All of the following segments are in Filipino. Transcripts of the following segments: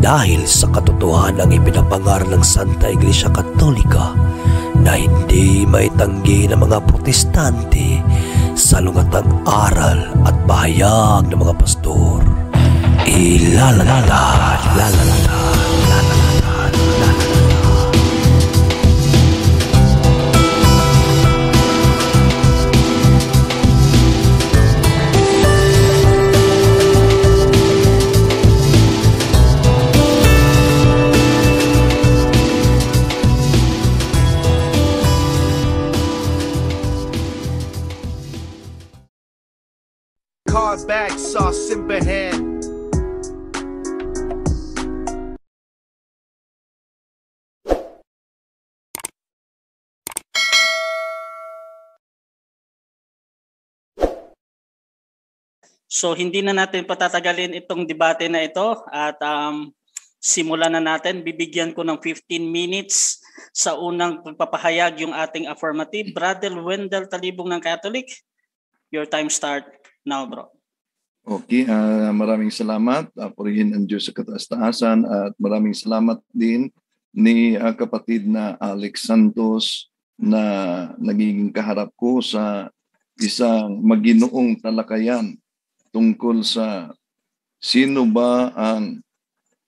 dahil sa ang ipinapangar ng Santa Iglesia Katolika na hindi maitanggi ng mga protestante sa lungatang aral at bahayag ng mga pastor. Ilalalala, lalalala. saw Simbahan So hindi na natin patatagalin itong debate na ito at um, simulan na natin. Bibigyan ko ng 15 minutes sa unang pagpapahayag yung ating affirmative. Brother Wendell Talibong ng Catholic, your time start now bro. Okay, uh, maraming salamat, uh, ah, purihin ang Diyos sa kataas-taasan at maraming salamat din ni uh, kapatid na Alex Santos na nagiging kaharap ko sa isang maginoong talakayan tungkol sa sino ba ang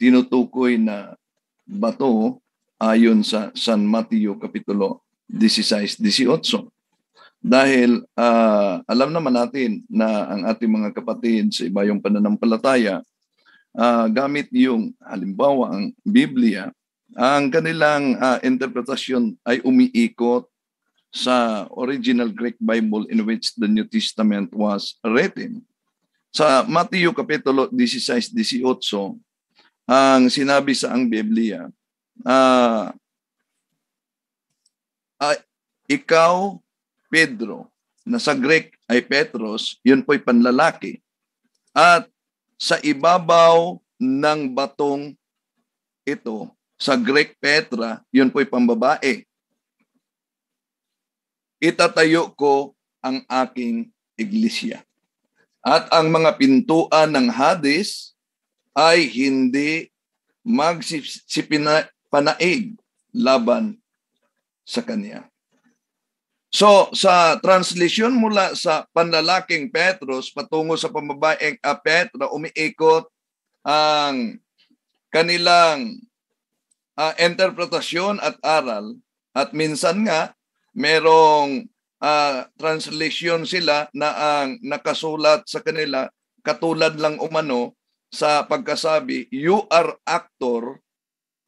tinutukoy na bato ayon sa San Mateo Kapitulo 16-18. Dahil uh, alam naman natin na ang ating mga kapatid sa iba yung pananampalataya, uh, gamit yung halimbawa ang Biblia, ang kanilang uh, interpretasyon ay umiikot sa original Greek Bible in which the New Testament was written. Sa Matthew Kapitulo 16-18, ang sinabi sa ang Biblia, uh, uh, ikaw Pedro, na sa Greek ay Petros, yun po'y panlalaki. At sa ibabaw ng batong ito, sa Greek Petra, yun po'y pambabae. Itatayo ko ang aking iglesia. At ang mga pintuan ng Hades ay hindi magsipinaig laban sa kanya. So sa translation mula sa panlalaking Petros patungo sa pambabaeng uh, Petra umiikot ang kanilang uh, interpretasyon at aral at minsan nga merong uh, ah, translation sila na ang nakasulat sa kanila katulad lang umano sa pagkasabi you are actor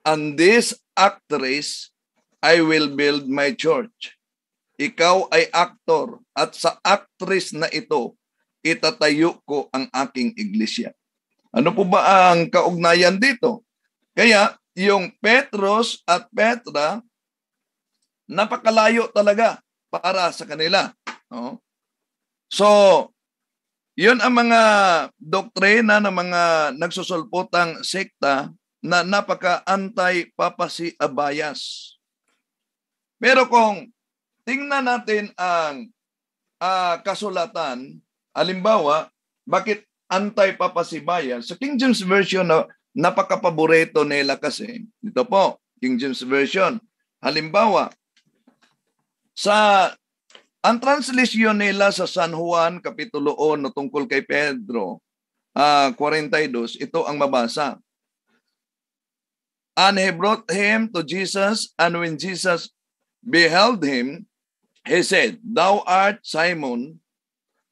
and this actress I will build my church. Ikaw ay aktor at sa actress na ito, itatayo ko ang aking iglesia. Ano po ba ang kaugnayan dito? Kaya yung Petros at Petra, napakalayo talaga para sa kanila. No? So, yun ang mga doktrina ng mga nagsusulputang sekta na napaka anti-papasi abayas. Pero kung Tingnan natin ang uh, kasulatan. Halimbawa, bakit antay-papasibayan? Sa King James Version, na, napakapaborito nila kasi. Ito po, King James Version. Halimbawa, sa ang translation nila sa San Juan, Kapitulo 1, no, tungkol kay Pedro, uh, ah, 42, ito ang mabasa. And he brought him to Jesus, and when Jesus beheld him, he said, Thou art Simon,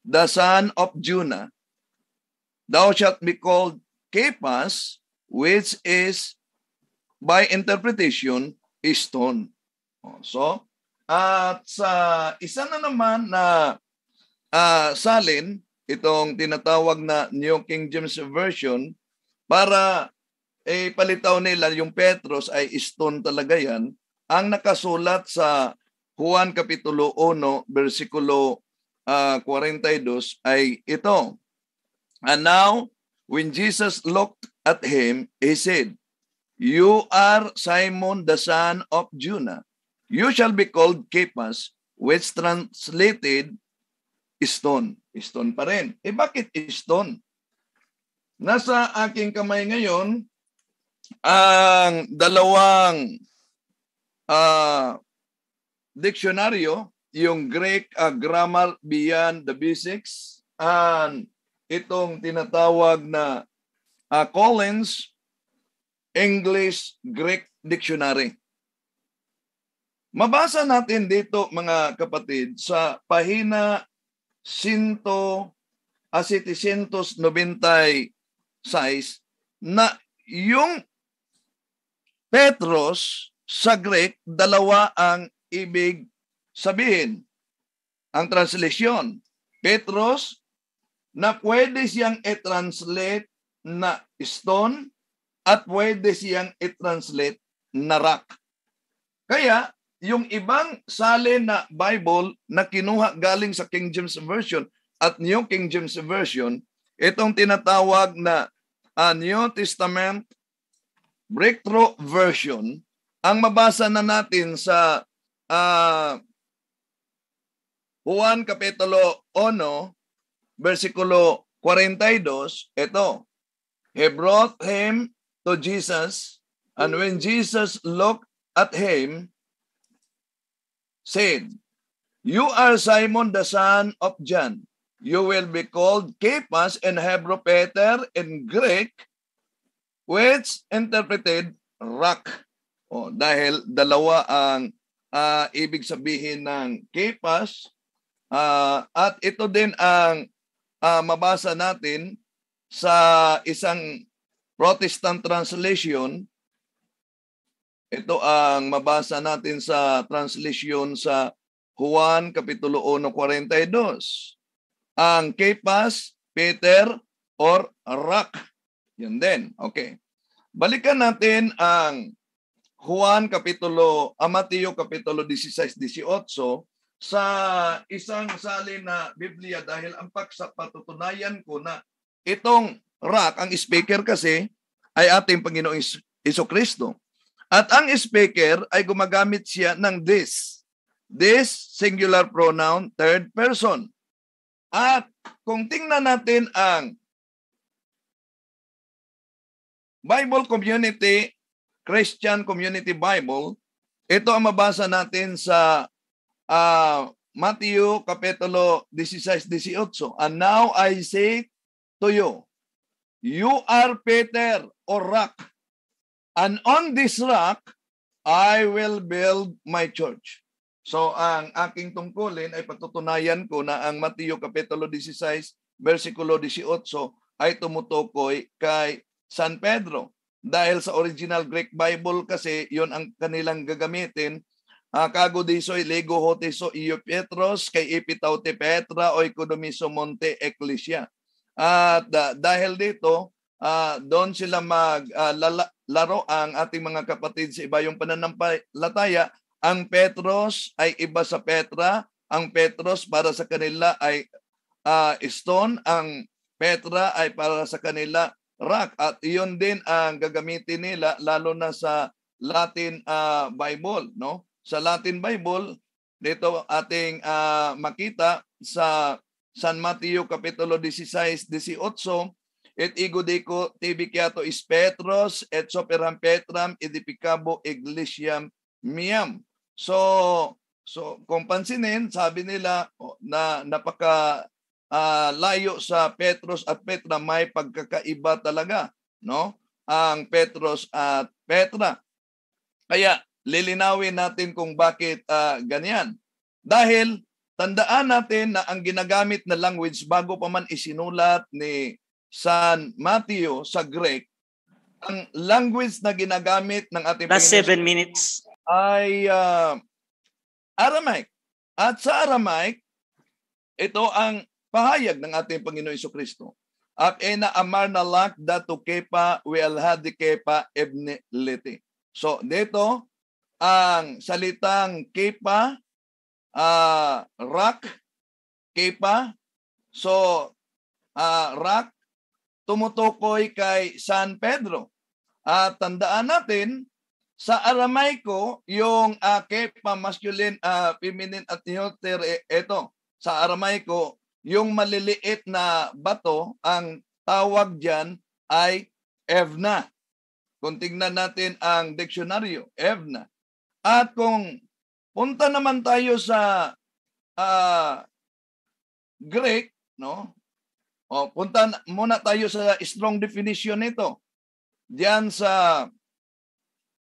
the son of Jonah. Thou shalt be called Cephas, which is by interpretation, stone. So, at sa isa na naman na uh, salin, itong tinatawag na New King James Version, para eh, palitaw nila yung Petros ay stone talaga yan, ang nakasulat sa Juan Kapitulo 1, versikulo uh, ah, 42 ay ito. And now, when Jesus looked at him, he said, You are Simon the son of Jonah. You shall be called Cephas, which translated stone. Stone pa rin. Eh bakit stone? Nasa aking kamay ngayon ang dalawang uh, diksyonaryo, yung Greek uh, Grammar Beyond the Basics, and itong tinatawag na uh, Collins English Greek Dictionary. Mabasa natin dito mga kapatid sa pahina 100 a ah, na yung Petros sa Greek dalawa ang ibig sabihin ang translation. Petros na pwede siyang i-translate na stone at pwede siyang i-translate na rock. Kaya, yung ibang sale na Bible na kinuha galing sa King James Version at New King James Version, itong tinatawag na uh, New Testament Breakthrough Version, ang mabasa na natin sa uh, Juan Kapitulo 1, versikulo 42, ito, He brought him to Jesus, and when Jesus looked at him, said, You are Simon the son of John. You will be called Cephas in Hebrew Peter in Greek, which interpreted rock. Oh, dahil dalawa ang uh, ibig sabihin ng kipas. Uh, at ito din ang uh, mabasa natin sa isang Protestant translation. Ito ang mabasa natin sa translation sa Juan Kapitulo 1.42. Ang kipas, Peter, or rock. Yun din. Okay. Balikan natin ang Juan Kapitulo, ah, Mateo Kapitulo 16-18 sa isang sali na Biblia dahil ang paksa patutunayan ko na itong rock, ang speaker kasi ay ating Panginoong Iso Kristo. At ang speaker ay gumagamit siya ng this. This singular pronoun, third person. At kung tingnan natin ang Bible community Christian Community Bible, ito ang mabasa natin sa uh, Matthew Kapitulo 16-18. And now I say to you, you are Peter or rock, and on this rock I will build my church. So ang aking tungkulin ay patutunayan ko na ang Mateo Kapitulo 16, versikulo 18 ay tumutukoy kay San Pedro. Dahil sa original Greek Bible kasi, yon ang kanilang gagamitin. Uh, kago disoy lego hoteso iyo Petros kay ipitaute Petra o ekonomiso monte ecclesia. At uh, dahil dito, uh, doon sila mag uh, ang ating mga kapatid sa iba yung pananampalataya. Ang Petros ay iba sa Petra. Ang Petros para sa kanila ay uh, stone. Ang Petra ay para sa kanila rack at iyon din ang gagamitin nila lalo na sa Latin uh, Bible no sa Latin Bible dito ating uh, makita sa San Mateo Kapitulo 16-18 et ego deco te viciato is Petros et soperam Petram edificabo iglesiam miam so so kung pansinin sabi nila oh, na napaka uh, layo sa Petros at Petra may pagkakaiba talaga, no? Ang Petros at Petra. Kaya lilinawin natin kung bakit uh, ganyan. Dahil tandaan natin na ang ginagamit na language bago pa man isinulat ni San Mateo sa Greek, ang language na ginagamit ng ating Last seven minutes ay uh, Aramaic. At sa Aramaic, ito ang Pahayag ng ating Panginoon Iso Kristo. At ena amar na lak datu kepa wel hadi kepa ebne leti. So dito ang salitang kepa, uh, rak, kepa. So uh, rak tumutukoy kay San Pedro. At uh, tandaan natin sa Aramaiko, yung uh, kepa masculine, uh, feminine at neuter, ito. Sa Aramaiko, yung maliliit na bato, ang tawag diyan ay evna. Kung tignan natin ang diksyonaryo, evna. At kung punta naman tayo sa uh, Greek, no? O, punta muna tayo sa strong definition nito. Diyan sa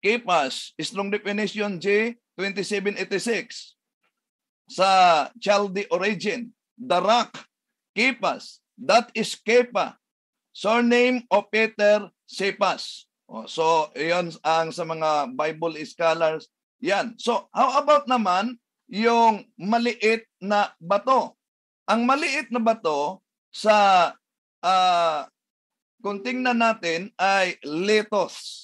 Kepas, strong definition J2786 sa Chaldee origin the rock, Kipas, that is Kepa, surname of Peter Cephas. Oh, so, yon ang sa mga Bible scholars, yan. So, how about naman yung maliit na bato? Ang maliit na bato sa, uh, kung tingnan natin, ay letos.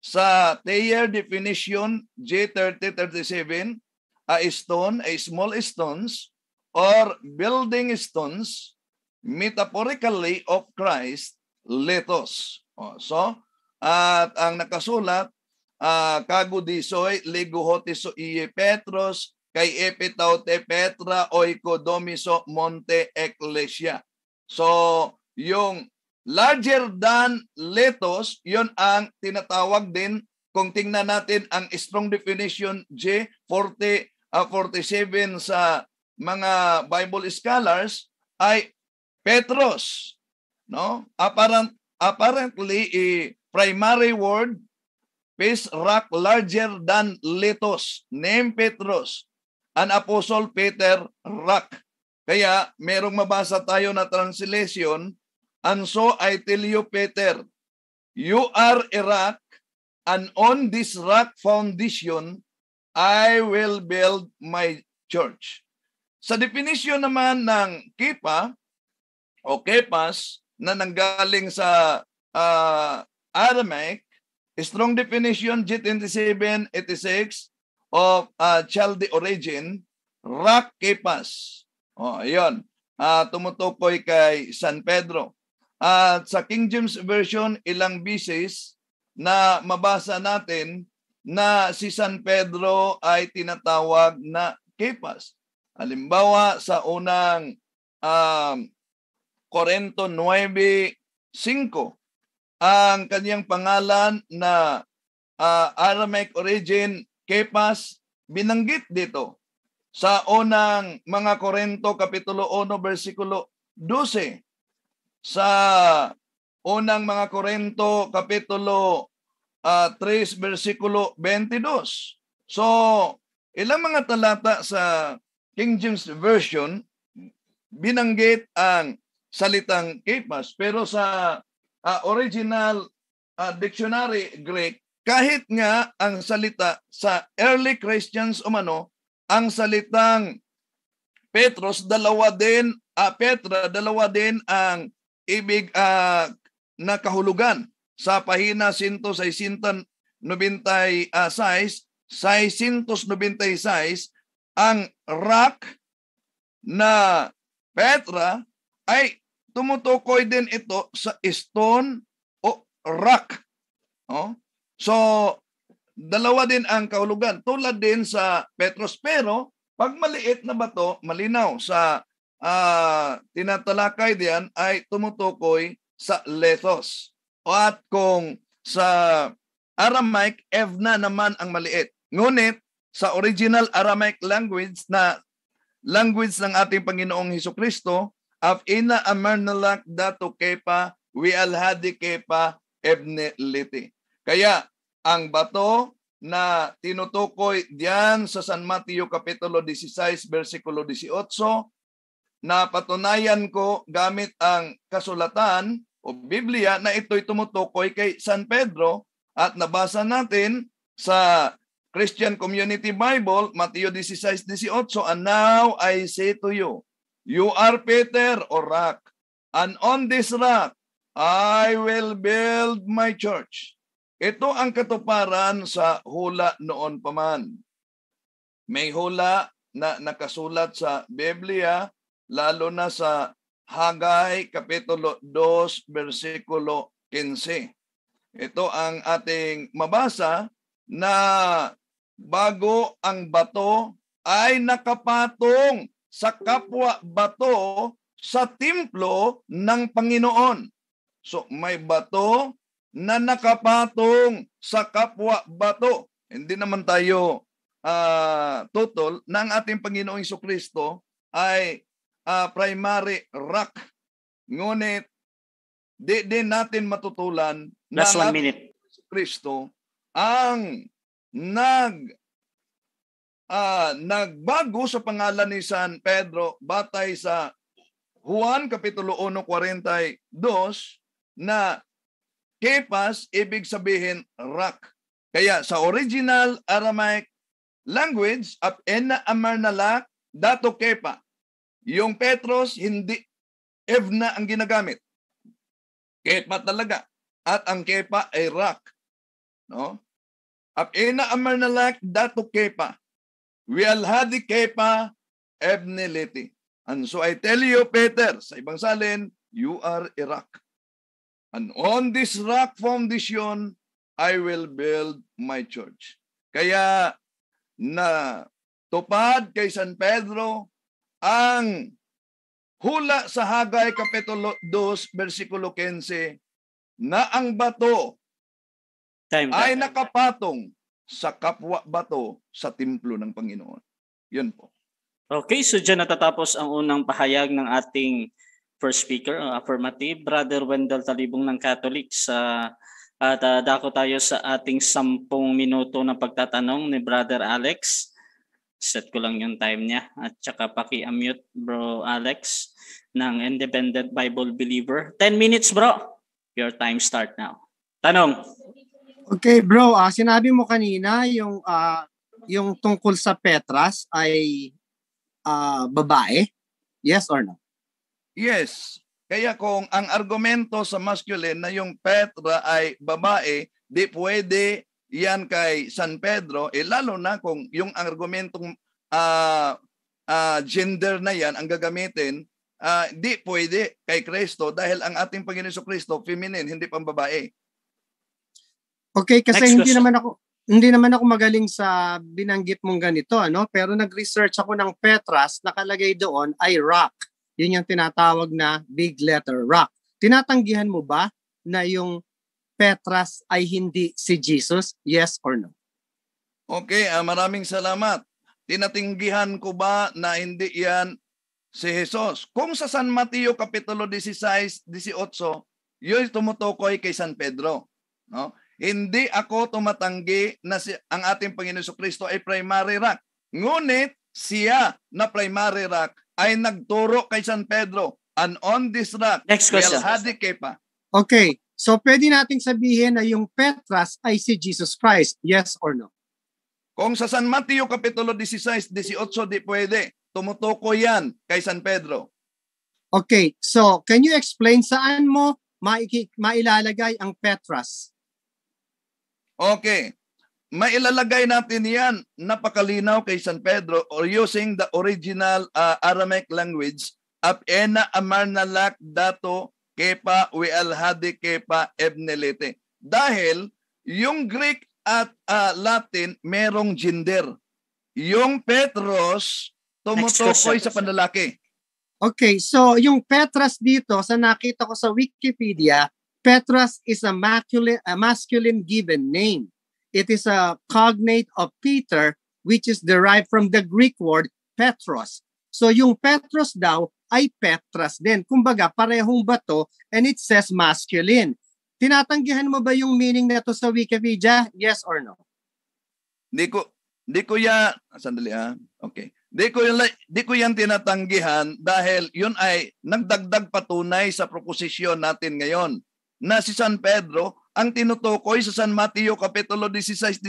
Sa Thayer definition, J3037, a stone, a small stones, or building stones metaphorically of Christ letos. so, at ang nakasulat, uh, ah, kagudisoy liguhotiso iye Petros kay epitaute Petra oikodomiso monte ecclesia. So, yung larger than letos, yon ang tinatawag din kung tingnan natin ang strong definition J40 uh, 47 sa mga Bible scholars ay Petros. No? Apparent, apparently, a primary word, face rock larger than Letos, name Petros, an apostle Peter rock. Kaya merong mabasa tayo na translation, And so I tell you, Peter, you are a rock, and on this rock foundation, I will build my church. Sa definition naman ng kipa o kepas na nanggaling sa uh, Aramaic, strong definition g 27 of uh, ah, Chalde origin, rock kepas. O, oh, ayun. Uh, tumutukoy kay San Pedro. At uh, sa King James Version, ilang bisis na mabasa natin na si San Pedro ay tinatawag na kepas. Halimbawa, sa unang um, 49.5, ang kanyang pangalan na uh, Aramaic origin, Kepas, binanggit dito sa unang mga Korento, Kapitulo 1, versikulo 12. Sa unang mga Korento, Kapitulo uh, ah, 3, versikulo 22. So, ilang mga talata sa King James Version, binanggit ang salitang kipas. Pero sa uh, original uh, dictionary Greek, kahit nga ang salita sa early Christians umano, ang salitang Petros, dalawa din, uh, Petra, dalawa din ang ibig uh, na kahulugan sa pahina 196, 696, ang rock na Petra ay tumutukoy din ito sa stone o rock. Oh? So, dalawa din ang kahulugan. Tulad din sa Petros. Pero, pag maliit na bato, malinaw. Sa uh, tinatalakay diyan ay tumutukoy sa lethos. At kung sa Aramaic, Evna naman ang maliit. Ngunit, sa original Aramaic language na language ng ating Panginoong Heso Kristo, af ina amarnalak dato kepa, we alhadi kepa, ebne liti. Kaya ang bato na tinutukoy diyan sa San Mateo Kapitulo 16, versikulo 18, na patunayan ko gamit ang kasulatan o Biblia na ito'y tumutukoy kay San Pedro at nabasa natin sa Christian Community Bible, Matthew 16:18, And now I say to you, you are Peter or rock, and on this rock I will build my church. Ito ang katuparan sa hula noon pa man. May hula na nakasulat sa Biblia, lalo na sa Hagay Kapitulo 2, versikulo 15. Ito ang ating mabasa na bago ang bato ay nakapatong sa kapwa bato sa templo ng Panginoon. So may bato na nakapatong sa kapwa bato. Hindi naman tayo uh, ah, total na ating Panginoong Iso Kristo ay uh, primary rock. Ngunit di din natin matutulan Last na one minute. Kristo ang nag uh, nagbago sa pangalan ni San Pedro batay sa Juan Kapitulo 1.42 na Kepas ibig sabihin rock. Kaya sa original Aramaic language, ap ena amarnalak, dato kepa. Yung Petros, hindi evna ang ginagamit. Kepa talaga. At ang kepa ay rock. No? na amarnalak datu kepa. We al hadi kepa ebneleti. And so I tell you, Peter, sa ibang salin, you are a rock. And on this rock foundation, I will build my church. Kaya na tupad kay San Pedro ang hula sa Hagay Kapitulo 2, versikulo 15, na ang bato time, time, ay nakapatong sa kapwa bato sa templo ng Panginoon. Yun po. Okay, so dyan natatapos ang unang pahayag ng ating first speaker, uh, affirmative, Brother Wendell Talibong ng Catholic sa at uh, dako tayo sa ating sampung minuto ng pagtatanong ni Brother Alex. Set ko lang yung time niya. At saka paki-unmute bro Alex ng Independent Bible Believer. 10 minutes bro. Your time start now. Tanong. Okay, bro. Uh, sinabi mo kanina yung uh, yung tungkol sa Petras ay uh, babae? Yes or no? Yes. Kaya kung ang argumento sa masculine na yung Petra ay babae, di pwede yan kay San Pedro, eh lalo na kung yung argumentong uh, uh, gender na yan ang gagamitin, uh, di pwede kay Kristo dahil ang ating Panginoon Kristo, feminine, hindi pang babae. Okay, kasi Next hindi question. naman ako hindi naman ako magaling sa binanggit mong ganito, ano? Pero nag-research ako ng Petras, nakalagay doon ay rock. Yun yung tinatawag na big letter rock. Tinatanggihan mo ba na yung Petras ay hindi si Jesus? Yes or no? Okay, uh, maraming salamat. Tinatinggihan ko ba na hindi yan si Jesus? Kung sa San Mateo Kapitulo 16, 18, yun tumutukoy kay San Pedro. No? Hindi ako tumatanggi na si, ang ating Panginoon Kristo ay primary rock. Ngunit siya na primary rock ay nagturo kay San Pedro and on this rock Next question. Kepa. Okay. So pwede nating sabihin na yung Petras ay si Jesus Christ. Yes or no? Kung sa San Mateo Kapitulo 16, 18, di pwede. Tumutuko yan kay San Pedro. Okay, so can you explain saan mo maiki- mailalagay ang Petras? Okay. Mailalagay natin yan napakalinaw kay San Pedro or using the original uh, Aramaic language apena amarnalak dato kepa wealhadi kepa ebnelete. Dahil yung Greek at uh, Latin merong gender. Yung Petros tumutukoy sa panlalaki. Okay, so yung Petras dito sa nakita ko sa Wikipedia, Petras is a masculine, a masculine given name. It is a cognate of Peter, which is derived from the Greek word Petros. So yung Petros daw ay Petras din. Kumbaga, parehong bato and it says masculine. Tinatanggihan mo ba yung meaning nito sa Wikipedia? Yes or no? Hindi ko, hindi ko ya, ah, sandali ha. Ah. okay. Di ko, yan, di ko yan tinatanggihan dahil yun ay nagdagdag patunay sa proposisyon natin ngayon na si San Pedro ang tinutukoy sa San Mateo Kapitulo 16-18.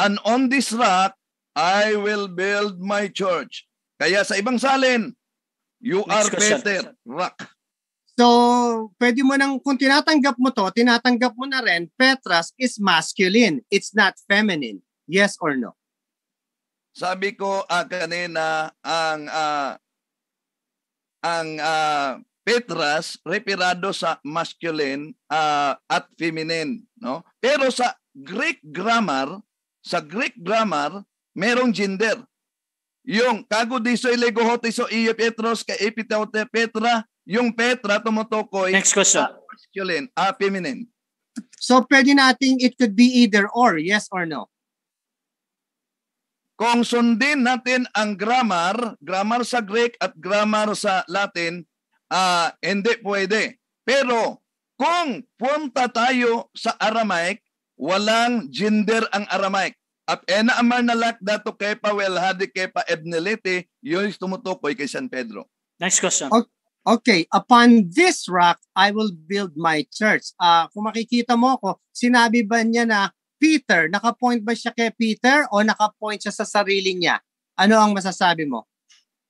And on this rock, I will build my church. Kaya sa ibang salin, you Next are question. better rock. So, pwede mo nang, kung tinatanggap mo to, tinatanggap mo na rin, Petras is masculine. It's not feminine. Yes or no? Sabi ko uh, kanina, ang uh, ang uh, Petras reperado sa masculine uh, at feminine, no? Pero sa Greek grammar, sa Greek grammar, merong gender. Yung kago diso ilego hotiso iyo Petros ka epitaute Petra, yung Petra tumutukoy Next question. sa masculine, uh, feminine. So pwede nating it could be either or, yes or no. Kung sundin natin ang grammar, grammar sa Greek at grammar sa Latin, uh, hindi pwede. Pero kung pumunta tayo sa Aramaic, walang gender ang Aramaic. At ena amar lak dato kepa wel hadi kepa ebnelete, yun is tumutukoy kay San Pedro. Next question. Okay. Okay, upon this rock, I will build my church. Uh, kung makikita mo ako, sinabi ba niya na Peter, nakapoint ba siya kay Peter o nakapoint siya sa sarili niya? Ano ang masasabi mo?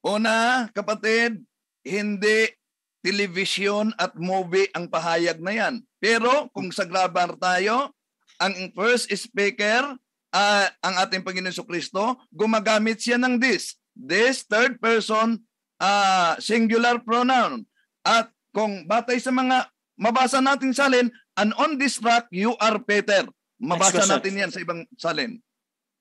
Una, kapatid, hindi television at movie ang pahayag na yan. Pero kung sa grabar tayo, ang first speaker, uh, ang ating Panginoon Kristo, gumagamit siya ng this. This third person uh, singular pronoun. At kung batay sa mga mabasa natin salin, and on this rock you are Peter. Mabasa natin yan sa ibang salin.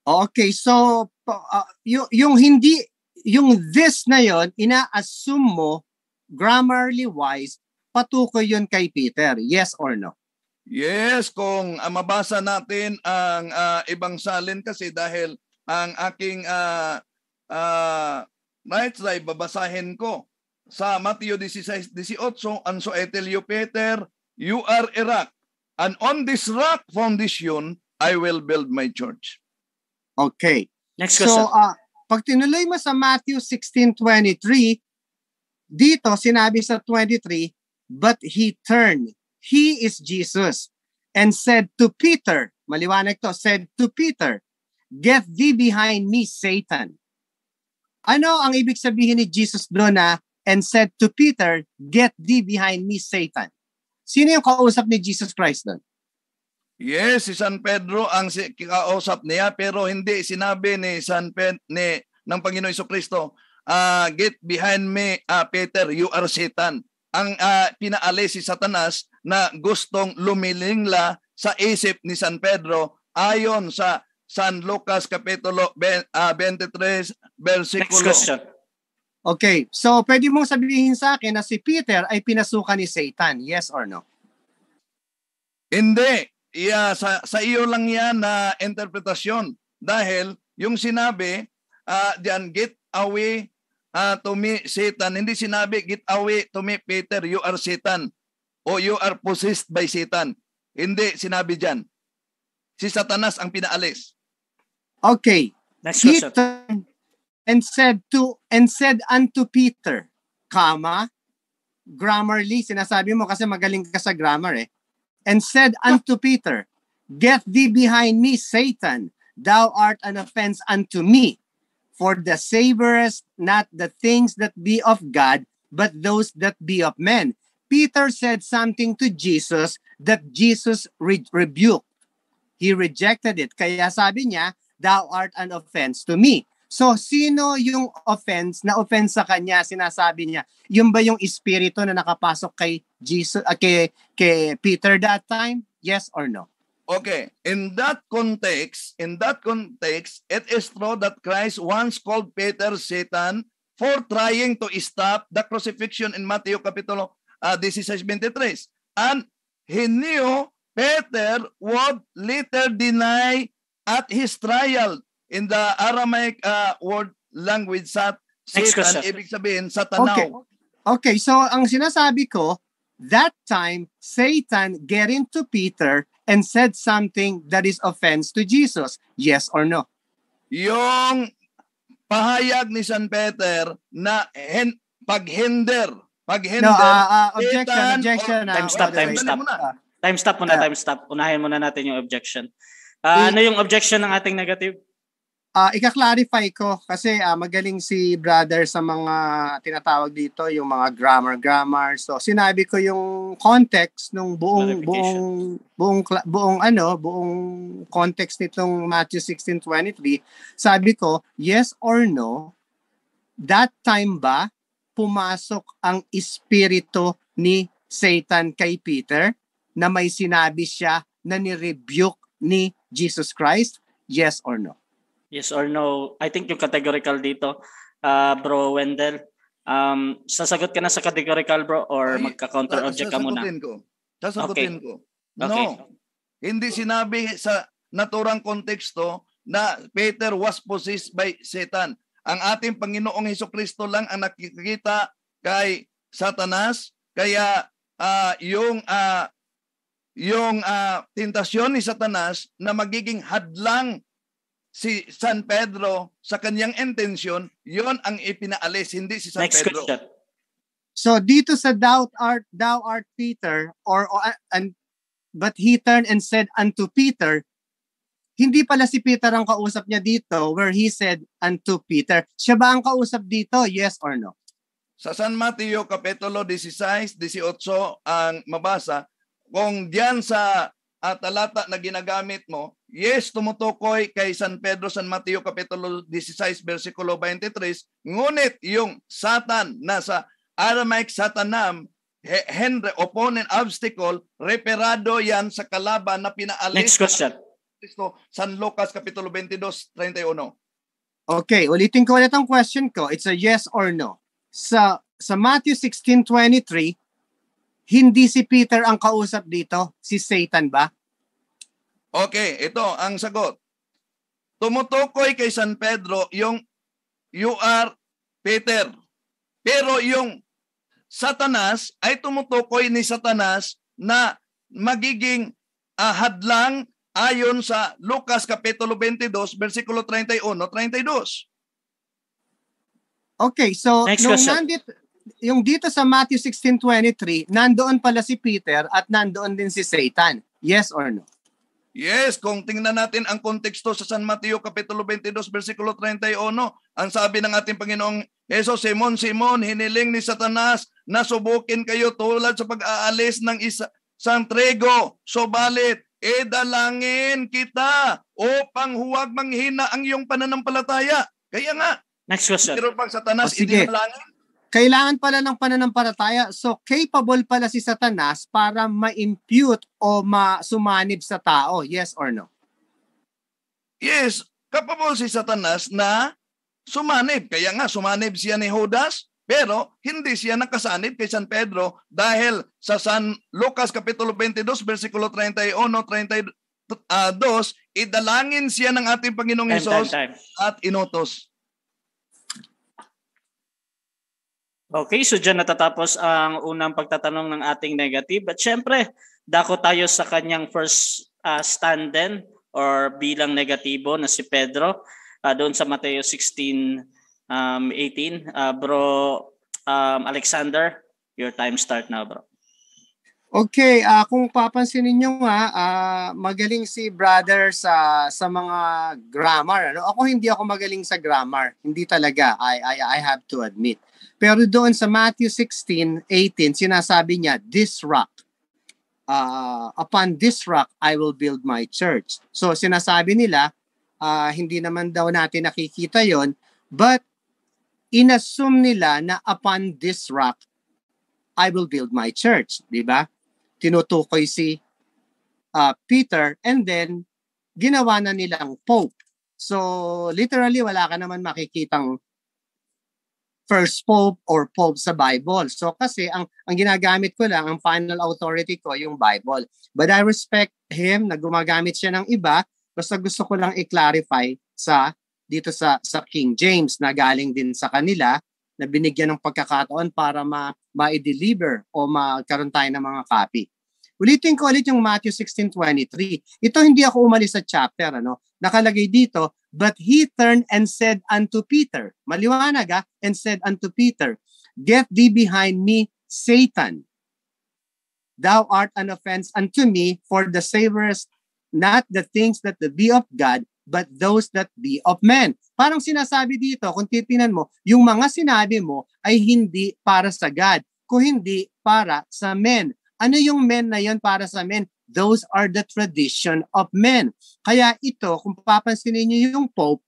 Okay, so uh, ah, yung, yung hindi yung this na yon ina-assume mo grammarly wise, patukoy yun kay Peter. Yes or no? Yes, kung uh, mabasa natin ang uh, ibang salin kasi dahil ang aking uh, ah, uh, night's life, babasahin ko sa Matthew 16, And so I tell you, Peter, you are a rock. And on this rock foundation, I will build my church. Okay. Next question. So, uh, pag tinuloy mo sa Matthew 16.23, dito, sinabi sa 23, But he turned, he is Jesus, and said to Peter, maliwanag to, said to Peter, Get thee behind me, Satan. Ano ang ibig sabihin ni Jesus doon na, and said to Peter, Get thee behind me, Satan? Sino yung kausap ni Jesus Christ doon? Yes, si San Pedro ang si, kausap niya pero hindi sinabi ni San Pedro ni ng Panginoong Kristo, uh, get behind me, uh, Peter, you are Satan. Ang uh, pinaalis si Satanas na gustong lumilingla sa isip ni San Pedro ayon sa San Lucas Kapitulo 23, versikulo. Okay, so pwede mong sabihin sa akin na si Peter ay pinasukan ni Satan, yes or no? Hindi. Yeah, sa, sa iyo lang yan na interpretasyon. Dahil yung sinabi, uh, diyan, get away uh, to me, Satan. Hindi sinabi, get away to me, Peter, you are Satan. O you are possessed by Satan. Hindi sinabi dyan. Si Satanas ang pinaalis. Okay. Next he turned and said to and said unto Peter, comma, grammarly, sinasabi mo kasi magaling ka sa grammar eh. And said unto Peter, Get thee behind me, Satan, thou art an offense unto me, For the savors, not the things that be of God, but those that be of men. Peter said something to Jesus that Jesus re- rebuked. He rejected it. Kaya sabi niya, thou art an offense to me. So, sino yung offense, na offense sa kanya, sinasabi niya? Yun ba yung espiritu na nakapasok kay Jesus, uh, kay, kay Peter that time? Yes or no? Okay, in that context, in that context, it is true that Christ once called Peter Satan for trying to stop the crucifixion in Matthew chapter uh, 16:23. And he knew Peter would later deny at his trial in the Aramaic uh, word language sa Satan, ibig sabihin, Satanaw. Okay. okay, so ang sinasabi ko, that time, Satan get into Peter and said something that is offense to Jesus? Yes or no? Yung pahayag ni San Peter na hen, paghinder, paghinder. No, uh, ah, uh, ah, objection, Satan, objection. Or, uh, time stop, time stop. Uh, time stop muna, uh, time stop. Unahin muna natin yung objection. Uh, ano eh, yung objection ng ating negative? Uh, ika-clarify ko kasi uh, magaling si brother sa mga tinatawag dito yung mga grammar grammar. So sinabi ko yung context ng buong buong buong buong ano, buong context nitong Matthew 16:23. Sabi ko, yes or no, that time ba pumasok ang espiritu ni Satan kay Peter na may sinabi siya na ni-rebuke ni Jesus Christ? Yes or no? Yes or no? I think yung categorical dito, uh, bro Wendell, um, sasagot ka na sa categorical bro or magka-counter object ka muna? Sasagutin ko. Sasagutin okay. ko. No. Okay. Hindi sinabi sa naturang konteksto na Peter was possessed by Satan. Ang ating Panginoong Heso Kristo lang ang nakikita kay Satanas. Kaya uh, yung uh, yung uh, ah, tentasyon ni Satanas na magiging hadlang si San Pedro sa kanyang intensyon, yon ang ipinaalis, hindi si San Next Pedro. Question. So dito sa doubt art thou art Peter or, or and but he turned and said unto Peter, hindi pala si Peter ang kausap niya dito where he said unto Peter. Siya ba ang kausap dito? Yes or no? Sa San Mateo Kapitulo 16, 18 ang mabasa, kung diyan sa uh, talata na ginagamit mo, Yes, tumutukoy kay San Pedro, San Mateo, Kapitulo 16, versikulo 23. Ngunit yung Satan na sa Aramaic Satanam, Henry, opponent, obstacle, reperado yan sa kalaban na pinaalis. Next question. Kristo, San Lucas, Kapitulo 22, 31. Okay, ulitin ko ulit ang question ko. It's a yes or no. Sa, sa Matthew 16, 23, hindi si Peter ang kausap dito, si Satan ba? Okay, ito ang sagot. Tumutukoy kay San Pedro yung you are Peter. Pero yung Satanas ay tumutukoy ni Satanas na magiging uh, hadlang ayon sa Lucas Kapitulo 22, versikulo 31, 32. Okay, so Next nung yung dito sa Matthew 16:23, nandoon pala si Peter at nandoon din si Satan. Yes or no? Yes, kung tingnan natin ang konteksto sa San Mateo Kapitulo 22, versikulo 31, ang sabi ng ating Panginoong Heso, Simon, Simon, hiniling ni Satanas na subukin kayo tulad sa pag-aalis ng isa, sang trigo. Subalit, edalangin kita upang huwag manghina ang iyong pananampalataya. Kaya nga, Next question. Meron pang Satanas, oh, sige. idinalangin. Kailangan pala ng pananampalataya. So capable pala si Satanas para ma-impute o masumanib sa tao. Yes or no? Yes, capable si Satanas na sumanib. Kaya nga sumanib siya ni Judas pero hindi siya nakasanib kay San Pedro dahil sa San Lucas Kapitulo 22, versikulo 31, 32, ah, idalangin siya ng ating Panginoong Hesus at inutos. Okay, so dyan natatapos ang unang pagtatanong ng ating negative. At syempre, dako tayo sa kanyang first uh, stand din or bilang negatibo na si Pedro uh, doon sa Mateo 16, um, 18. Uh, ah, bro um, Alexander, your time start now bro. Okay, uh, kung papansin ninyo nga, uh, magaling si brother sa sa mga grammar. Ano? Ako hindi ako magaling sa grammar. Hindi talaga. I I I have to admit. Pero doon sa Matthew 16, 18, sinasabi niya, this rock. Uh, upon this rock, I will build my church. So sinasabi nila, uh, hindi naman daw natin nakikita yon but inassume nila na upon this rock, I will build my church. Di ba? Tinutukoy si uh, Peter and then ginawa na nilang Pope. So literally, wala ka naman makikitang first pope or pope sa Bible. So kasi ang, ang ginagamit ko lang, ang final authority ko, yung Bible. But I respect him na gumagamit siya ng iba. Basta gusto ko lang i-clarify sa dito sa, sa King James na galing din sa kanila na binigyan ng pagkakataon para ma, ma-deliver o magkaroon tayo ng mga copy. Ulitin ko ulit yung Matthew 16:23. Ito hindi ako umalis sa chapter ano. Nakalagay dito, but he turned and said unto Peter. Maliwanag ah, and said unto Peter, get thee behind me, Satan. Thou art an offense unto me, for the savorest not the things that the be of God, but those that be of men. Parang sinasabi dito, kung titinan mo, yung mga sinabi mo ay hindi para sa God, kung hindi para sa men. Ano yung men na yon para sa men? Those are the tradition of men. Kaya ito, kung papansin ninyo yung Pope,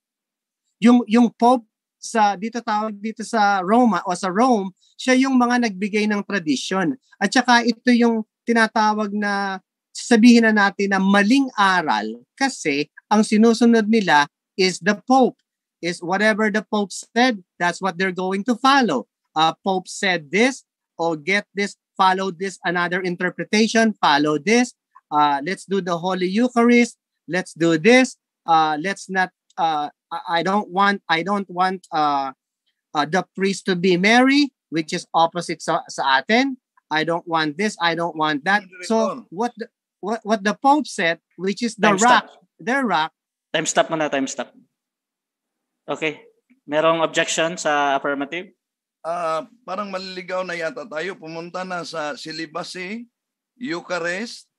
yung, yung Pope sa dito tawag dito sa Roma o sa Rome, siya yung mga nagbigay ng tradition. At saka ito yung tinatawag na sabihin na natin na maling aral kasi ang sinusunod nila is the Pope. Is whatever the Pope said, that's what they're going to follow. Uh, Pope said this, or oh, get this. follow this another interpretation, follow this. Uh, let's do the Holy Eucharist. Let's do this. Uh, let's not. Uh, I don't want. I don't want uh, uh, the priest to be Mary, which is opposite sa, sa atin. I don't want this. I don't want that. So what? The, what, what the Pope said, which is the time rock, stop. their rock. Time stop muna, time stop. Okay. Merong objection sa affirmative? uh, parang maliligaw na yata tayo. Pumunta na sa Silibasi, Eucharist,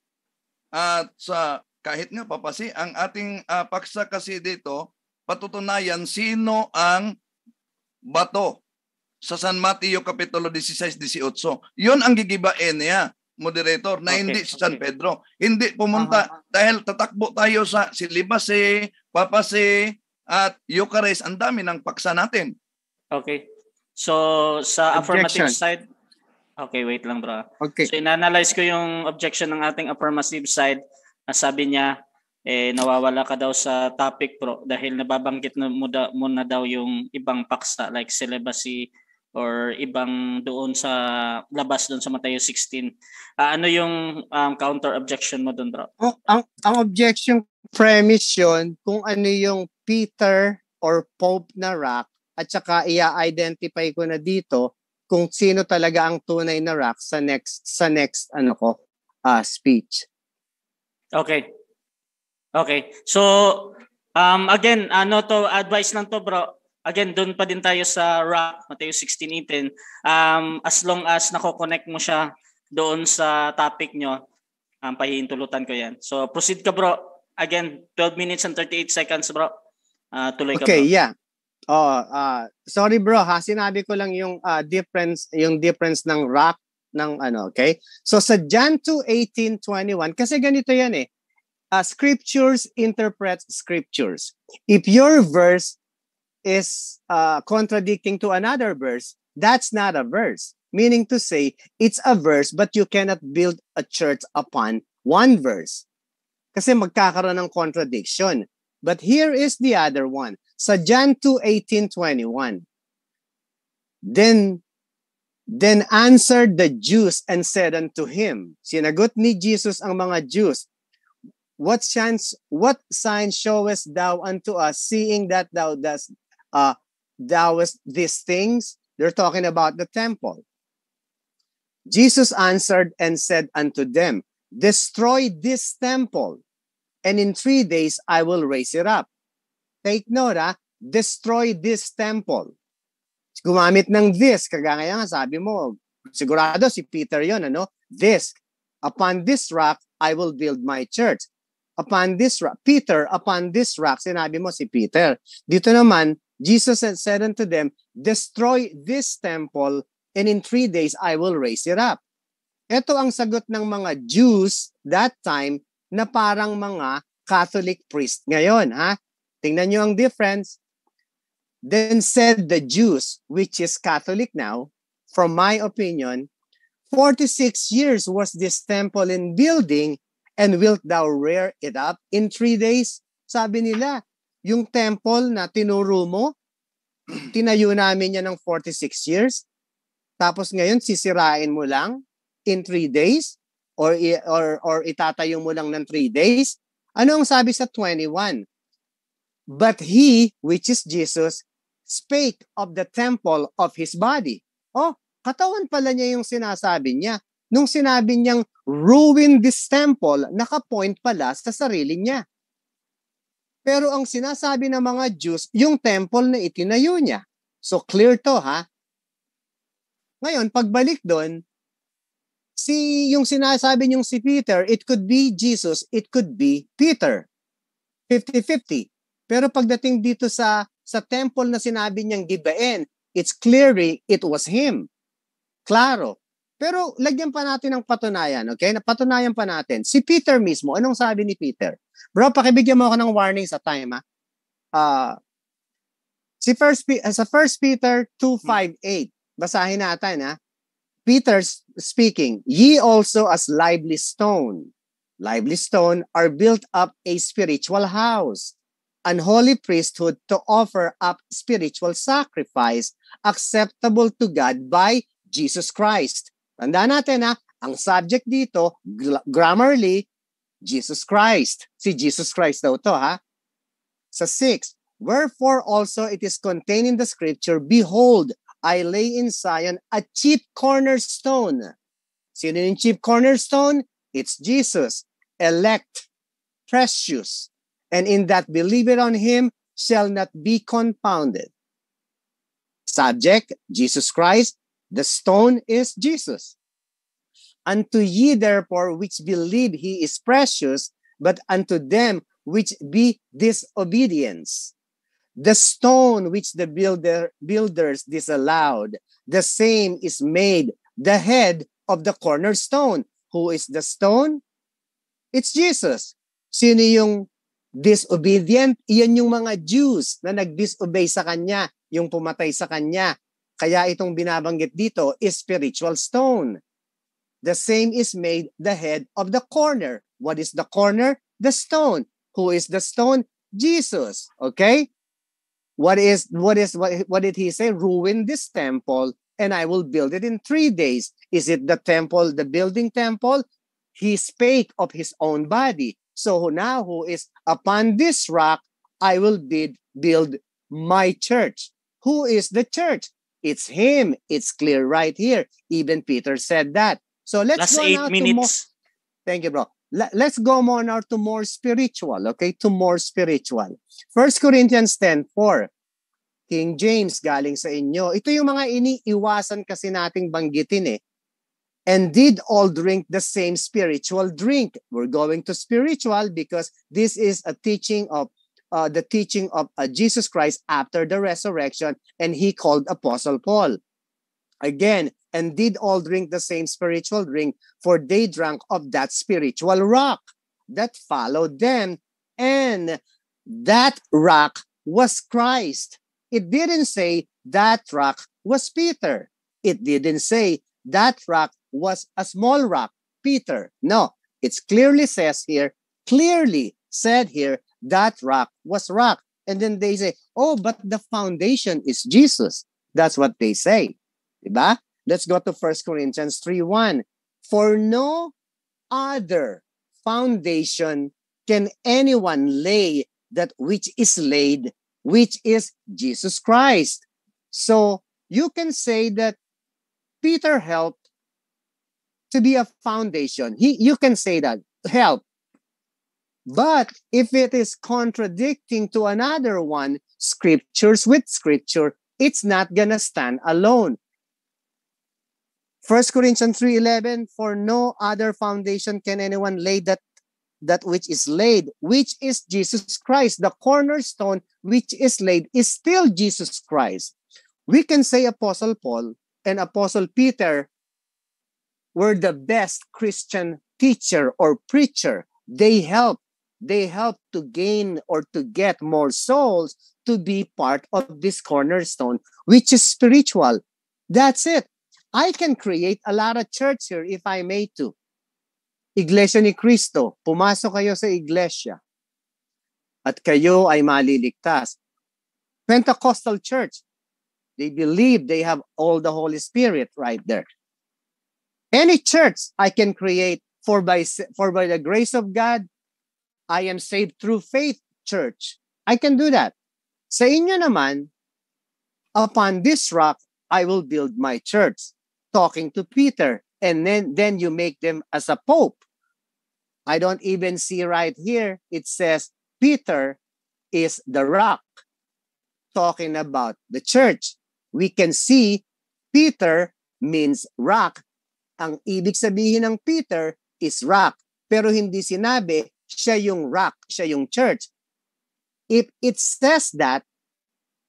at sa kahit nga papasi, ang ating uh, paksa kasi dito, patutunayan sino ang bato sa San Mateo Kapitulo 16-18. Yun ang gigibain niya, moderator, na okay, hindi si San Pedro. Hindi pumunta uh-huh. dahil tatakbo tayo sa Silibasi, Papasi, at Eucharist. Ang dami ng paksa natin. Okay. So, sa affirmative objection. side, okay, wait lang bro. Okay. So, inanalyze ko yung objection ng ating affirmative side. Sabi niya, eh, nawawala ka daw sa topic bro dahil nababanggit na mo, da, mo na daw yung ibang paksa like celibacy or ibang doon sa labas doon sa Mateo 16. Uh, ah, ano yung um, counter objection mo doon bro? Ang, oh, ang, ang objection premise yon kung ano yung Peter or Pope na rock at saka i-identify ko na dito kung sino talaga ang tunay na rock sa next sa next ano ko uh, speech. Okay. Okay. So um again ano to advice lang to bro. Again, doon pa din tayo sa rock, Mateo 16:18. Um as long as nako-connect mo siya doon sa topic nyo, um, pahihintulutan ko 'yan. So proceed ka bro. Again, 12 minutes and 38 seconds bro. Uh, tuloy okay, ka bro. Okay, yeah. Oo, uh, sorry bro ha, sinabi ko lang yung uh, difference yung difference ng rock ng ano, okay? So sa John 2:18-21 kasi ganito 'yan eh. Uh, scriptures interpret scriptures. If your verse is uh, contradicting to another verse, that's not a verse. Meaning to say, it's a verse but you cannot build a church upon one verse. Kasi magkakaroon ng contradiction. But here is the other one sa John 2, Then, then answered the Jews and said unto him, Sinagot ni Jesus ang mga Jews, What, chance, what sign showest thou unto us, seeing that thou dost uh, thouest these things? They're talking about the temple. Jesus answered and said unto them, Destroy this temple, and in three days I will raise it up. Take note ha, destroy this temple. Gumamit ng this, kagaya nga sabi mo, sigurado si Peter yon ano? This, upon this rock, I will build my church. Upon this rock, Peter, upon this rock, sinabi mo si Peter. Dito naman, Jesus said unto them, destroy this temple and in three days I will raise it up. Ito ang sagot ng mga Jews that time na parang mga Catholic priest ngayon, ha? Tingnan nyo ang difference. Then said the Jews, which is Catholic now, from my opinion, 46 years was this temple in building and wilt thou rear it up in three days? Sabi nila, yung temple na tinuro mo, tinayo namin yan ng 46 years. Tapos ngayon, sisirain mo lang in three days or, or, or itatayo mo lang ng three days. Ano ang sabi sa 21? But he, which is Jesus, spake of the temple of his body. Oh, katawan pala niya yung sinasabi niya. Nung sinabi niyang ruin this temple, nakapoint pala sa sarili niya. Pero ang sinasabi ng mga Jews, yung temple na itinayo niya. So clear to ha. Ngayon, pagbalik doon, si yung sinasabi niyong si Peter, it could be Jesus, it could be Peter. 50-50. Pero pagdating dito sa sa temple na sinabi niyang gibain, it's clearly it was him. Claro. Pero lagyan pa natin ng patunayan, okay? Napatunayan pa natin. Si Peter mismo, anong sabi ni Peter? Bro, pakibigyan mo ako ng warning sa time, ha? Uh, si first, ah, sa 1 Peter 2.5.8, basahin natin, ha? Peter speaking, Ye also as lively stone, lively stone, are built up a spiritual house an holy priesthood to offer up spiritual sacrifice acceptable to God by Jesus Christ. Tandaan natin ha, ang subject dito, grammarly, Jesus Christ. Si Jesus Christ daw to ha. Sa 6, Wherefore also it is contained in the scripture, Behold, I lay in Zion a chief cornerstone. Sino yung chief cornerstone? It's Jesus. Elect, precious, and in that believeth on him shall not be confounded. Subject, Jesus Christ, the stone is Jesus. Unto ye therefore which believe he is precious, but unto them which be disobedience. The stone which the builder, builders disallowed, the same is made the head of the cornerstone. Who is the stone? It's Jesus. Sino yung disobedient. Iyan yung mga Jews na nag-disobey sa kanya, yung pumatay sa kanya. Kaya itong binabanggit dito is spiritual stone. The same is made the head of the corner. What is the corner? The stone. Who is the stone? Jesus. Okay? What is what is what, what did he say? Ruin this temple and I will build it in 3 days. Is it the temple, the building temple? He spake of his own body. So Nahu is, upon this rock, I will build, build my church. Who is the church? It's him. It's clear right here. Even Peter said that. So let's Last go eight now minutes. to more. Thank you, bro. L- let's go more now to more spiritual, okay? To more spiritual. 1 Corinthians 10.4. King James, galing sa inyo. Ito yung mga iniiwasan kasi nating banggitin eh. and did all drink the same spiritual drink. We're going to spiritual because this is a teaching of uh, the teaching of uh, Jesus Christ after the resurrection, and he called Apostle Paul. Again, and did all drink the same spiritual drink, for they drank of that spiritual rock that followed them. And that rock was Christ. It didn't say that rock was Peter. It didn't say that rock was a small rock, Peter. No, it clearly says here, clearly said here, that rock was rock. And then they say, oh, but the foundation is Jesus. That's what they say. Diba? Let's go to 1 Corinthians 3 1. For no other foundation can anyone lay that which is laid, which is Jesus Christ. So you can say that Peter helped to be a foundation. He, you can say that help. But if it is contradicting to another one, scriptures with scripture, it's not going to stand alone. 1 Corinthians 3:11 for no other foundation can anyone lay that that which is laid which is Jesus Christ the cornerstone which is laid is still Jesus Christ we can say apostle Paul and apostle Peter were the best Christian teacher or preacher. They helped. They helped to gain or to get more souls to be part of this cornerstone, which is spiritual. That's it. I can create a lot of church here if I may to. Iglesia ni Cristo, pumasok kayo sa iglesia at kayo ay maliligtas. Pentecostal church, they believe they have all the Holy Spirit right there. Any church I can create for by for by the grace of God, I am saved through faith church. I can do that. Sa inyo naman, upon this rock, I will build my church. Talking to Peter. And then, then you make them as a pope. I don't even see right here. It says Peter is the rock. Talking about the church. We can see Peter means rock ang ibig sabihin ng Peter is rock. Pero hindi sinabi, siya yung rock, siya yung church. If it says that,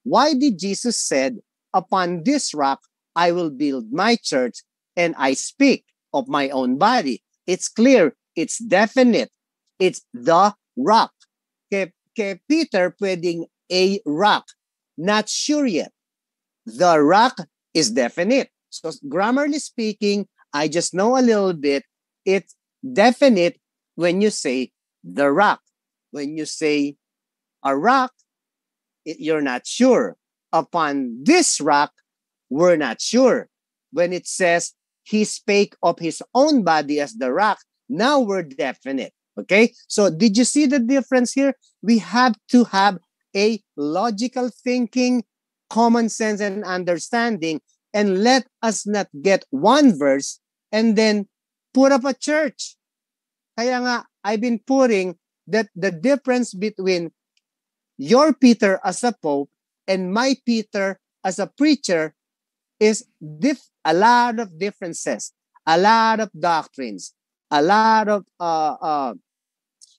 why did Jesus said, upon this rock, I will build my church and I speak of my own body. It's clear, it's definite, it's the rock. Kay, kay Peter pwedeng a rock. Not sure yet. The rock is definite. So grammarly speaking, I just know a little bit. It's definite when you say the rock. When you say a rock, it, you're not sure. Upon this rock, we're not sure. When it says he spake of his own body as the rock, now we're definite. Okay. So did you see the difference here? We have to have a logical thinking, common sense, and understanding and let us not get one verse and then put up a church. Kaya nga, I've been putting that the difference between your Peter as a pope and my Peter as a preacher is diff- a lot of differences, a lot of doctrines, a lot of, uh, uh,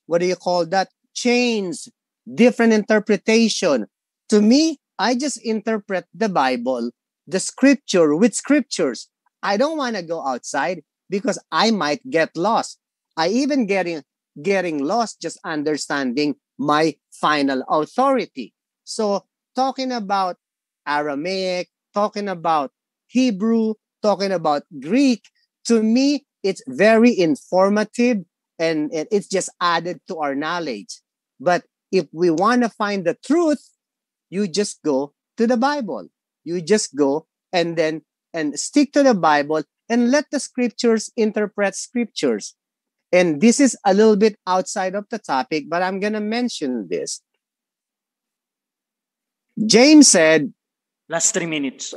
what do you call that? Chains, different interpretation. To me, I just interpret the Bible the scripture with scriptures. I don't want to go outside because I might get lost. I even getting getting lost just understanding my final authority. So talking about Aramaic, talking about Hebrew, talking about Greek, to me it's very informative and, it's just added to our knowledge. But if we want to find the truth, you just go to the Bible. You just go and then and stick to the Bible and let the scriptures interpret scriptures. And this is a little bit outside of the topic, but I'm going to mention this. James said, Last three minutes.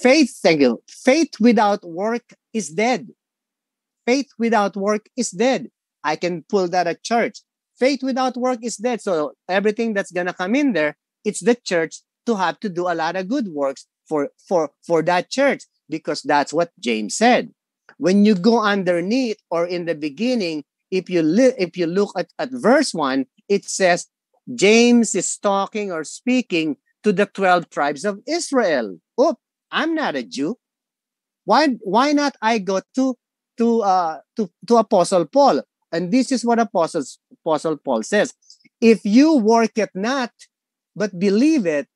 Faith, thank you. Faith without work is dead. Faith without work is dead. I can pull that at church. Faith without work is dead. So everything that's going to come in there, it's the church to have to do a lot of good works for for for that church because that's what James said. When you go underneath or in the beginning, if you li- if you look at, at verse one, it says James is talking or speaking to the 12 tribes of Israel. Oh, I'm not a Jew. Why why not I go to to uh to, to Apostle Paul? And this is what Apostle Apostle Paul says. If you work it not, but believe it,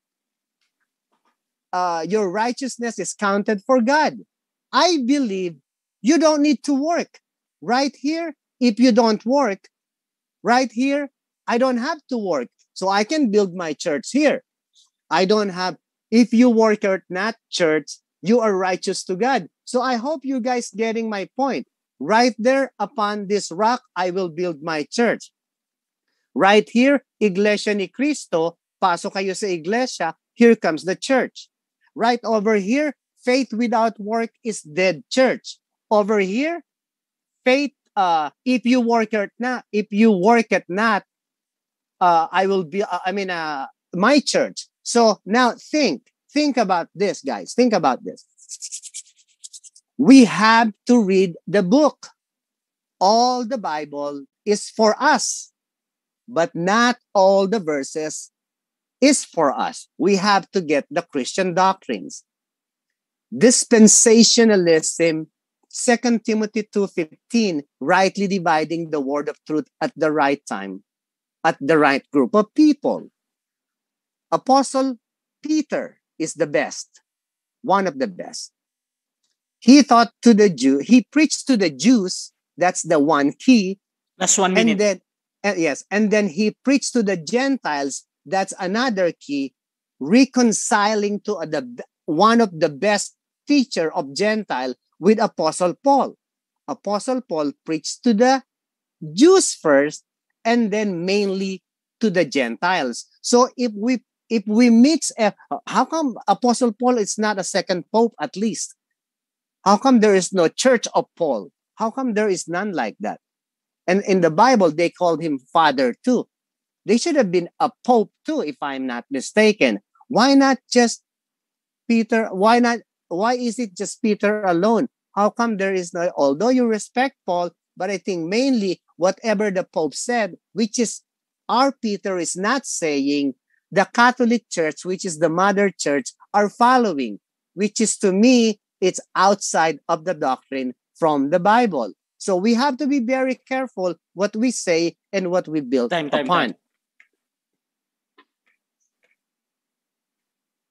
uh, your righteousness is counted for God. I believe you don't need to work. Right here, if you don't work, right here, I don't have to work. So I can build my church here. I don't have, if you work at not church, you are righteous to God. So I hope you guys getting my point. Right there upon this rock, I will build my church. Right here, Iglesia ni Cristo, Paso kayo sa iglesia, here comes the church. Right over here, faith without work is dead church. Over here, faith, uh, if you work at na, if you work at not, uh, I will be, uh, I mean, uh, my church. So now think, think about this, guys. Think about this. We have to read the book. All the Bible is for us, but not all the verses is for us. We have to get the Christian doctrines. Dispensationalism, 2 Timothy 2.15, rightly dividing the word of truth at the right time, at the right group of people. Apostle Peter is the best, one of the best. He taught to the Jew, he preached to the Jews, that's the one key. That's one minute. And then, uh, yes, and then he preached to the Gentiles that's another key. Reconciling to the, one of the best teacher of Gentile with Apostle Paul. Apostle Paul preached to the Jews first and then mainly to the Gentiles. So if we if we mix uh, how come Apostle Paul is not a second pope at least? How come there is no church of Paul? How come there is none like that? And in the Bible, they called him father too. They should have been a pope too, if I'm not mistaken. Why not just Peter? Why not? Why is it just Peter alone? How come there is no, although you respect Paul, but I think mainly whatever the Pope said, which is our Peter is not saying the Catholic Church, which is the mother church, are following, which is to me, it's outside of the doctrine from the Bible. So we have to be very careful what we say and what we build time, time, upon. Time.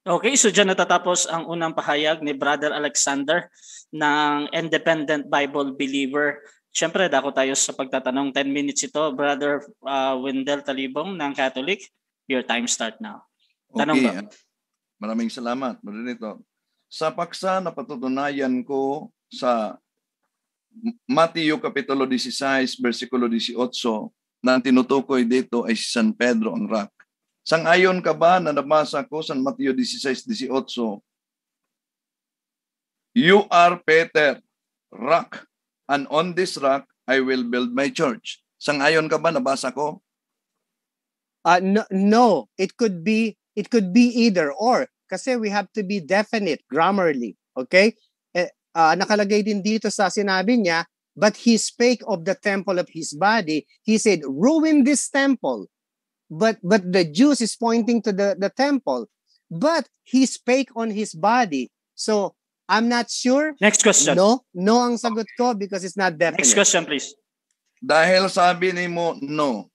Okay, so dyan natatapos ang unang pahayag ni Brother Alexander ng Independent Bible Believer. Siyempre, dako tayo sa pagtatanong. 10 minutes ito, Brother uh, Wendell Talibong ng Catholic. Your time start now. Tanong okay. Ba? Maraming salamat. Marinito. Sa paksa na patutunayan ko sa Matthew Kapitulo 16, versikulo 18, na tinutukoy dito ay si San Pedro ang rock. Sangayon ka ba na nabasa ko sa Matthew 16:18? You are Peter, rock, and on this rock I will build my church. Sangayon ka ba nabasa ko? Uh, no, no, it could be it could be either or kasi we have to be definite grammarly, okay? Eh, uh, nakalagay din dito sa sinabi niya, but he spake of the temple of his body. He said, ruin this temple but but the Jews is pointing to the, the temple. But he spake on his body. So I'm not sure. Next question. No, no ang sagot ko because it's not definite. Next question please. Dahil sabi ni mo no.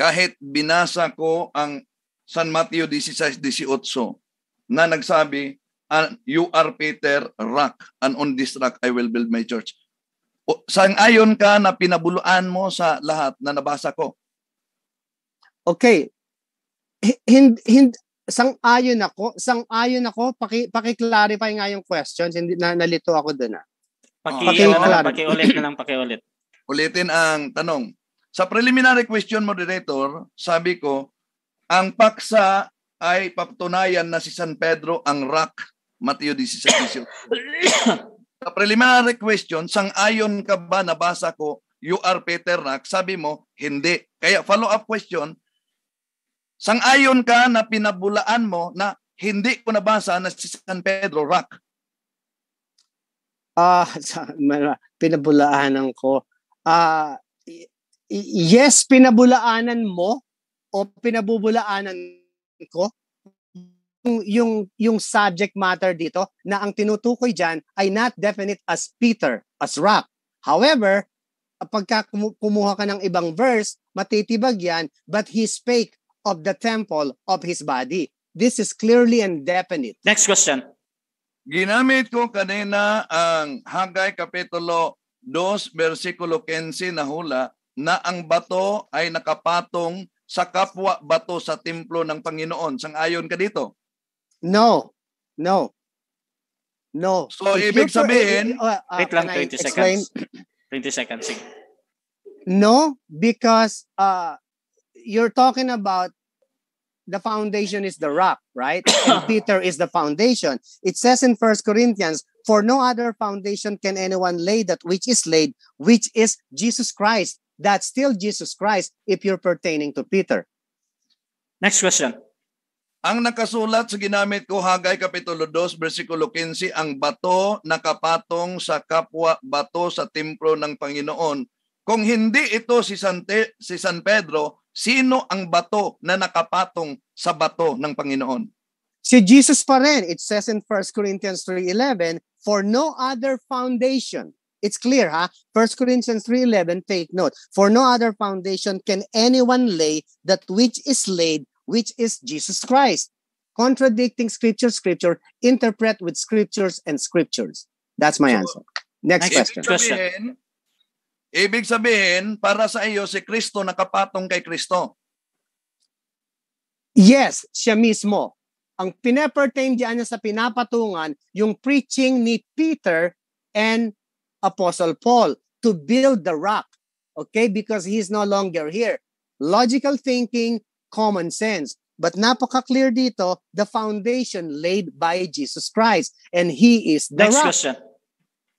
Kahit binasa ko ang San Mateo 16:18 na nagsabi, ah, you are Peter, rock, and on this rock I will build my church. O, sang ayon ka na pinabuluan mo sa lahat na nabasa ko. Okay. Hindi, hindi, sang-ayon ako, sang-ayon ako, paki, paki-clarify nga yung questions, hindi na, nalito ako doon ah. Paki, paki, uh, ano na, paki-ulit na lang, paki-ulit. Ulitin ang tanong. Sa preliminary question moderator, sabi ko, ang paksa ay papatunayan na si San Pedro ang rock, Mateo 16. sa preliminary question, sang-ayon ka ba nabasa ko, you are Peter Rock? Sabi mo, hindi. Kaya follow-up question, Sangayon ka na pinabulaan mo na hindi ko nabasa na si San Pedro Rock. Ah, uh, pinabulaanan ko. Ah, uh, yes, pinabulaanan mo o pinabubulaanan ko yung, yung subject matter dito na ang tinutukoy diyan ay not definite as Peter, as rock. However, pagka kumuha ka ng ibang verse, matitibag yan, but he spake of the temple of his body. This is clearly and definite. Next question. Ginamit ko kanina ang Hagay Kapitulo 2, versikulo 15 na hula na ang bato ay nakapatong sa kapwa bato sa templo ng Panginoon. Sang-ayon ka dito? No. No. No. So, If ibig sabihin... Uh, uh, wait lang, 20 explain? seconds. 20 seconds. Sige. No, because uh, you're talking about the foundation is the rock, right? and Peter is the foundation. It says in 1 Corinthians, for no other foundation can anyone lay that which is laid, which is Jesus Christ. That's still Jesus Christ if you're pertaining to Peter. Next question. Ang nakasulat sa ginamit ko Hagay Kapitulo 2 versikulo 15 ang bato na kapatong sa kapwa bato sa templo ng Panginoon. Kung hindi ito si San, Te- si San Pedro, Sino ang bato na nakapatong sa bato ng Panginoon? Si Jesus pa rin. It says in 1 Corinthians 3.11, For no other foundation It's clear, ha? 1 Corinthians 3.11, take note. For no other foundation can anyone lay that which is laid, which is Jesus Christ. Contradicting scripture, scripture, interpret with scriptures and scriptures. That's my so, answer. Next, next question. question. Ibig sabihin, para sa iyo, si Kristo nakapatong kay Kristo. Yes, siya mismo. Ang pinapertain diyan niya sa pinapatungan, yung preaching ni Peter and Apostle Paul to build the rock. Okay? Because he's no longer here. Logical thinking, common sense. But napaka-clear dito, the foundation laid by Jesus Christ. And He is the Next rock. question.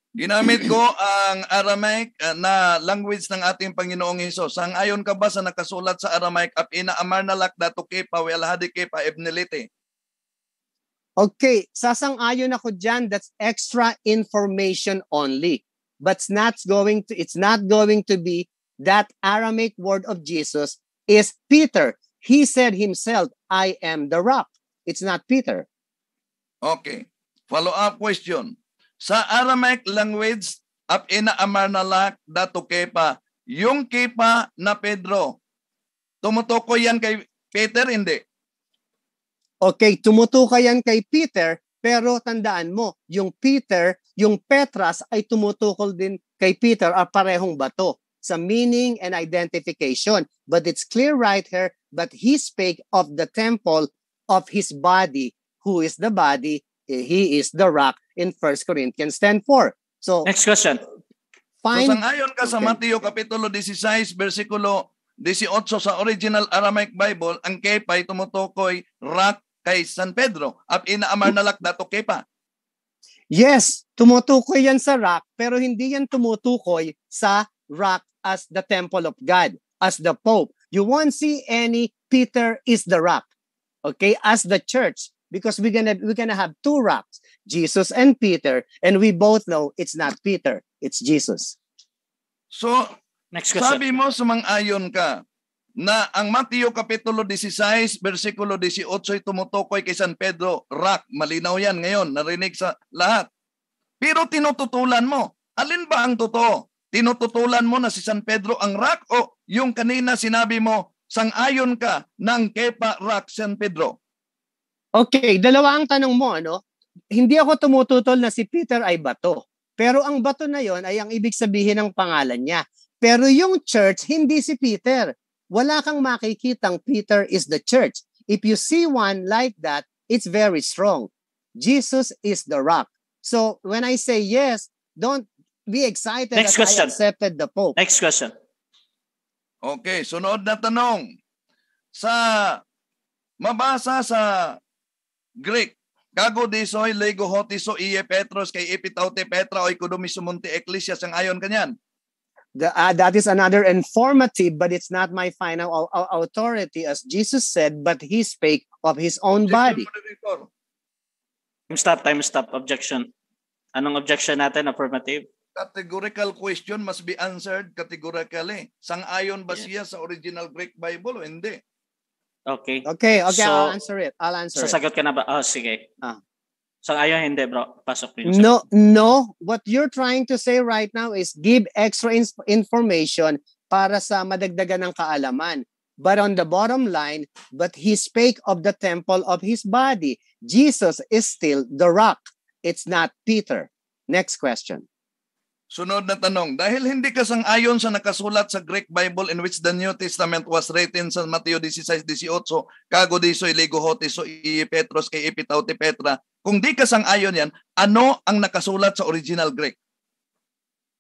Ginamit ko ang Aramaic ah, na language ng ating Panginoong Hesus. Ang ayon ka ba sa nakasulat sa Aramaic at ina amar na amarnalak datuke pa welhadike pa ibnilite? Okay, sasang-ayon ako diyan. That's extra information only. But it's not going to it's not going to be that Aramaic word of Jesus is Peter. He said himself, I am the rock. It's not Peter. Okay. Follow up question. Sa Aramaic language, ap ina amarnalak dato kepa. Yung kepa na Pedro. Tumutukoy yan kay Peter, hindi. Okay, tumutukoy yan kay Peter, pero tandaan mo, yung Peter, yung Petras ay tumutukol din kay Peter at ah, parehong bato sa meaning and identification. But it's clear right here, but he spake of the temple of his body. Who is the body? He is the rock in 1 Corinthians 10.4. So, Next question. Find, so, sangayon ka okay. sa Mateo Kapitulo 16, versikulo 18 sa original Aramaic Bible, ang kepa ay tumutukoy rock kay San Pedro. At inaamar na lakda to kepa. Yes, tumutukoy yan sa rock, pero hindi yan tumutukoy sa rock as the temple of God, as the Pope. You won't see any Peter is the rock. Okay, as the church because we're gonna we're gonna have two rocks jesus and peter and we both know it's not peter it's jesus so Next question. sabi mo sumang-ayon ka na ang Mateo Kapitulo 16, versikulo 18 ay tumutukoy kay San Pedro, rock. Malinaw yan ngayon, narinig sa lahat. Pero tinututulan mo, alin ba ang totoo? Tinututulan mo na si San Pedro ang rock o yung kanina sinabi mo, sang-ayon ka ng Kepa Rock San Pedro? Okay, dalawa ang tanong mo, ano? Hindi ako tumututol na si Peter ay bato. Pero ang bato na yon ay ang ibig sabihin ng pangalan niya. Pero yung church, hindi si Peter. Wala kang makikitang Peter is the church. If you see one like that, it's very strong. Jesus is the rock. So when I say yes, don't be excited Next that question. I accepted the Pope. Next question. Okay, sunod na tanong. Sa mabasa sa Greek. Kago disoy lego hotiso iye Petros kay epitaute Petra o ekonomisomunti eklesia sang ayon kanyan. The, uh, that is another informative, but it's not my final authority, as Jesus said, but he spake of his own body. Stop, time stop. Objection. Anong objection natin? Affirmative? Categorical question must be answered categorically. Sang-ayon ba yes. sa original Greek Bible o hindi? Okay. Okay, okay, so, I'll answer it. I'll answer sasagot ka na ba? Oh, sige. Ah. So ayaw, hindi bro. Pasok yun. No, no. What you're trying to say right now is give extra in- information para sa madagdagan ng kaalaman. But on the bottom line, but he spake of the temple of his body. Jesus is still the rock. It's not Peter. Next question. Sunod na tanong, dahil hindi kasang-ayon sa nakasulat sa Greek Bible in which the New Testament was written sa Mateo 16:18, kago disoy lego hotiso i Petros kay ti Petra, kung di kasang-ayon yan, ano ang nakasulat sa original Greek?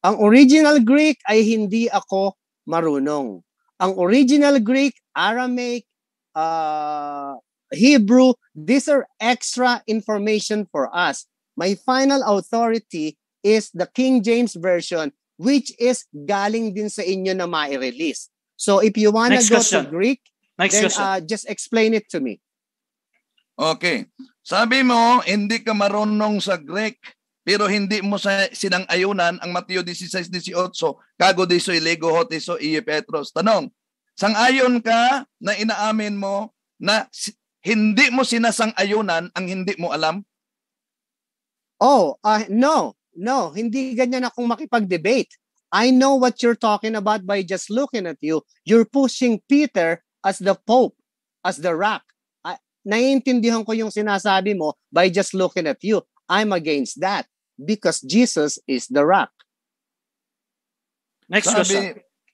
Ang original Greek ay hindi ako marunong. Ang original Greek, Aramaic, uh, Hebrew, these are extra information for us. My final authority is the King James Version, which is galing din sa inyo na ma-release. So if you want to go question. to Greek, Next then question. uh, just explain it to me. Okay. Sabi mo, hindi ka marunong sa Greek, pero hindi mo sa sinang ayunan ang Mateo 16:18, kago diso ilego hotiso iye Petros. Tanong, sang-ayon ka na inaamin mo na hindi mo sinasang-ayunan ang hindi mo alam? Oh, uh, no. No, hindi ganyan akong makipag-debate. I know what you're talking about by just looking at you. You're pushing Peter as the Pope, as the rock. I, naiintindihan ko yung sinasabi mo by just looking at you. I'm against that because Jesus is the rock. Next Sabi, question.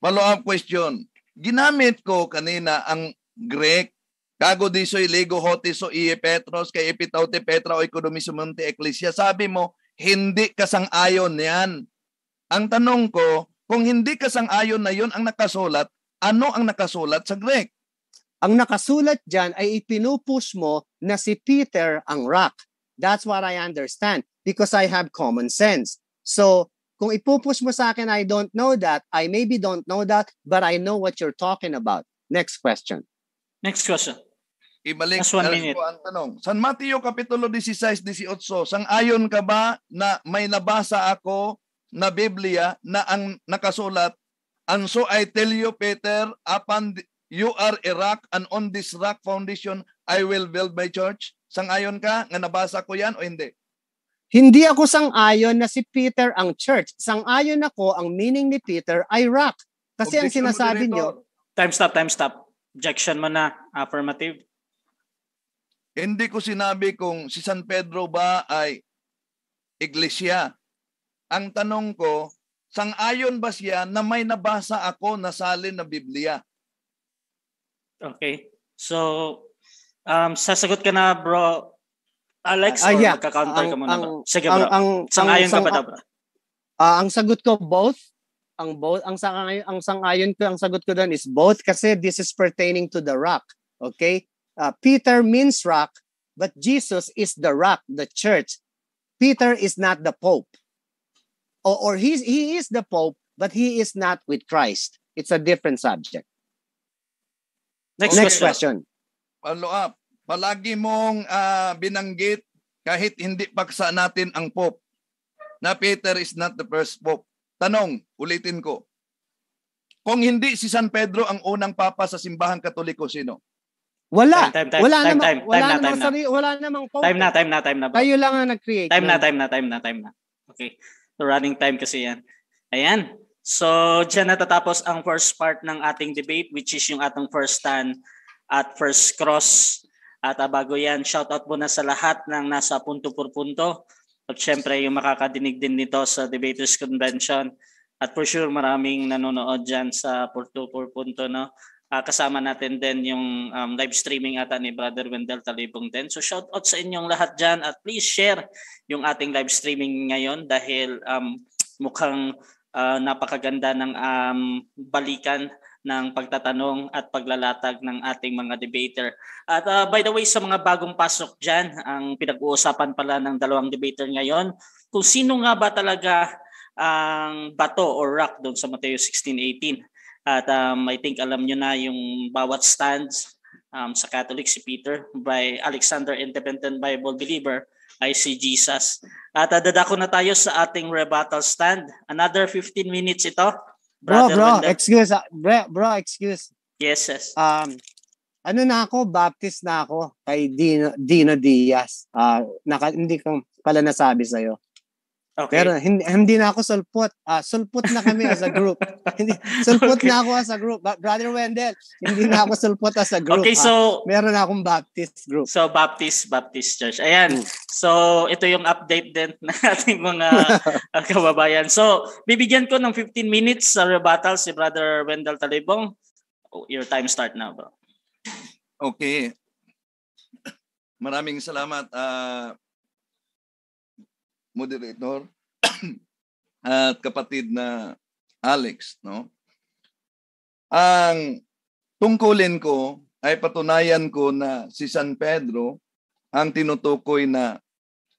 Follow-up question. Ginamit ko kanina ang Greek Kago disoy lego hotiso iye Petros kay epitaute Petra o ekonomiso monte Sabi mo, hindi kasang-ayon niyan. Ang tanong ko, kung hindi kasang-ayon na yon ang nakasulat, ano ang nakasulat sa Greek? Ang nakasulat dyan ay ipinupush mo na si Peter ang rock. That's what I understand because I have common sense. So, kung ipupush mo sa akin, I don't know that, I maybe don't know that, but I know what you're talking about. Next question. Next question. Ibalik Just one minute. ang tanong. San Mateo Kapitulo 16-18, sang ayon ka ba na may nabasa ako na Biblia na ang nakasulat, And so I tell you, Peter, upon you are a rock and on this rock foundation, I will build my church. Sang-ayon ka nga nabasa ko yan o hindi? Hindi ako sang-ayon na si Peter ang church. Sang-ayon ako ang meaning ni Peter ay rock. Kasi Objection ang sinasabi niyo... Time stop, time stop. Objection mo na. Affirmative. Hindi ko sinabi kung si San Pedro ba ay iglesia. Ang tanong ko, sang-ayon ba siya na may nabasa ako na salin na Biblia? Okay. So, um, sasagot ka na bro Alex uh, or yeah. magka-counter ang, ka muna ang, bro? Sige bro, ang, ang, sang-ayon ang, ka ba daw bro? Uh, ang sagot ko both. Ang both ang sang ang sang-ayon ko ang sagot ko doon is both kasi this is pertaining to the rock. Okay? uh, Peter means rock, but Jesus is the rock, the church. Peter is not the Pope. Or, or he's, he is the Pope, but he is not with Christ. It's a different subject. Next, Next question. question. Follow up. Palagi mong uh, binanggit kahit hindi paksa natin ang Pope na Peter is not the first Pope. Tanong, ulitin ko. Kung hindi si San Pedro ang unang papa sa simbahang katoliko, sino? Wala. Time, time, time, wala time, time, wala time, namang time, sari, wala namang content. Time na, time na, time na. Ba? Kayo lang ang nag-create. Time na, time na, time na, time na. Okay. So running time kasi yan. Ayan. So, dyan natatapos ang first part ng ating debate which is yung atong first stand at first cross. At ah, bago yan, shoutout muna sa lahat ng nasa punto por punto. At syempre, yung makakadinig din nito sa Debaters Convention. At for sure, maraming nanonood dyan sa punto por punto. No? uh, kasama natin din yung um, live streaming ata ni Brother Wendell Talibong din. So shout out sa inyong lahat dyan at please share yung ating live streaming ngayon dahil um, mukhang uh, napakaganda ng um, balikan ng pagtatanong at paglalatag ng ating mga debater. At uh, by the way, sa mga bagong pasok dyan, ang pinag-uusapan pala ng dalawang debater ngayon, kung sino nga ba talaga ang bato or rock doon sa Mateo 16:18. At um, I think alam nyo na yung bawat stands um, sa Catholic si Peter by Alexander Independent Bible Believer I see Jesus. At uh, dadako na tayo sa ating rebuttal stand. Another 15 minutes ito. Brother bro, bro, Wendell. excuse. Ah, bro, bro, excuse. Yes, yes. Um, ano na ako, Baptist na ako kay Dino, Dino Diaz. Uh, naka, hindi ko pala nasabi sa'yo. Okay. Pero hindi, hindi na ako sulpot. Ah, sulpot na kami as a group. hindi, sulpot okay. na ako as a group. Brother Wendell, hindi na ako sulpot as a group. Okay, so... Ah, meron akong Baptist group. So, Baptist, Baptist Church. Ayan. Hmm. So, ito yung update din ng ating mga ah, kababayan. So, bibigyan ko ng 15 minutes sa rebuttal si Brother Wendell Talibong. Oh, your time start now, bro. Okay. Maraming salamat. Uh, moderator, at kapatid na Alex, no? Ang tungkulin ko ay patunayan ko na si San Pedro ang tinutukoy na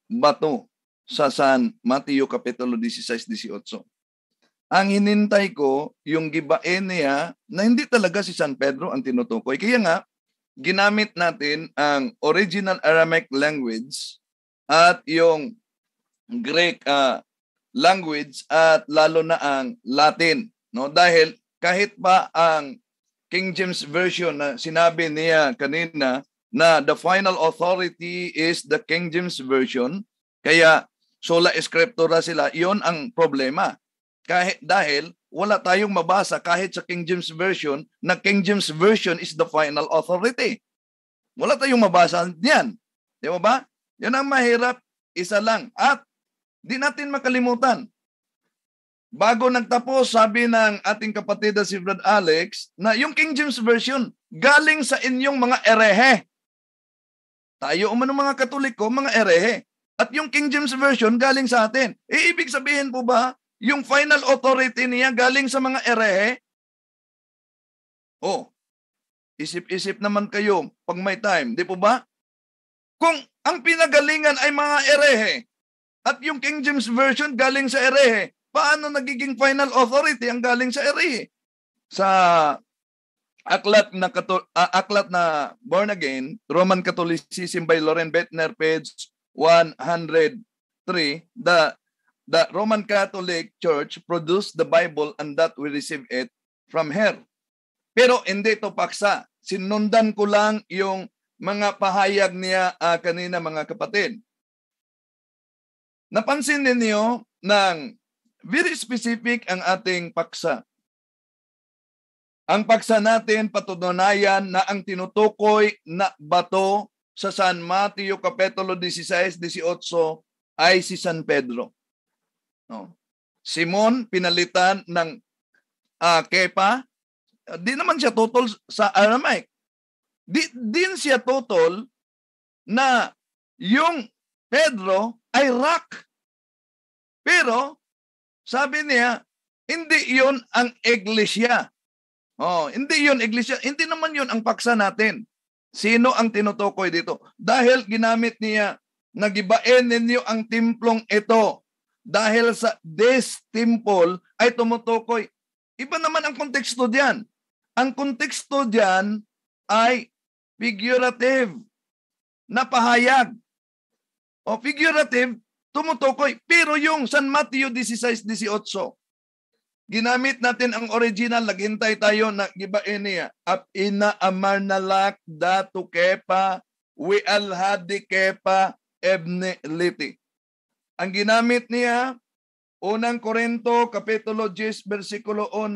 bato sa San Mateo Kapitulo 16-18. Ang hinintay ko, yung gibae na hindi talaga si San Pedro ang tinutukoy. Kaya nga, ginamit natin ang original Aramaic language at yung Greek uh, language at lalo na ang Latin, no? Dahil kahit pa ang King James Version na sinabi niya kanina na the final authority is the King James Version, kaya sola scriptura sila, iyon ang problema. Kahit dahil wala tayong mabasa kahit sa King James Version na King James Version is the final authority. Wala tayong mabasa niyan. Di ba ba? Yan ang mahirap, isa lang. At Di natin makalimutan. Bago nagtapos, sabi ng ating kapatid si Brad Alex, na yung King James Version, galing sa inyong mga erehe. Tayo umano mga katoliko, mga erehe. At yung King James Version, galing sa atin. E, ibig sabihin po ba, yung final authority niya galing sa mga erehe? Oh, isip-isip naman kayo pag may time, di po ba? Kung ang pinagalingan ay mga erehe, at yung King James Version galing sa erehe. Paano nagiging final authority ang galing sa erehe? Sa aklat na Katol- uh, aklat na Born Again, Roman Catholicism by Loren Bettner, page 103, the the Roman Catholic Church produced the Bible and that we receive it from her. Pero hindi to paksa. Sinundan ko lang yung mga pahayag niya uh, kanina mga kapatid. Napansin ninyo ng very specific ang ating paksa. Ang paksa natin patutunayan na ang tinutukoy na bato sa San Mateo Kapitulo 16-18 ay si San Pedro. No. Simon pinalitan ng uh, Kepa. Uh, di naman siya total sa Aramaic. Di, din siya total na yung Pedro ay rock. Pero, sabi niya, hindi yon ang iglesia. Oh, hindi yon iglesia. Hindi naman yon ang paksa natin. Sino ang tinutukoy dito? Dahil ginamit niya, nagibain ninyo ang templong ito. Dahil sa this temple ay tumutukoy. Iba naman ang konteksto diyan. Ang konteksto diyan ay figurative na pahayag o figurative, tumutukoy. Pero yung San Mateo 16.18, ginamit natin ang original, naghintay tayo na giba niya. Ah, Ap ina amarnalak datu kepa we alhadi kepa ebne liti. Ang ginamit niya, unang Korinto, Kapitulo 10, versikulo 1,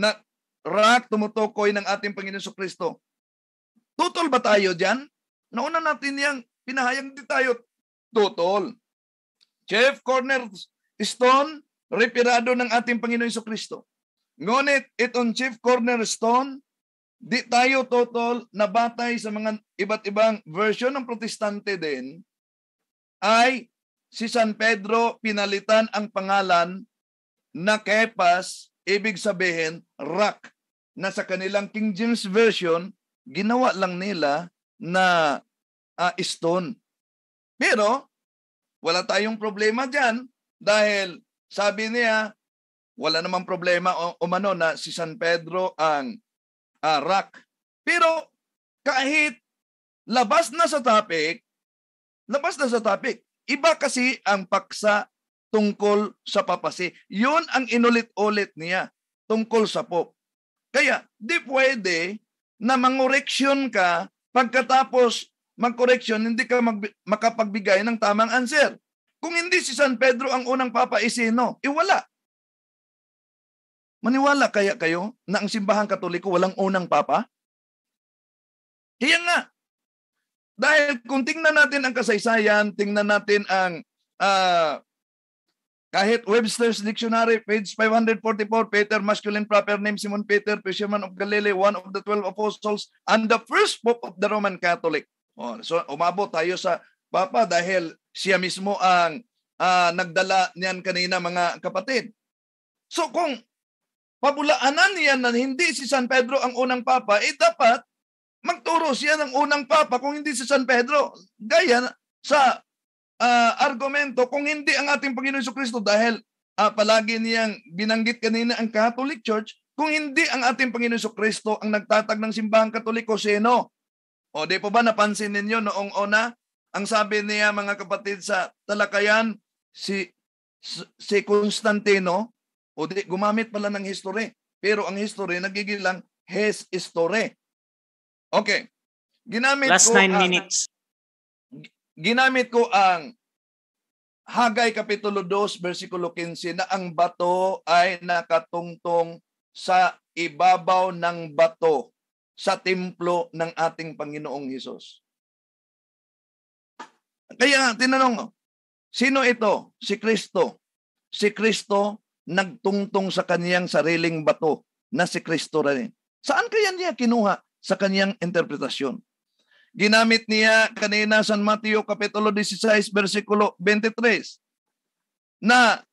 na rak tumutukoy ng ating Panginoon Kristo. Tutol ba tayo dyan? Nauna natin yung Pinahayag din tayo, tutol. Corner Stone, retirado ng ating Panginoon Iso Kristo. Ngunit itong chief cornerstone, di tayo total na batay sa mga iba't ibang version ng protestante din, ay si San Pedro pinalitan ang pangalan na Kepas, ibig sabihin, rock, na sa kanilang King James Version, ginawa lang nila na uh, stone. Pero, wala tayong problema dyan dahil sabi niya, wala namang problema o umano na si San Pedro ang uh, rock. Pero kahit labas na sa topic, labas na sa topic, iba kasi ang paksa tungkol sa papasi. Yun ang inulit-ulit niya tungkol sa pop. Kaya di pwede na mangoreksyon ka pagkatapos mag-correction, hindi ka mag- makapagbigay ng tamang answer. Kung hindi si San Pedro ang unang Papa Isino, iwala. Maniwala kaya kayo na ang simbahang katoliko walang unang Papa? Kaya nga. Dahil kung tingnan natin ang kasaysayan, tingnan natin ang uh, kahit Webster's Dictionary, page 544, Peter, masculine proper name, Simon Peter, fisherman of Galilee, one of the 12 apostles, and the first pope of the Roman Catholic. Oh, so umabot tayo sa Papa dahil siya mismo ang uh, nagdala niyan kanina mga kapatid. So kung pabulaanan niyan na hindi si San Pedro ang unang Papa, eh dapat magturo siya ng unang Papa kung hindi si San Pedro. Gaya sa uh, argumento kung hindi ang ating Panginoon Kristo dahil uh, palagi niyang binanggit kanina ang Catholic Church, kung hindi ang ating Panginoon Kristo ang nagtatag ng simbahang katoliko, sino? O di po ba napansin ninyo noong una, ang sabi niya mga kapatid sa talakayan, si, si Constantino, o di, gumamit pala ng history. Pero ang history, nagiging lang his history. Okay. Ginamit Last ko nine ang, minutes. Ginamit ko ang Hagay Kapitulo 2, versikulo 15 na ang bato ay nakatungtong sa ibabaw ng bato sa templo ng ating Panginoong Hesus. Kaya tinanong sino ito? Si Kristo. Si Kristo nagtungtong sa kaniyang sariling bato na si Kristo rin. Saan kaya niya kinuha sa kaniyang interpretasyon? Ginamit niya kanina sa Mateo Kapitulo 16, versikulo 23 na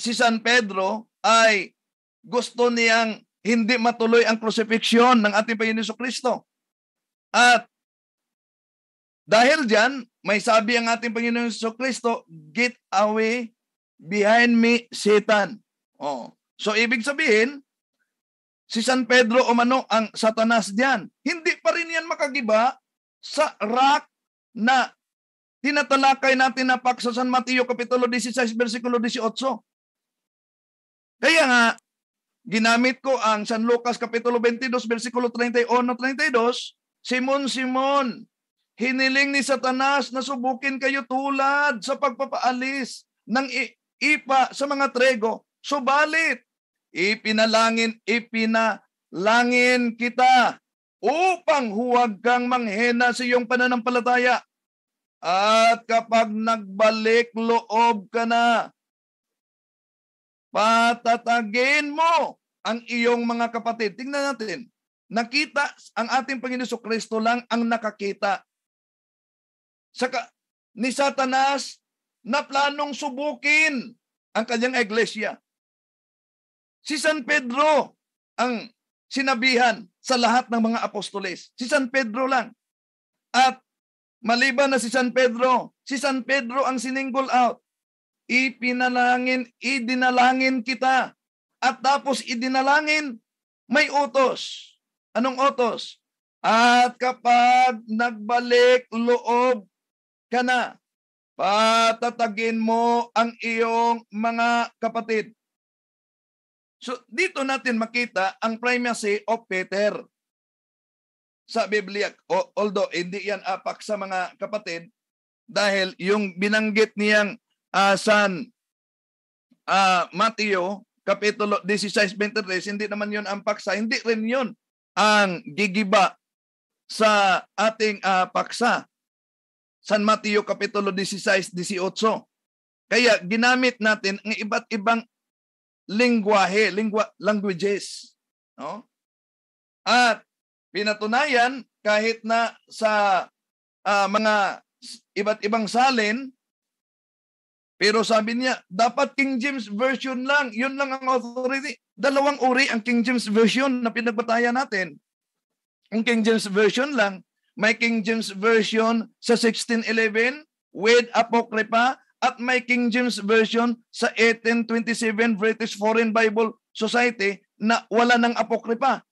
si San Pedro ay gusto niyang hindi matuloy ang crucifixion ng ating Panginoon Kristo. At dahil diyan, may sabi ang ating Panginoon Kristo, get away behind me, Satan. Oh. So ibig sabihin, si San Pedro o mano ang satanas diyan. Hindi pa rin yan makagiba sa rock na tinatalakay natin na pak San Mateo Kapitulo 16, versikulo 18. Kaya nga, ginamit ko ang San Lucas Kapitulo 22, versikulo 31-32, Simon, Simon, hiniling ni Satanas na subukin kayo tulad sa pagpapaalis ng ipa sa mga trego. Subalit, ipinalangin, ipinalangin kita upang huwag kang manghena sa iyong pananampalataya. At kapag nagbalik loob ka na Patatagin mo ang iyong mga kapatid. Tingnan natin. Nakita ang ating Panginoon so Kristo lang ang nakakita. Sa ni Satanas na planong subukin ang kanyang iglesia. Si San Pedro ang sinabihan sa lahat ng mga apostoles. Si San Pedro lang. At maliban na si San Pedro, si San Pedro ang siningol out. Ipinalangin, idinalangin kita. At tapos idinalangin, may utos. Anong utos? At kapag nagbalik loob ka na, patatagin mo ang iyong mga kapatid. So dito natin makita ang primacy of Peter sa Biblia. although hindi yan apak sa mga kapatid dahil yung binanggit niyang uh, San uh, ah, Mateo, Kapitulo 16.23, hindi naman yon ang paksa. Hindi rin yon ang gigiba sa ating uh, paksa. San Mateo Kapitulo 16.18. Kaya ginamit natin ang iba't ibang lingwahe, lingwa, languages. No? At pinatunayan kahit na sa uh, mga iba't ibang salin, pero sabi niya, dapat King James Version lang. Yun lang ang authority. Dalawang uri ang King James Version na pinagbatayan natin. Ang King James Version lang, may King James Version sa 1611 with Apocrypha at may King James Version sa 1827 British Foreign Bible Society na wala ng Apocrypha.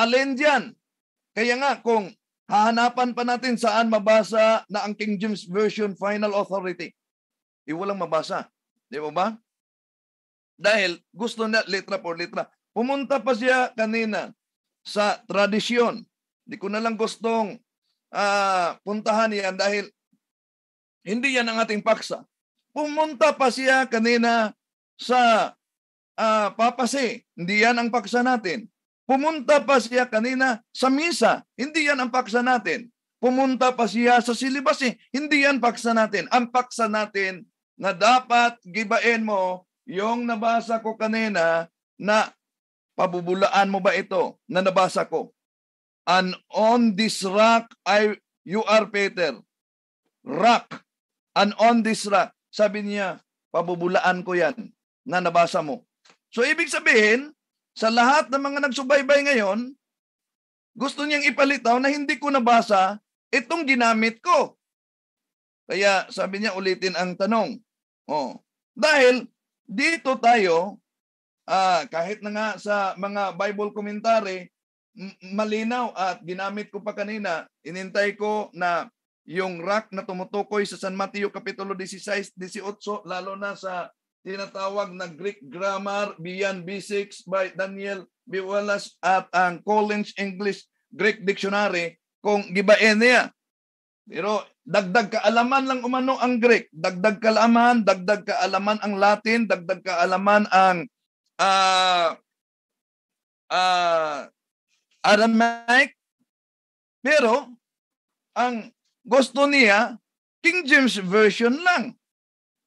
Alin dyan? Kaya nga kung hahanapan pa natin saan mabasa na ang King James Version final authority eh walang mabasa. Di ba ba? Dahil gusto na letra por letra. Pumunta pa siya kanina sa tradisyon. Di ko na lang gustong uh, puntahan yan dahil hindi yan ang ating paksa. Pumunta pa siya kanina sa uh, papasi. Hindi yan ang paksa natin. Pumunta pa siya kanina sa misa. Hindi yan ang paksa natin. Pumunta pa siya sa silibasi. Hindi yan paksa natin. Ang paksa natin na dapat gibain mo yung nabasa ko kanina na pabubulaan mo ba ito na nabasa ko? And on this rock, I, you are Peter. Rock. And on this rock. Sabi niya, pabubulaan ko yan na nabasa mo. So ibig sabihin, sa lahat ng mga nagsubaybay ngayon, gusto niyang ipalitaw na hindi ko nabasa itong ginamit ko. Kaya sabi niya ulitin ang tanong, Oh. Dahil dito tayo, ah, kahit na nga sa mga Bible commentary, malinaw at ginamit ko pa kanina, inintay ko na yung rack na tumutukoy sa San Mateo Kapitulo 16, 18, lalo na sa tinatawag na Greek Grammar Beyond B6 by Daniel Biwalas at ang Collins English Greek Dictionary kung gibain niya pero dagdag kaalaman lang umano ang Greek, dagdag kaalaman, dagdag kaalaman ang Latin, dagdag kaalaman ang uh, uh, Aramaic. Pero ang gusto niya, King James Version lang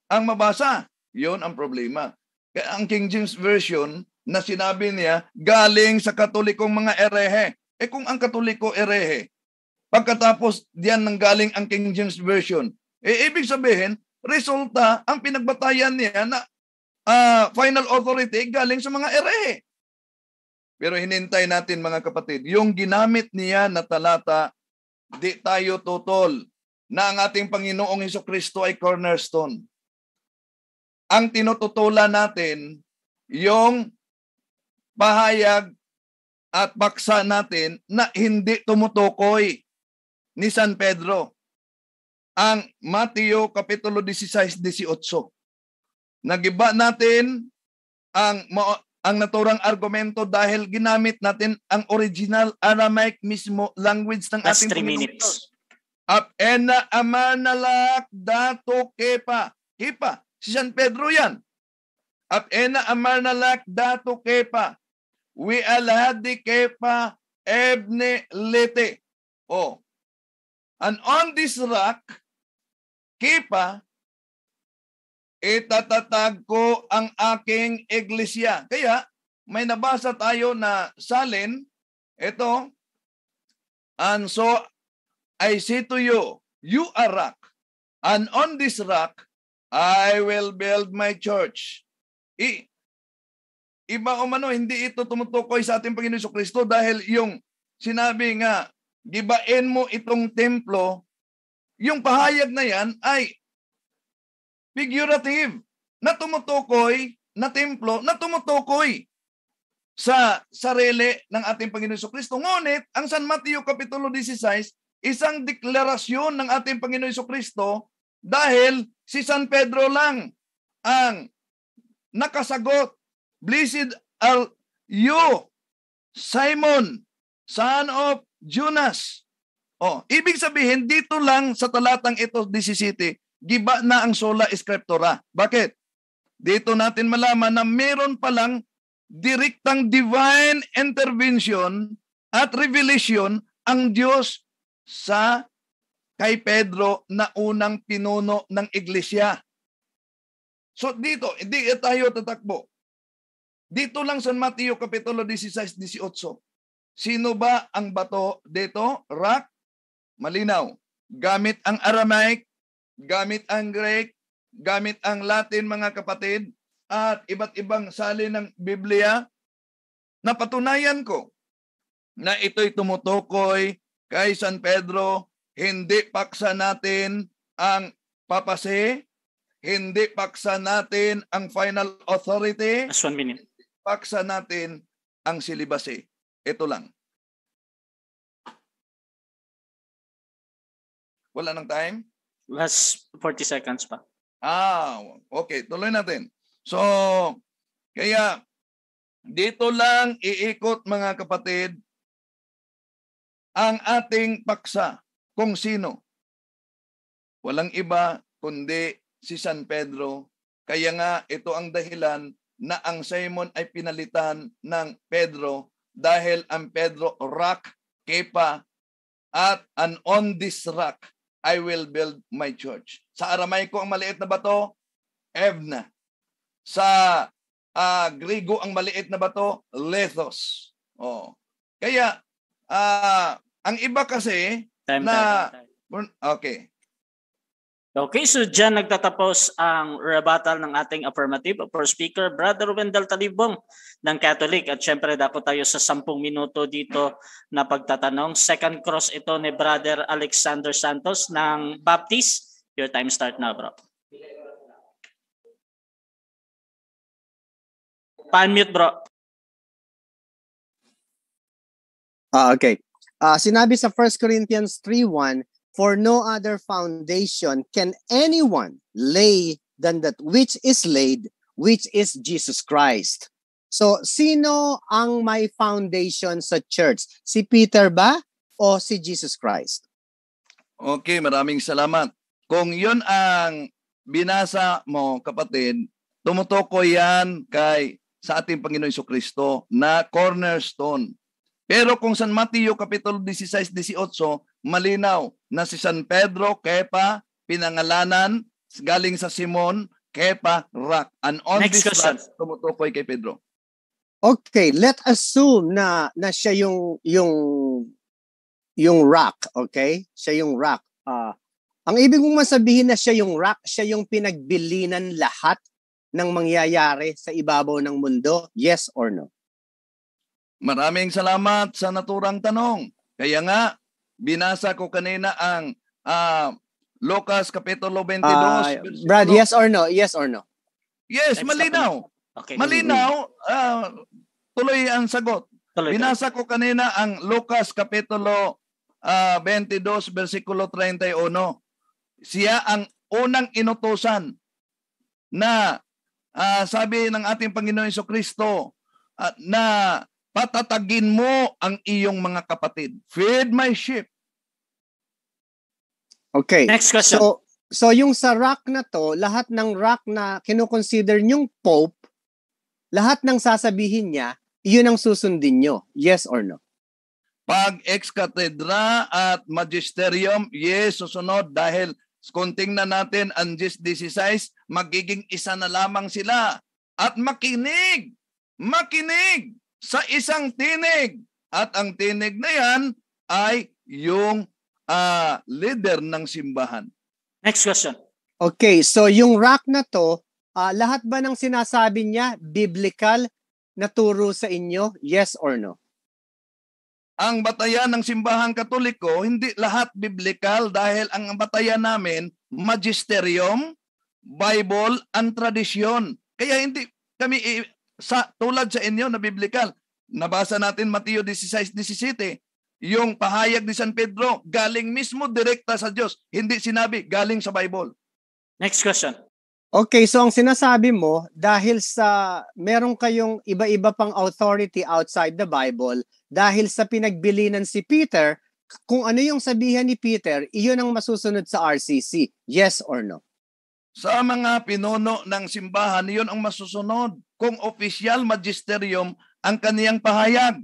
ang mabasa. Yun ang problema. Kaya ang King James Version na sinabi niya galing sa katolikong mga erehe. Eh kung ang katoliko erehe, Pagkatapos, diyan nanggaling ang King James Version. E, ibig sabihin, resulta ang pinagbatayan niya na uh, final authority galing sa mga erehe. Pero hinintay natin mga kapatid, yung ginamit niya na talata, di tayo tutol na ang ating Panginoong Heso Kristo ay cornerstone. Ang tinututulan natin, yung pahayag at baksa natin na hindi tumutukoy ni San Pedro ang Mateo Kapitulo 16-18. Nagiba natin ang ang naturang argumento dahil ginamit natin ang original Aramaic mismo language ng Last ating three minutes. Up ena amanalak dato kepa. Kepa, si San Pedro yan. Up ena amanalak dato kepa. We alhadi kepa ebne lete. Oh, And on this rock, Kipa, itatatag ko ang aking iglesia. Kaya, may nabasa tayo na salin, ito, and so I say to you, you are rock, and on this rock, I will build my church. I, iba o mano, hindi ito tumutukoy sa ating Panginoon Kristo dahil yung sinabi nga gibain mo itong templo, yung pahayag na yan ay figurative na tumutukoy na templo na tumutukoy sa sarili ng ating Panginoon Iso Kristo. Ngunit, ang San Mateo Kapitulo 16, isang deklarasyon ng ating Panginoon Iso Kristo dahil si San Pedro lang ang nakasagot, Blessed are you, Simon, son of Jonas. Oh, ibig sabihin, dito lang sa talatang ito, 17, giba na ang sola scriptura. Bakit? Dito natin malaman na meron pa lang direktang divine intervention at revelation ang Diyos sa kay Pedro na unang pinuno ng iglesia. So dito, hindi tayo tatakbo. Dito lang sa Mateo Kapitulo 16 Sino ba ang bato dito? Rock? Malinaw. Gamit ang Aramaic, gamit ang Greek, gamit ang Latin mga kapatid, at iba't ibang sali ng Biblia, napatunayan ko na ito'y tumutukoy kay San Pedro, hindi paksa natin ang papasi, hindi paksa natin ang final authority, paksa natin ang silibase. Ito lang. Wala ng time? Last 40 seconds pa. Ah, okay. Tuloy natin. So, kaya dito lang iikot mga kapatid ang ating paksa kung sino. Walang iba kundi si San Pedro. Kaya nga ito ang dahilan na ang Simon ay pinalitan ng Pedro dahil ang Pedro rock, kepa, at an on this rock I will build my church. Sa Aramaico ang maliit na bato, Evna. Sa uh, Grigo ang maliit na bato, Lethos. Oh. Kaya uh, ang iba kasi time, na time, time. okay. Okay, so dyan nagtatapos ang rebuttal ng ating affirmative for speaker, Brother Wendell Talibong ng Catholic. At syempre, dako tayo sa 10 minuto dito na pagtatanong. Second cross ito ni Brother Alexander Santos ng Baptist. Your time start now, bro. Pa-mute, bro. Ah, uh, okay. Uh, sinabi sa 1 Corinthians 3.1, For no other foundation can anyone lay than that which is laid, which is Jesus Christ. So, sino ang may foundation sa church? Si Peter ba o si Jesus Christ? Okay, maraming salamat. Kung yon ang binasa mo, kapatid, tumutukoy yan kay sa ating Panginoon Kristo na cornerstone. Pero kung San Mateo Kapitulo 16-18, malinaw na si San Pedro, Kepa, pinangalanan galing sa Simon, Kepa, Rock. And on Next this question. Run, tumutukoy kay Pedro. Okay, let assume na na siya yung yung yung rock, okay? Siya yung rock. Uh, ang ibig kong masabihin na siya yung rock, siya yung pinagbilinan lahat ng mangyayari sa ibabaw ng mundo, yes or no? Maraming salamat sa naturang tanong. Kaya nga, Binasa ko kanina ang uh, Lucas Kapitulo 22. Uh, Brad, yes or no? Yes or no? Yes, Next malinaw. Okay. Malinaw, uh, tuloy ang sagot. Tuloy, Binasa ko kanina ang Lucas Kapitulo uh, ah, 22, versikulo 31. Siya ang unang inutusan na uh, sabi ng ating Panginoon Iso Kristo uh, na Patatagin mo ang iyong mga kapatid. Feed my sheep. Okay. Next question. So, so yung sa rock na to, lahat ng rock na kinoconsider nyong pope, lahat ng sasabihin niya, iyon ang susundin nyo. Yes or no? Pag ex cathedra at magisterium, yes, susunod dahil kung tingnan natin ang 16, magiging isa na lamang sila. At makinig, makinig sa isang tinig. At ang tinig na yan ay yung uh, leader ng simbahan. Next question. Okay, so yung rock na to, uh, lahat ba ng sinasabi niya biblical na turo sa inyo? Yes or no? Ang batayan ng simbahang katoliko, hindi lahat biblical dahil ang batayan namin, magisterium, Bible, ang tradisyon. Kaya hindi kami sa tulad sa inyo na biblikal. Nabasa natin Mateo 16:17, yung pahayag ni San Pedro galing mismo direkta sa Diyos, hindi sinabi galing sa Bible. Next question. Okay, so ang sinasabi mo, dahil sa meron kayong iba-iba pang authority outside the Bible, dahil sa pinagbilinan si Peter, kung ano yung sabihan ni Peter, iyon ang masusunod sa RCC. Yes or no? Sa mga pinuno ng simbahan, iyon ang masusunod kung official magisterium ang kaniyang pahayag.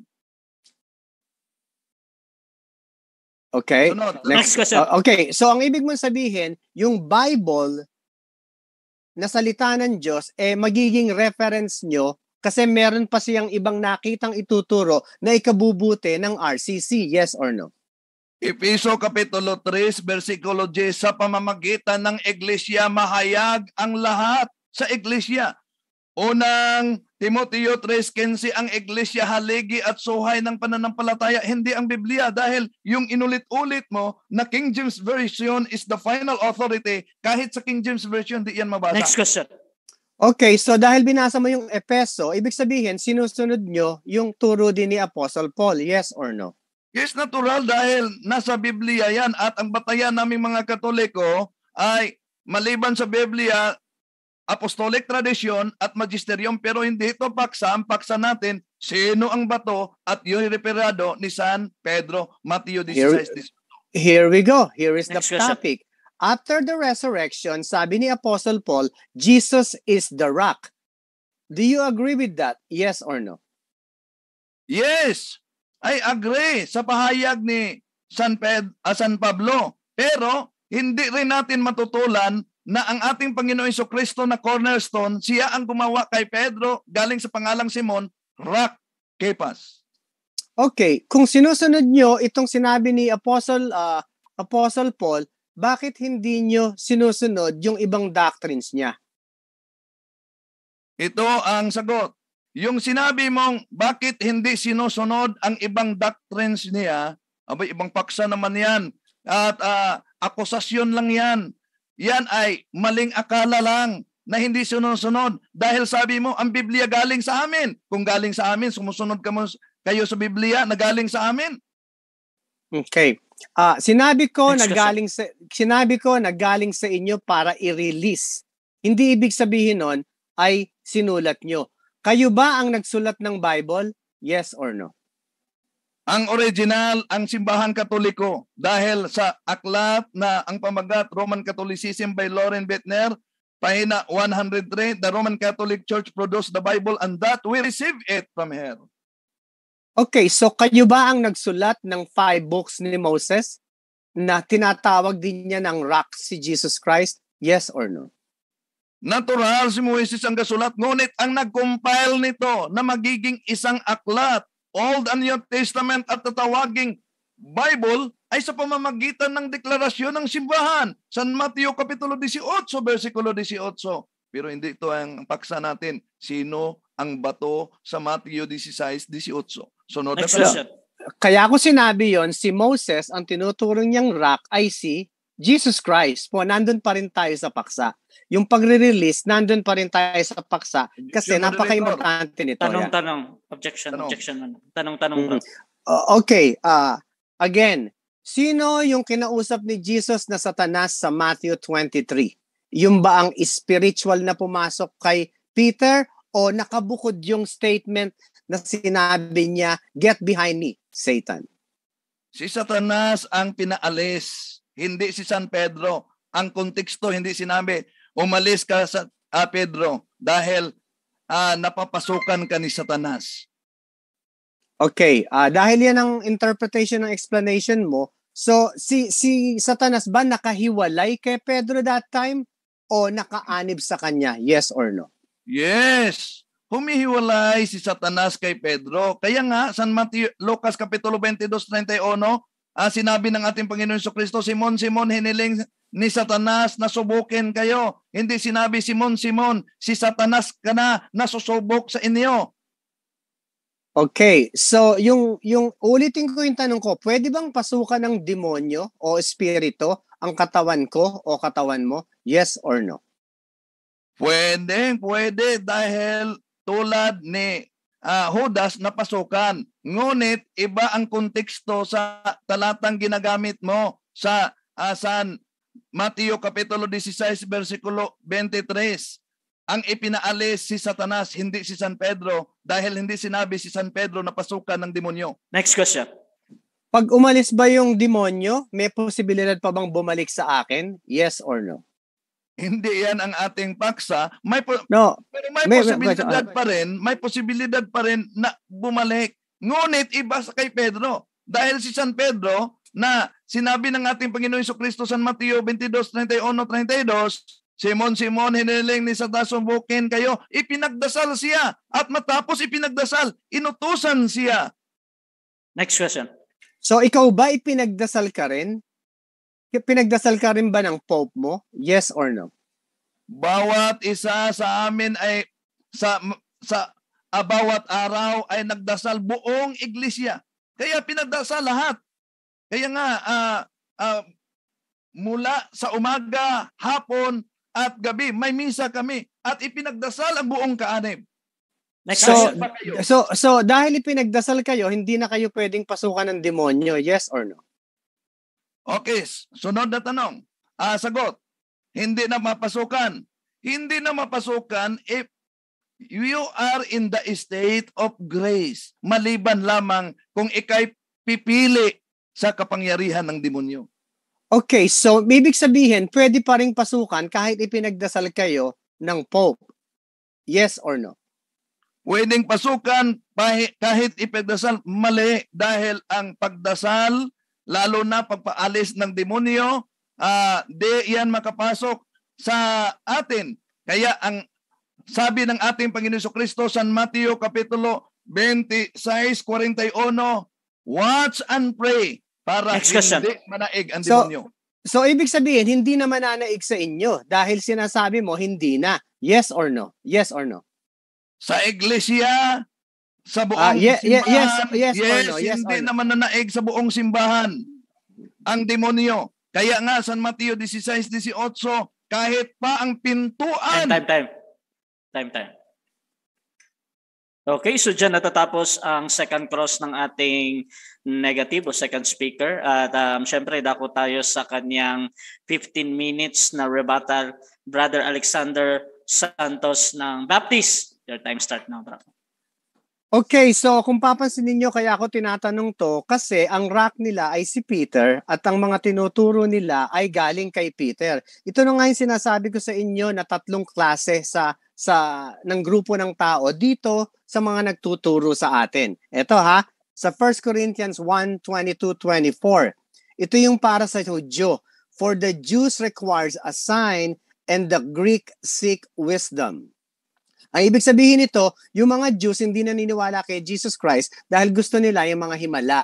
Okay. Next, Next question. Uh, okay, so ang ibig mong sabihin, yung Bible na salita ng Diyos, eh magiging reference nyo kasi meron pa siyang ibang nakitang ituturo na ikabubuti ng RCC, yes or no? Episo Kapitulo 3, versikulo 10, sa pamamagitan ng Iglesia, mahayag ang lahat sa Iglesia. Unang Timoteo 3.15, ang iglesia haligi at suhay ng pananampalataya, hindi ang Biblia dahil yung inulit-ulit mo na King James Version is the final authority, kahit sa King James Version, di yan mabasa. Next question. Okay, so dahil binasa mo yung Epeso, ibig sabihin, sinusunod nyo yung turo din ni Apostle Paul, yes or no? Yes, natural dahil nasa Biblia yan at ang batayan naming mga Katoliko ay maliban sa Biblia, apostolic tradition at magisterium pero hindi ito paksa. Ang paksa natin, sino ang bato at yung referado ni San Pedro, Mateo 16. Here, here we go. Here is Next the question. topic. After the resurrection, sabi ni Apostle Paul, Jesus is the rock. Do you agree with that? Yes or no? Yes. I agree sa pahayag ni San, Ped, uh, San Pablo. Pero hindi rin natin matutulan na ang ating Panginoong Iso Kristo na cornerstone, siya ang gumawa kay Pedro galing sa pangalang Simon, Rock Kepas. Okay, kung sinusunod nyo itong sinabi ni Apostle, uh, Apostle Paul, bakit hindi nyo sinusunod yung ibang doctrines niya? Ito ang sagot. Yung sinabi mong bakit hindi sinusunod ang ibang doctrines niya, abay ibang paksa naman yan. At uh, akusasyon lang yan. Yan ay maling akala lang na hindi sinusunod. Dahil sabi mo, ang Biblia galing sa amin. Kung galing sa amin, sumusunod ka mo, kayo sa Biblia na galing sa amin. Okay. Ah, uh, sinabi ko Next na galing sa sinabi ko na galing sa inyo para i-release. Hindi ibig sabihin noon ay sinulat nyo. Kayo ba ang nagsulat ng Bible? Yes or no? ang original ang simbahan katoliko dahil sa aklat na ang pamagat Roman Catholicism by Lauren Bettner, pahina 103, the Roman Catholic Church produced the Bible and that we receive it from her. Okay, so kayo ba ang nagsulat ng five books ni Moses na tinatawag din niya ng rock si Jesus Christ? Yes or no? Natural si Moses ang kasulat, ngunit ang nag-compile nito na magiging isang aklat Old and New Testament at tatawaging Bible ay sa pamamagitan ng deklarasyon ng simbahan. San Mateo Kapitulo 18, versikulo 18. Pero hindi ito ang paksa natin. Sino ang bato sa Mateo 16, 18? Sunod na Kaya ako sinabi yon si Moses, ang tinuturo niyang rock ay si Jesus Christ po, nandun pa rin tayo sa paksa. Yung pagre-release, nandun pa rin tayo sa paksa kasi napaka-importante nito. Tanong-tanong. Objection, tanong. objection. Ano? Tanong-tanong. Mm-hmm. okay. Uh, again, sino yung kinausap ni Jesus na satanas sa Matthew 23? Yung ba ang spiritual na pumasok kay Peter o nakabukod yung statement na sinabi niya, get behind me, Satan? Si Satanas ang pinaalis hindi si San Pedro. Ang konteksto, hindi sinabi, umalis ka sa ah, Pedro dahil ah, napapasukan ka ni Satanas. Okay, ah, dahil yan ang interpretation ng explanation mo, so si si Satanas ba nakahiwalay kay Pedro that time o nakaanib sa kanya? Yes or no? Yes. Humihiwalay si Satanas kay Pedro. Kaya nga, San Mateo, Lucas Kapitulo 22.31, Ah, sinabi ng ating Panginoon so Kristo, Simon, Simon, hiniling ni Satanas na subukin kayo. Hindi sinabi, Simon, Simon, si Satanas ka na nasusubok sa inyo. Okay, so yung, yung ulitin ko yung tanong ko, pwede bang pasukan ng demonyo o espirito ang katawan ko o katawan mo? Yes or no? Pwede, pwede dahil tulad ni uh, Judas na pasukan Ngunit iba ang konteksto sa talatang ginagamit mo sa asan ah, Mateo Kapitulo 16 versikulo 23. Ang ipinaalis si Satanas, hindi si San Pedro dahil hindi sinabi si San Pedro na pasukan ng demonyo. Next question. Pag umalis ba yung demonyo, may posibilidad pa bang bumalik sa akin? Yes or no? Hindi yan ang ating paksa. May po- no. Pero may, may posibilidad may, may, ah. pa rin, may posibilidad pa rin na bumalik. Ngunit iba sa kay Pedro. Dahil si San Pedro na sinabi ng ating Panginoon Iso Kristo San Mateo 22:31-32, Simon, Simon, hiniling ni Satas Bukin kayo. Ipinagdasal siya at matapos ipinagdasal, inutusan siya. Next question. So ikaw ba ipinagdasal ka rin? Pinagdasal ka rin ba ng Pope mo? Yes or no? Bawat isa sa amin ay sa sa Ah, bawat araw ay nagdasal buong iglesia. Kaya pinagdasal lahat. Kaya nga, uh, uh, mula sa umaga, hapon, at gabi, may misa kami at ipinagdasal ang buong kaanib. Next so, so, so dahil ipinagdasal kayo, hindi na kayo pwedeng pasukan ng demonyo, yes or no? Okay, sunod na tanong. Ah, sagot, hindi na mapasukan. Hindi na mapasukan if you are in the state of grace. Maliban lamang kung ikay pipili sa kapangyarihan ng demonyo. Okay, so ibig sabihin, pwede pa rin pasukan kahit ipinagdasal kayo ng Pope. Yes or no? Pwedeng pasukan kahit ipinagdasal mali dahil ang pagdasal, lalo na pagpaalis ng demonyo, uh, di yan makapasok sa atin. Kaya ang sabi ng ating Panginoon Kristo San Mateo Kapitulo 26:41, watch and pray para Next hindi manaig ang so, demonyo. So ibig sabihin hindi na mananaig sa inyo dahil sinasabi mo hindi na. Yes or no? Yes or no? Sa iglesia sa buong uh, ye- simbahan. Ye- yes, yes, yes, or no? yes hindi or no. naman nanaig sa buong simbahan ang demonyo. Kaya nga San Mateo 16:18 kahit pa ang pintuan And time, time Time, time. Okay, so dyan natatapos ang second cross ng ating negative o second speaker. At um, syempre, dako tayo sa kanyang 15 minutes na rebuttal, Brother Alexander Santos ng Baptist. Your time start now, brother. Okay, so kung papansin niyo kaya ako tinatanong to kasi ang rock nila ay si Peter at ang mga tinuturo nila ay galing kay Peter. Ito na nga yung sinasabi ko sa inyo na tatlong klase sa sa ng grupo ng tao dito sa mga nagtuturo sa atin. Ito ha, sa 1 Corinthians 1:22-24. Ito yung para sa Hudyo. For the Jews requires a sign and the Greek seek wisdom. Ang ibig sabihin nito, yung mga Jews hindi naniniwala kay Jesus Christ dahil gusto nila yung mga himala.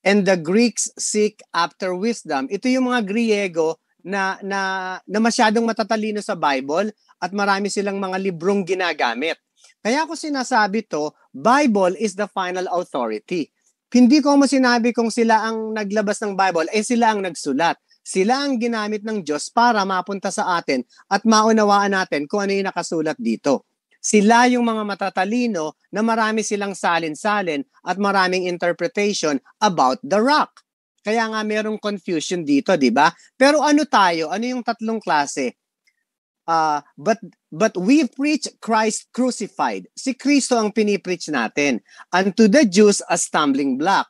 And the Greeks seek after wisdom. Ito yung mga Griego na, na, na masyadong matatalino sa Bible at marami silang mga librong ginagamit. Kaya ako sinasabi to, Bible is the final authority. Hindi ko mo sinabi kung sila ang naglabas ng Bible, eh sila ang nagsulat. Sila ang ginamit ng Diyos para mapunta sa atin at maunawaan natin kung ano yung nakasulat dito. Sila yung mga matatalino na marami silang salin-salin at maraming interpretation about the rock. Kaya nga merong confusion dito, di ba? Pero ano tayo? Ano yung tatlong klase? Uh, but but we preach Christ crucified. Si Kristo ang pinipreach natin. Unto the Jews a stumbling block.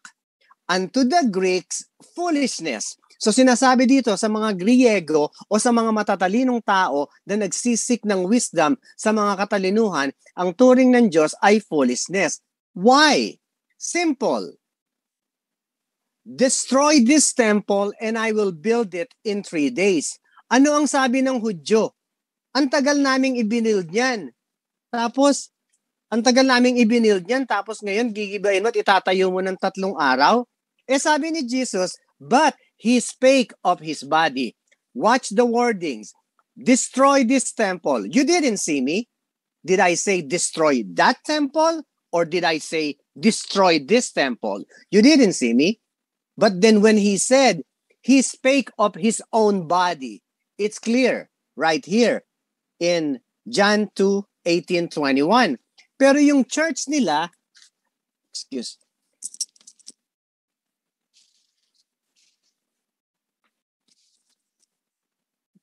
Unto the Greeks foolishness. So sinasabi dito sa mga Griego o sa mga matatalinong tao na nagsisik ng wisdom sa mga katalinuhan, ang turing ng Diyos ay foolishness. Why? Simple. Destroy this temple and I will build it in three days. Ano ang sabi ng Hudyo? Ang tagal naming ibinild niyan. Tapos, ang tagal naming ibinild niyan, tapos ngayon gigibain mo at itatayo mo ng tatlong araw. Eh sabi ni Jesus, But He spake of his body. Watch the wordings. Destroy this temple. You didn't see me. Did I say destroy that temple? Or did I say destroy this temple? You didn't see me. But then when he said, he spake of his own body. It's clear right here in John 2, 18, 21. Pero yung church nila, excuse,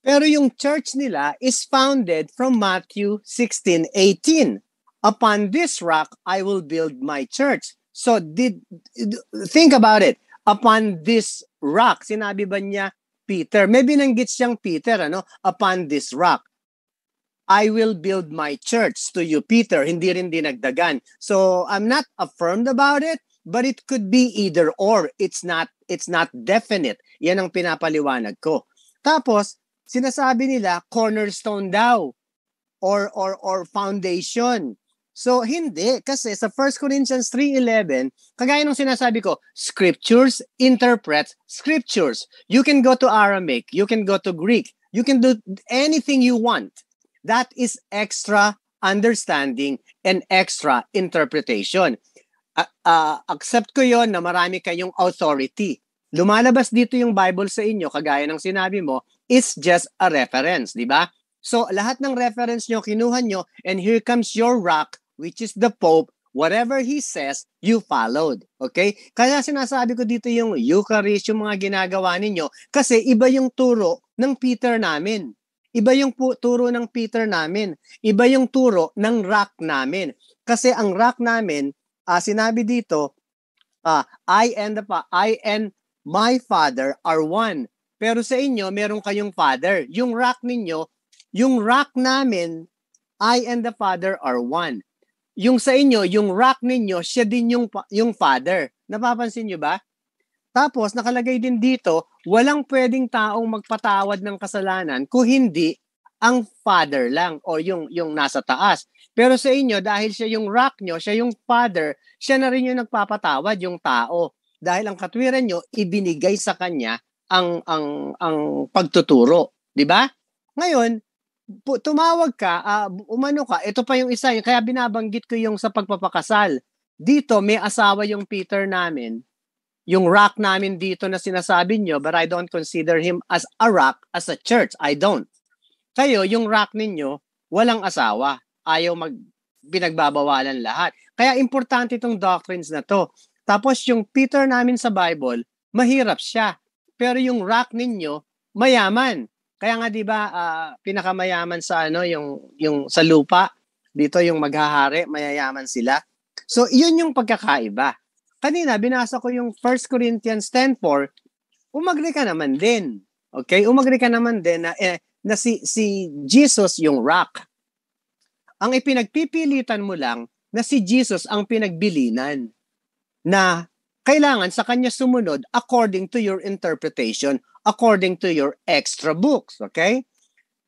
Pero yung church nila is founded from Matthew 16:18. Upon this rock I will build my church. So did think about it. Upon this rock, sinabi ba niya Peter? Maybe binanggit siyang Peter, ano? Upon this rock. I will build my church to you, Peter. Hindi rin dinagdagan. So I'm not affirmed about it, but it could be either or. It's not it's not definite. Yan ang pinapaliwanag ko. Tapos, sinasabi nila cornerstone daw or or or foundation. So hindi kasi sa 1 Corinthians 3:11, kagaya ng sinasabi ko, scriptures interpret scriptures. You can go to Aramaic, you can go to Greek, you can do anything you want. That is extra understanding and extra interpretation. Uh, uh, accept ko yon na marami kayong authority. Lumalabas dito yung Bible sa inyo, kagaya ng sinabi mo, It's just a reference, di ba? So, lahat ng reference nyo, kinuha nyo, and here comes your rock, which is the Pope. Whatever he says, you followed. Okay? Kaya sinasabi ko dito yung Eucharist, yung mga ginagawa ninyo, kasi iba yung turo ng Peter namin. Iba yung pu- turo ng Peter namin. Iba yung turo ng rock namin. Kasi ang rock namin, uh, sinabi dito, uh, I and the pa- I and my Father are one. Pero sa inyo, meron kayong Father. Yung rock ninyo, yung rock namin, I and the Father are one. Yung sa inyo, yung rock ninyo, siya din yung, yung Father. Napapansin nyo ba? Tapos, nakalagay din dito, walang pwedeng taong magpatawad ng kasalanan kung hindi ang Father lang o yung, yung nasa taas. Pero sa inyo, dahil siya yung rock nyo, siya yung Father, siya na rin yung nagpapatawad, yung tao. Dahil ang katwiran nyo, ibinigay sa kanya ang ang ang pagtuturo, 'di ba? Ngayon, tumawag ka, uh, umano ka, ito pa yung isa, yung, kaya binabanggit ko yung sa pagpapakasal. Dito may asawa yung Peter namin, yung rock namin dito na sinasabi nyo, but I don't consider him as a rock, as a church. I don't. Kayo, yung rock ninyo, walang asawa. Ayaw mag, binagbabawalan lahat. Kaya importante itong doctrines na to. Tapos yung Peter namin sa Bible, mahirap siya pero yung rock ninyo mayaman. Kaya nga 'di ba uh, pinakamayaman sa ano yung yung sa lupa dito yung maghahari mayayaman sila. So iyon yung pagkakaiba. Kanina binasa ko yung 1 Corinthians 10:4. Umagri ka naman din. Okay? Umagri ka naman din na eh, na si si Jesus yung rock. Ang ipinagpipilitan mo lang na si Jesus ang pinagbilinan na kailangan sa kanya sumunod according to your interpretation, according to your extra books, okay?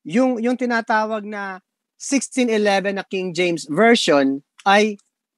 Yung yung tinatawag na 1611 na King James version ay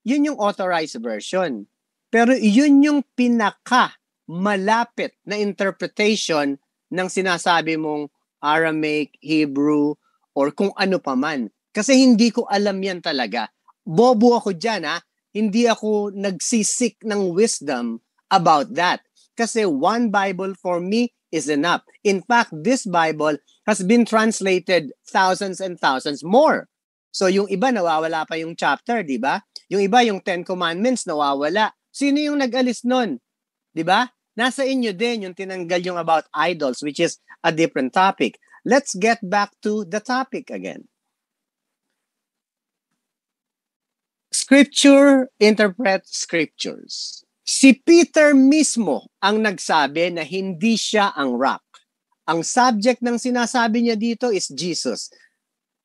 yun yung authorized version. Pero yun yung pinaka malapit na interpretation ng sinasabi mong Aramaic, Hebrew, or kung ano pa man. Kasi hindi ko alam yan talaga. Bobo ako dyan ha hindi ako nagsisik ng wisdom about that. Kasi one Bible for me is enough. In fact, this Bible has been translated thousands and thousands more. So yung iba nawawala pa yung chapter, di ba? Yung iba yung Ten Commandments nawawala. Sino yung nag-alis nun? Di ba? Nasa inyo din yung tinanggal yung about idols which is a different topic. Let's get back to the topic again. Scripture interpret scriptures. Si Peter mismo ang nagsabi na hindi siya ang rock. Ang subject ng sinasabi niya dito is Jesus.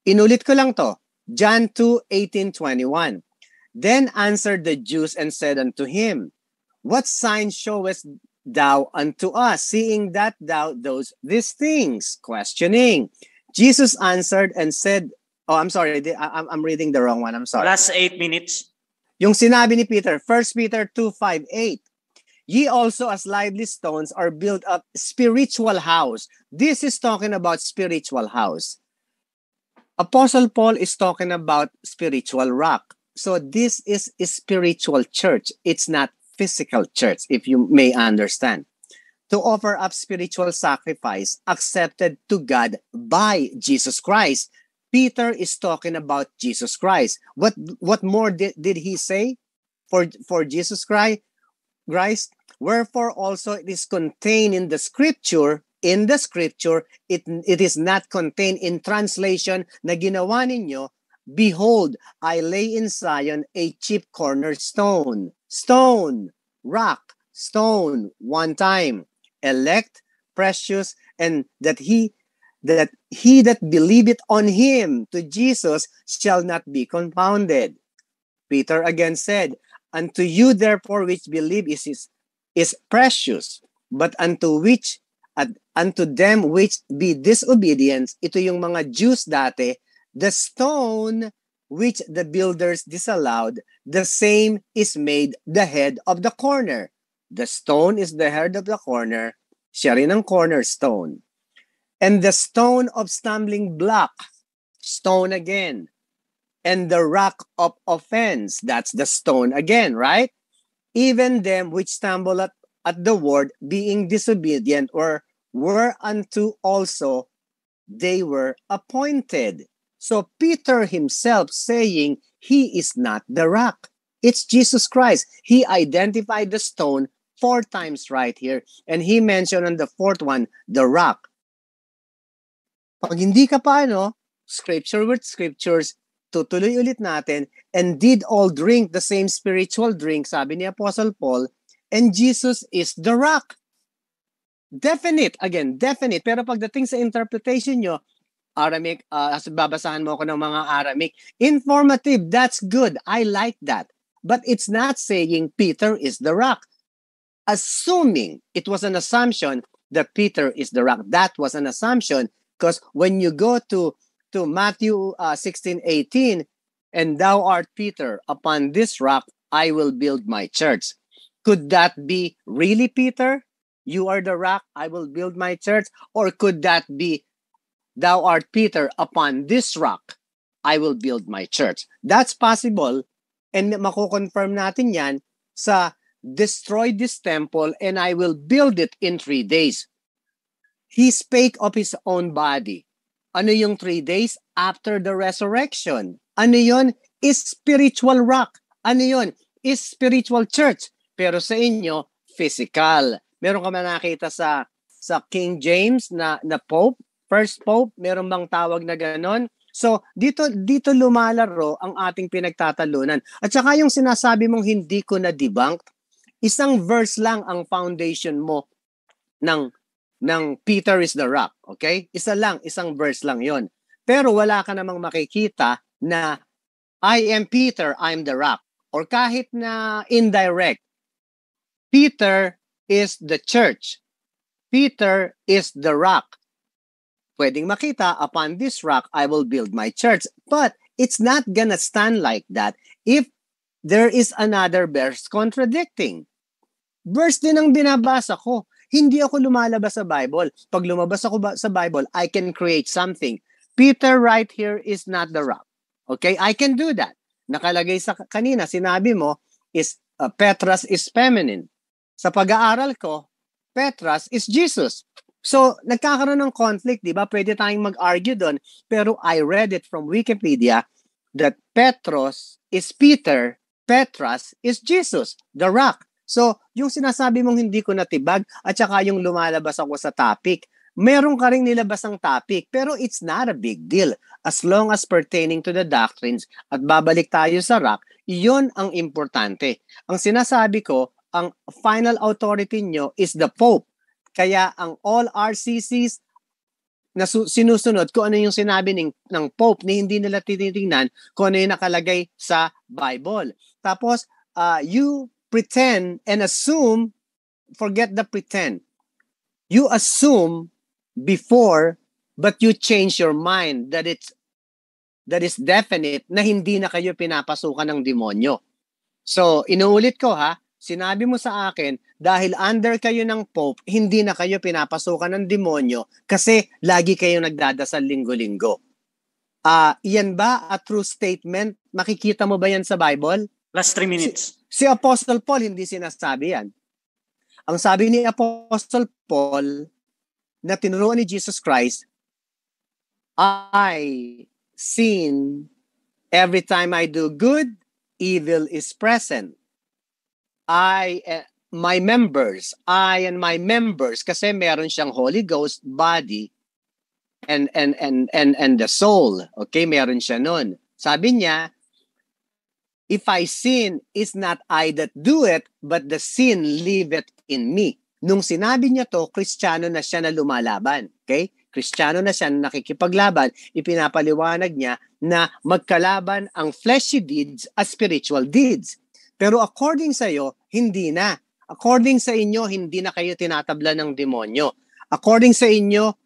Inulit ko lang to. John 2, 18, 21. Then answered the Jews and said unto him, What sign showest thou unto us, seeing that thou doest these things? Questioning. Jesus answered and said Oh, I'm sorry. I, I'm reading the wrong one. I'm sorry. Last eight minutes. Yung sinabi ni Peter, 1 Peter 2.5.8, Ye also as lively stones are built up spiritual house. This is talking about spiritual house. Apostle Paul is talking about spiritual rock. So this is a spiritual church. It's not physical church, if you may understand. To offer up spiritual sacrifice accepted to God by Jesus Christ Peter is talking about Jesus Christ. What what more did, did he say for for Jesus Christ? Christ, wherefore also it is contained in the scripture, in the scripture it it is not contained in translation na ginawa ninyo, behold, I lay in Zion a cheap cornerstone, stone, rock, stone, one time, elect, precious, and that he that he that believeth on him to Jesus shall not be confounded. Peter again said, Unto you therefore which believe is, is, is precious, but unto which at, unto them which be disobedient, ito yung mga Jews dati, the stone which the builders disallowed, the same is made the head of the corner. The stone is the head of the corner, siya rin ang cornerstone and the stone of stumbling block, stone again, and the rock of offense, that's the stone again, right? Even them which stumble at, at the word, being disobedient, or were unto also they were appointed. So Peter himself saying, He is not the rock. It's Jesus Christ. He identified the stone four times right here. And he mentioned on the fourth one, the rock. Pag hindi ka pa ano, scripture with scriptures, tutuloy ulit natin, and did all drink the same spiritual drink, sabi ni Apostle Paul, and Jesus is the rock. Definite, again, definite. Pero pagdating sa interpretation nyo, Aramic, uh, babasahan mo ako ng mga Aramic. Informative, that's good. I like that. But it's not saying Peter is the rock. Assuming, it was an assumption that Peter is the rock. That was an assumption Because when you go to, to Matthew uh, 16, 18, and thou art Peter, upon this rock I will build my church. Could that be really Peter? You are the rock, I will build my church. Or could that be, thou art Peter, upon this rock I will build my church? That's possible. And confirm natin yan sa destroy this temple and I will build it in three days. He spake of his own body. Ano yung three days after the resurrection? Ano yun? Is spiritual rock. Ano yun? Is spiritual church. Pero sa inyo, physical. Meron ka man nakita sa sa King James na na pope, first pope, meron bang tawag na ganon? So, dito dito lumalaro ang ating pinagtatalunan. At saka yung sinasabi mong hindi ko na debunk, isang verse lang ang foundation mo ng ng Peter is the Rock, okay? Isa lang, isang verse lang yon. Pero wala ka namang makikita na I am Peter, I'm the Rock. Or kahit na indirect, Peter is the church. Peter is the rock. Pwedeng makita, upon this rock, I will build my church. But it's not gonna stand like that if there is another verse contradicting. Verse din ang binabasa ko. Hindi ako lumalabas sa Bible. Pag lumabas ako ba- sa Bible, I can create something. Peter right here is not the rock. Okay? I can do that. Nakalagay sa kanina, sinabi mo, is uh, Petras is feminine. Sa pag-aaral ko, Petras is Jesus. So, nagkakaroon ng conflict, di ba? Pwede tayong mag-argue doon. Pero I read it from Wikipedia that Petros is Peter, Petras is Jesus, the rock. So, yung sinasabi mong hindi ko natibag at saka yung lumalabas ako sa topic, meron ka rin nilabas ang topic, pero it's not a big deal. As long as pertaining to the doctrines, at babalik tayo sa rock, iyon ang importante. Ang sinasabi ko, ang final authority nyo is the Pope. Kaya ang all RCCs na su- sinusunod kung ano yung sinabi ng, ng Pope ni hindi nila tinitingnan kung ano yung nakalagay sa Bible. Tapos, uh, you pretend and assume, forget the pretend. You assume before, but you change your mind that it's that is definite na hindi na kayo pinapasukan ng demonyo. So, inuulit ko ha, sinabi mo sa akin, dahil under kayo ng Pope, hindi na kayo pinapasukan ng demonyo kasi lagi kayo nagdadasal linggo-linggo. Ah, uh, yan ba a true statement? Makikita mo ba yan sa Bible? Last three minutes. Si Apostle Paul hindi sinasabi yan. Ang sabi ni Apostle Paul na tinuruan ni Jesus Christ, I sin every time I do good, evil is present. I, uh, my members, I and my members, kasi meron siyang Holy Ghost body and and and and and the soul. Okay, meron siya noon. Sabi niya, If I sin, it's not I that do it, but the sin liveth in me. Nung sinabi niya to, kristyano na siya na lumalaban. Okay? Kristyano na siya na nakikipaglaban. Ipinapaliwanag niya na magkalaban ang fleshy deeds as spiritual deeds. Pero according sa iyo, hindi na. According sa inyo, hindi na kayo tinatabla ng demonyo. According sa inyo,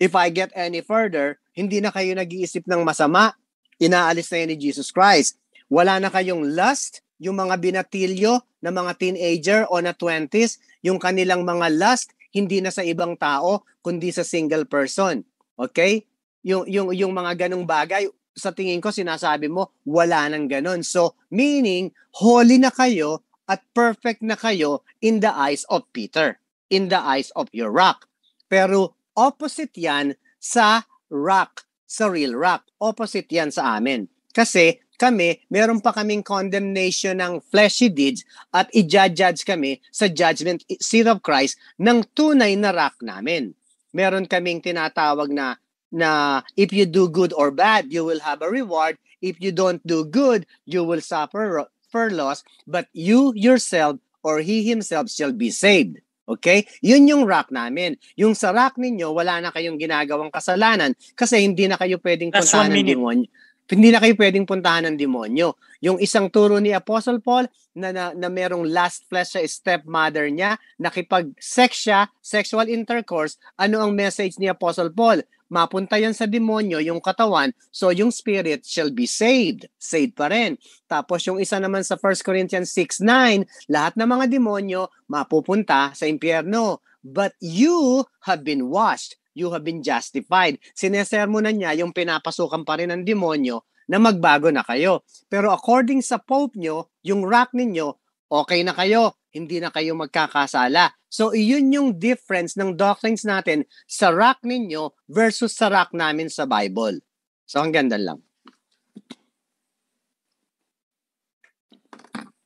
if I get any further, hindi na kayo nag-iisip ng masama. Inaalis na yan ni Jesus Christ. Wala na kayong lust, yung mga binatilyo na mga teenager o na 20s, yung kanilang mga lust, hindi na sa ibang tao, kundi sa single person. Okay? Yung, yung, yung mga ganong bagay, sa tingin ko sinasabi mo, wala nang ganon. So, meaning, holy na kayo at perfect na kayo in the eyes of Peter, in the eyes of your rock. Pero opposite yan sa rock, sa real rock. Opposite yan sa amin. Kasi kami, meron pa kaming condemnation ng fleshy deeds at i-judge kami sa judgment seat of Christ ng tunay na rack namin. Meron kaming tinatawag na na if you do good or bad, you will have a reward. If you don't do good, you will suffer for loss, but you yourself or he himself shall be saved. Okay? Yun yung rock namin. Yung sa rock ninyo, wala na kayong ginagawang kasalanan kasi hindi na kayo pwedeng That's ng demonyo hindi na kayo pwedeng puntahan ng demonyo. Yung isang turo ni Apostle Paul na, na, na merong last flesh siya, stepmother niya, nakipag-sex siya, sexual intercourse, ano ang message ni Apostle Paul? Mapunta yan sa demonyo, yung katawan, so yung spirit shall be saved. Saved pa rin. Tapos yung isa naman sa 1 Corinthians 6.9, lahat ng mga demonyo mapupunta sa impyerno. But you have been washed you have been justified. Sinesermonan niya yung pinapasukan pa rin ng demonyo na magbago na kayo. Pero according sa Pope nyo, yung rock ninyo, okay na kayo, hindi na kayo magkakasala. So, iyon yung difference ng doctrines natin sa rock ninyo versus sa rock namin sa Bible. So, ang ganda lang.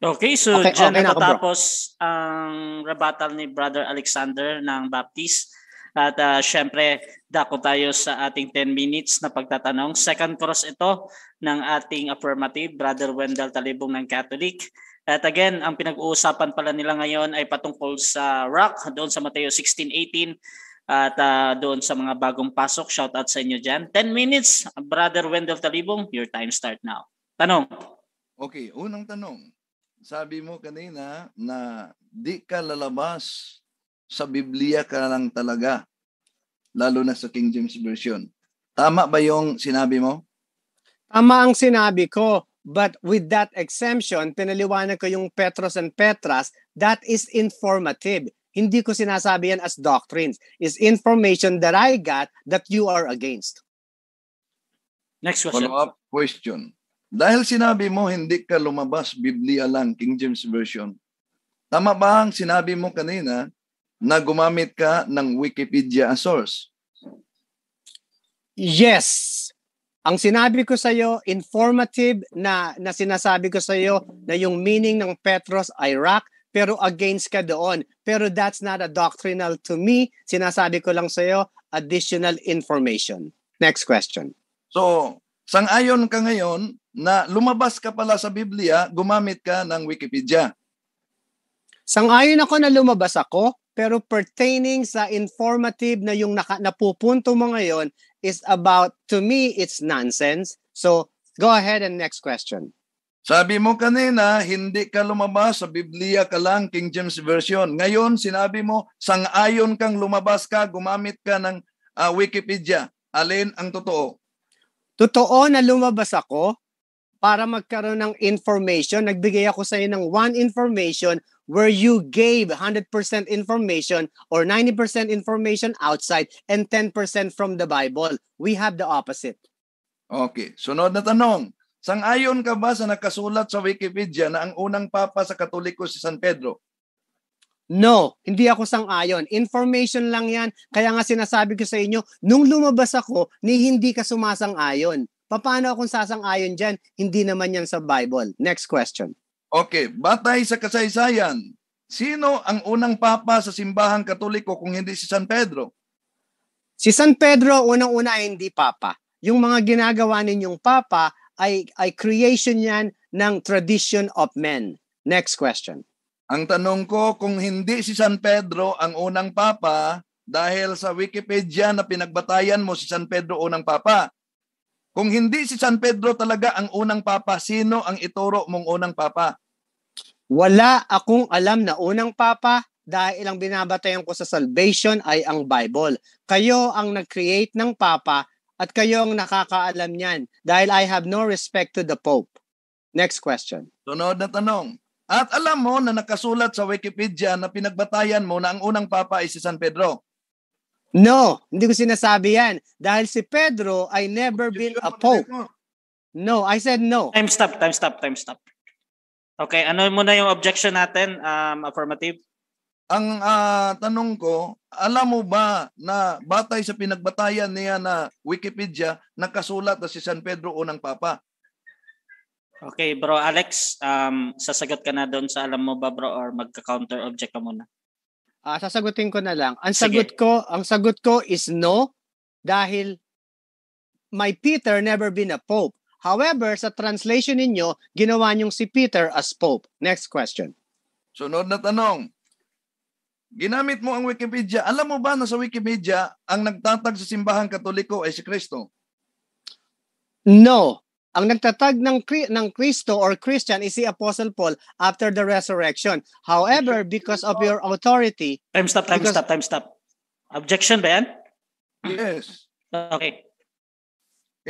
Okay, so okay, dyan okay natatapos ang rebuttal ni Brother Alexander ng Baptist. At uh, syempre, dako tayo sa ating 10 minutes na pagtatanong. Second cross ito ng ating affirmative, Brother Wendell Talibong ng Catholic. At again, ang pinag-uusapan pala nila ngayon ay patungkol sa rock doon sa Mateo 16:18 at uh, doon sa mga bagong pasok. Shout out sa inyo dyan. 10 minutes, Brother Wendell Talibong, your time start now. Tanong. Okay, unang tanong. Sabi mo kanina na di ka lalabas sa Biblia ka lang talaga, lalo na sa King James Version. Tama ba yung sinabi mo? Tama ang sinabi ko. But with that exemption, pinaliwanag ko yung Petros and Petras, that is informative. Hindi ko sinasabi yan as doctrines. It's information that I got that you are against. Next question. Follow-up question. Dahil sinabi mo hindi ka lumabas Biblia lang, King James Version, tama ba ang sinabi mo kanina na gumamit ka ng Wikipedia as source? Yes. Ang sinabi ko sa iyo, informative na, na sinasabi ko sa iyo na yung meaning ng Petros, Iraq, pero against ka doon. Pero that's not a doctrinal to me. Sinasabi ko lang sa iyo, additional information. Next question. So, sang-ayon ka ngayon na lumabas ka pala sa Biblia, gumamit ka ng Wikipedia. Sang-ayon ako na lumabas ako, pero pertaining sa informative na yung naka, napupunto mo ngayon is about, to me, it's nonsense. So, go ahead and next question. Sabi mo kanina, hindi ka lumabas sa Biblia ka lang, King James Version. Ngayon, sinabi mo, sangayon kang lumabas ka, gumamit ka ng uh, Wikipedia. Alin ang totoo? Totoo na lumabas ako para magkaroon ng information. Nagbigay ako sa iyo ng one information where you gave 100% information or 90% information outside and 10% from the Bible. We have the opposite. Okay, sunod na tanong. Sangayon ka ba sa nakasulat sa Wikipedia na ang unang papa sa Katoliko si San Pedro? No, hindi ako sang-ayon. Information lang yan. Kaya nga sinasabi ko sa inyo, nung lumabas ako, ni hindi ka sumasang-ayon. Paano akong sasang-ayon dyan? Hindi naman yan sa Bible. Next question. Okay, batay sa kasaysayan, sino ang unang papa sa simbahang katoliko kung hindi si San Pedro? Si San Pedro unang-una ay hindi papa. Yung mga ginagawa ninyong papa ay, ay creation yan ng tradition of men. Next question. Ang tanong ko kung hindi si San Pedro ang unang papa, dahil sa Wikipedia na pinagbatayan mo si San Pedro unang papa. Kung hindi si San Pedro talaga ang unang papa, sino ang ituro mong unang papa? Wala akong alam na unang papa dahil ang binabatayan ko sa salvation ay ang Bible. Kayo ang nag-create ng papa at kayo ang nakakaalam niyan dahil I have no respect to the Pope. Next question. Sunod na tanong. At alam mo na nakasulat sa Wikipedia na pinagbatayan mo na ang unang papa ay si San Pedro. No, hindi ko sinasabi yan. Dahil si Pedro ay never been a pope. No, I said no. Time stop, time stop, time stop. Okay, ano muna yung objection natin, um, affirmative? Ang uh, tanong ko, alam mo ba na batay sa pinagbatayan niya na Wikipedia, nakasulat na si San Pedro unang papa? Okay, bro Alex, um, sasagot ka na doon sa alam mo ba bro or magka-counter object ka muna? Uh, sasagutin ko na lang. Ang sagot ko, ang sagot ko is no dahil my Peter never been a pope. However, sa translation ninyo, ginawa niyong si Peter as pope. Next question. Sunod na tanong. Ginamit mo ang Wikipedia. Alam mo ba na sa Wikipedia, ang nagtatag sa simbahang katoliko ay si Kristo? No. Ang nagtatag ng, ng Kristo or Christian is si Apostle Paul after the resurrection. However, because of your authority... Time stop, time because, stop, time stop. Objection ba yan? Yes. Okay.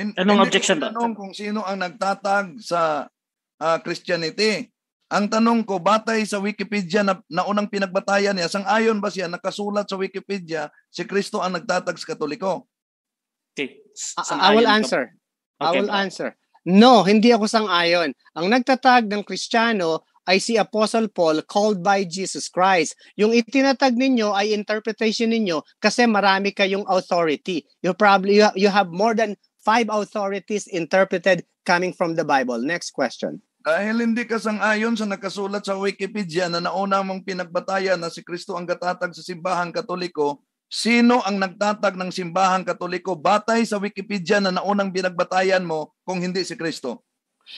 In, Anong hindi objection ba? Tanong kung sino ang nagtatag sa uh, Christianity. Ang tanong ko, batay sa Wikipedia na, na unang pinagbatayan niya, sang-ayon ba siya nakasulat sa Wikipedia si Kristo ang nagtatag sa Katoliko? Okay. I will answer. Okay, I will answer. No, hindi ako sang-ayon. Ang nagtatag ng Kristiyano ay si Apostle Paul called by Jesus Christ. Yung itinatag ninyo ay interpretation ninyo kasi marami kayong authority. You probably you, you have more than five authorities interpreted coming from the Bible. Next question. Dahil hindi ka sang-ayon sa nakasulat sa Wikipedia na nauna mong pinagbatayan na si Kristo ang gatatag sa simbahang katoliko, Sino ang nagtatag ng simbahang katoliko batay sa Wikipedia na naunang binagbatayan mo kung hindi si Kristo?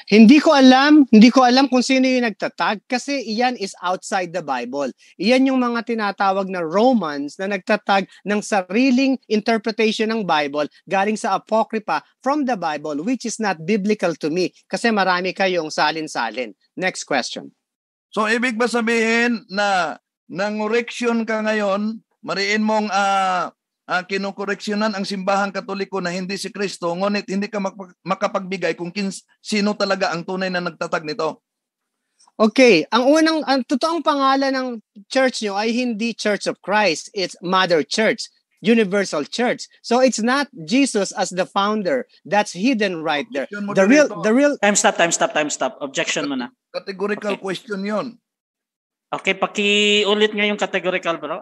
Hindi ko alam, hindi ko alam kung sino yung nagtatag kasi iyan is outside the Bible. Iyan yung mga tinatawag na Romans na nagtatag ng sariling interpretation ng Bible galing sa Apocrypha from the Bible which is not biblical to me kasi marami kayong salin-salin. Next question. So ibig ba sabihin na nangoreksyon ka ngayon Mariin mong uh, uh, kinukoreksyonan ang simbahang katoliko na hindi si Kristo, ngunit hindi ka makapagbigay kung kin- sino talaga ang tunay na nagtatag nito. Okay, ang unang ang totoong pangalan ng church nyo ay hindi Church of Christ, it's Mother Church, Universal Church. So it's not Jesus as the founder. That's hidden right there. The real the real Time stop, time stop, time stop. Objection mo na. Categorical okay. question 'yon. Okay, pakiulit ulit nga yung categorical, bro.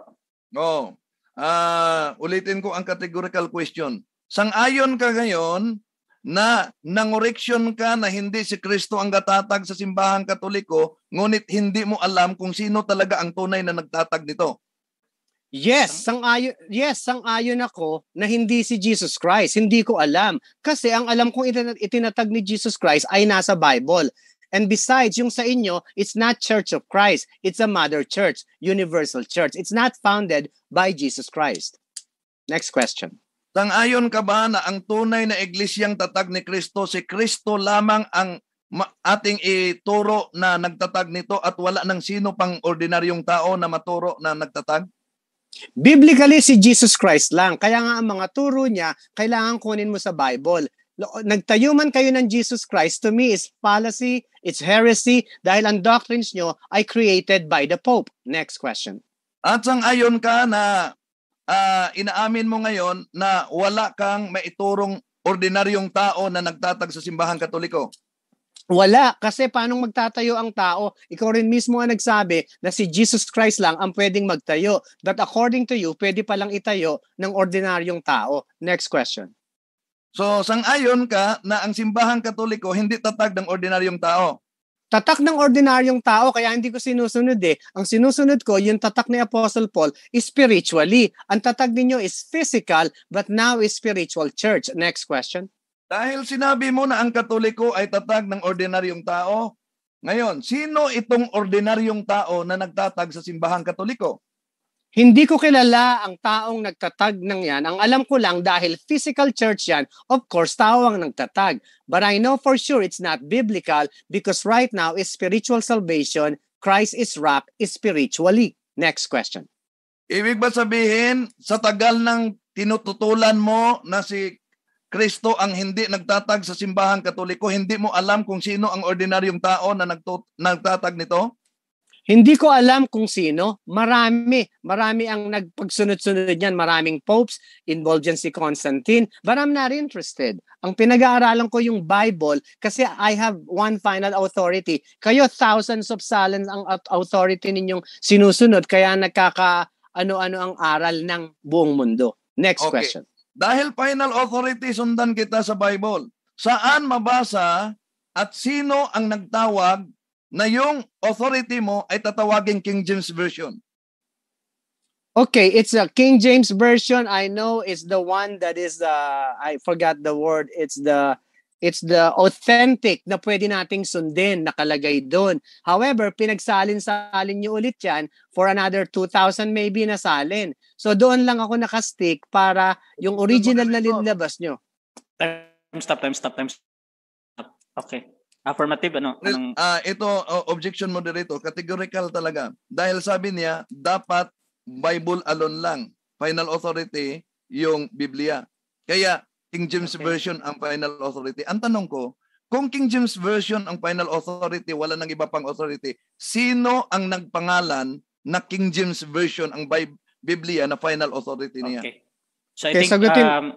Oo. Uh, ulitin ko ang categorical question. Sang-ayon ka ngayon na nangoreksyon ka na hindi si Kristo ang gatatag sa simbahan katoliko, ngunit hindi mo alam kung sino talaga ang tunay na nagtatag nito. Yes, sang-ayon, yes, sang-ayon ako na hindi si Jesus Christ. Hindi ko alam. Kasi ang alam kong itinatag ni Jesus Christ ay nasa Bible. And besides, yung sa inyo, it's not Church of Christ. It's a mother church, universal church. It's not founded by Jesus Christ. Next question. Sangayon ka ba na ang tunay na iglesyang tatag ni Kristo, si Kristo lamang ang ating ituro na nagtatag nito at wala ng sino pang ordinaryong tao na maturo na nagtatag? Biblically, si Jesus Christ lang. Kaya nga ang mga turo niya, kailangan kunin mo sa Bible nagtayo man kayo ng Jesus Christ, to me, is fallacy, it's heresy, dahil ang doctrines nyo ay created by the Pope. Next question. At sang ayon ka na uh, inaamin mo ngayon na wala kang maiturong ordinaryong tao na nagtatag sa simbahang katoliko? Wala. Kasi paano magtatayo ang tao? Ikaw rin mismo ang nagsabi na si Jesus Christ lang ang pwedeng magtayo. That according to you, pwede palang itayo ng ordinaryong tao. Next question. So, sangayon ka na ang simbahang katoliko hindi tatag ng ordinaryong tao. Tatak ng ordinaryong tao, kaya hindi ko sinusunod eh. Ang sinusunod ko, yung tatak ni Apostle Paul, spiritually. Ang tatak ninyo is physical, but now is spiritual church. Next question. Dahil sinabi mo na ang katoliko ay tatag ng ordinaryong tao, ngayon, sino itong ordinaryong tao na nagtatag sa simbahang katoliko? Hindi ko kilala ang taong nagtatag ng yan. Ang alam ko lang dahil physical church yan, of course, tao ang nagtatag. But I know for sure it's not biblical because right now is spiritual salvation. Christ is wrapped spiritually. Next question. Ibig ba sabihin, sa tagal ng tinututulan mo na si Kristo ang hindi nagtatag sa simbahan katoliko, hindi mo alam kung sino ang ordinaryong tao na nagtatag nito? Hindi ko alam kung sino. Marami. Marami ang nagpagsunod-sunod niyan. Maraming popes. Involved yan si Constantine. But I'm not interested. Ang pinag-aaralan ko yung Bible kasi I have one final authority. Kayo, thousands of silence ang authority ninyong sinusunod. Kaya nagkaka ano-ano ang aral ng buong mundo. Next okay. question. Dahil final authority, sundan kita sa Bible. Saan mabasa at sino ang nagtawag na yung authority mo ay tatawagin King James Version. Okay, it's a King James Version. I know it's the one that is the, uh, I forgot the word, it's the, It's the authentic na pwede nating sundin, nakalagay doon. However, pinagsalin-salin niyo ulit yan for another 2,000 maybe na salin. So doon lang ako nakastick para yung original na linilabas nyo. Time stop, time stop, time stop. Okay. Affirmative, ano? Anong... Uh, ito, uh, objection mo dito, categorical talaga. Dahil sabi niya, dapat Bible alone lang. Final authority, yung Biblia. Kaya, King James okay. Version ang final authority. Ang tanong ko, kung King James Version ang final authority, wala nang iba pang authority, sino ang nagpangalan na King James Version ang Biblia na final authority niya? Okay. So I okay, think, sagutin, um,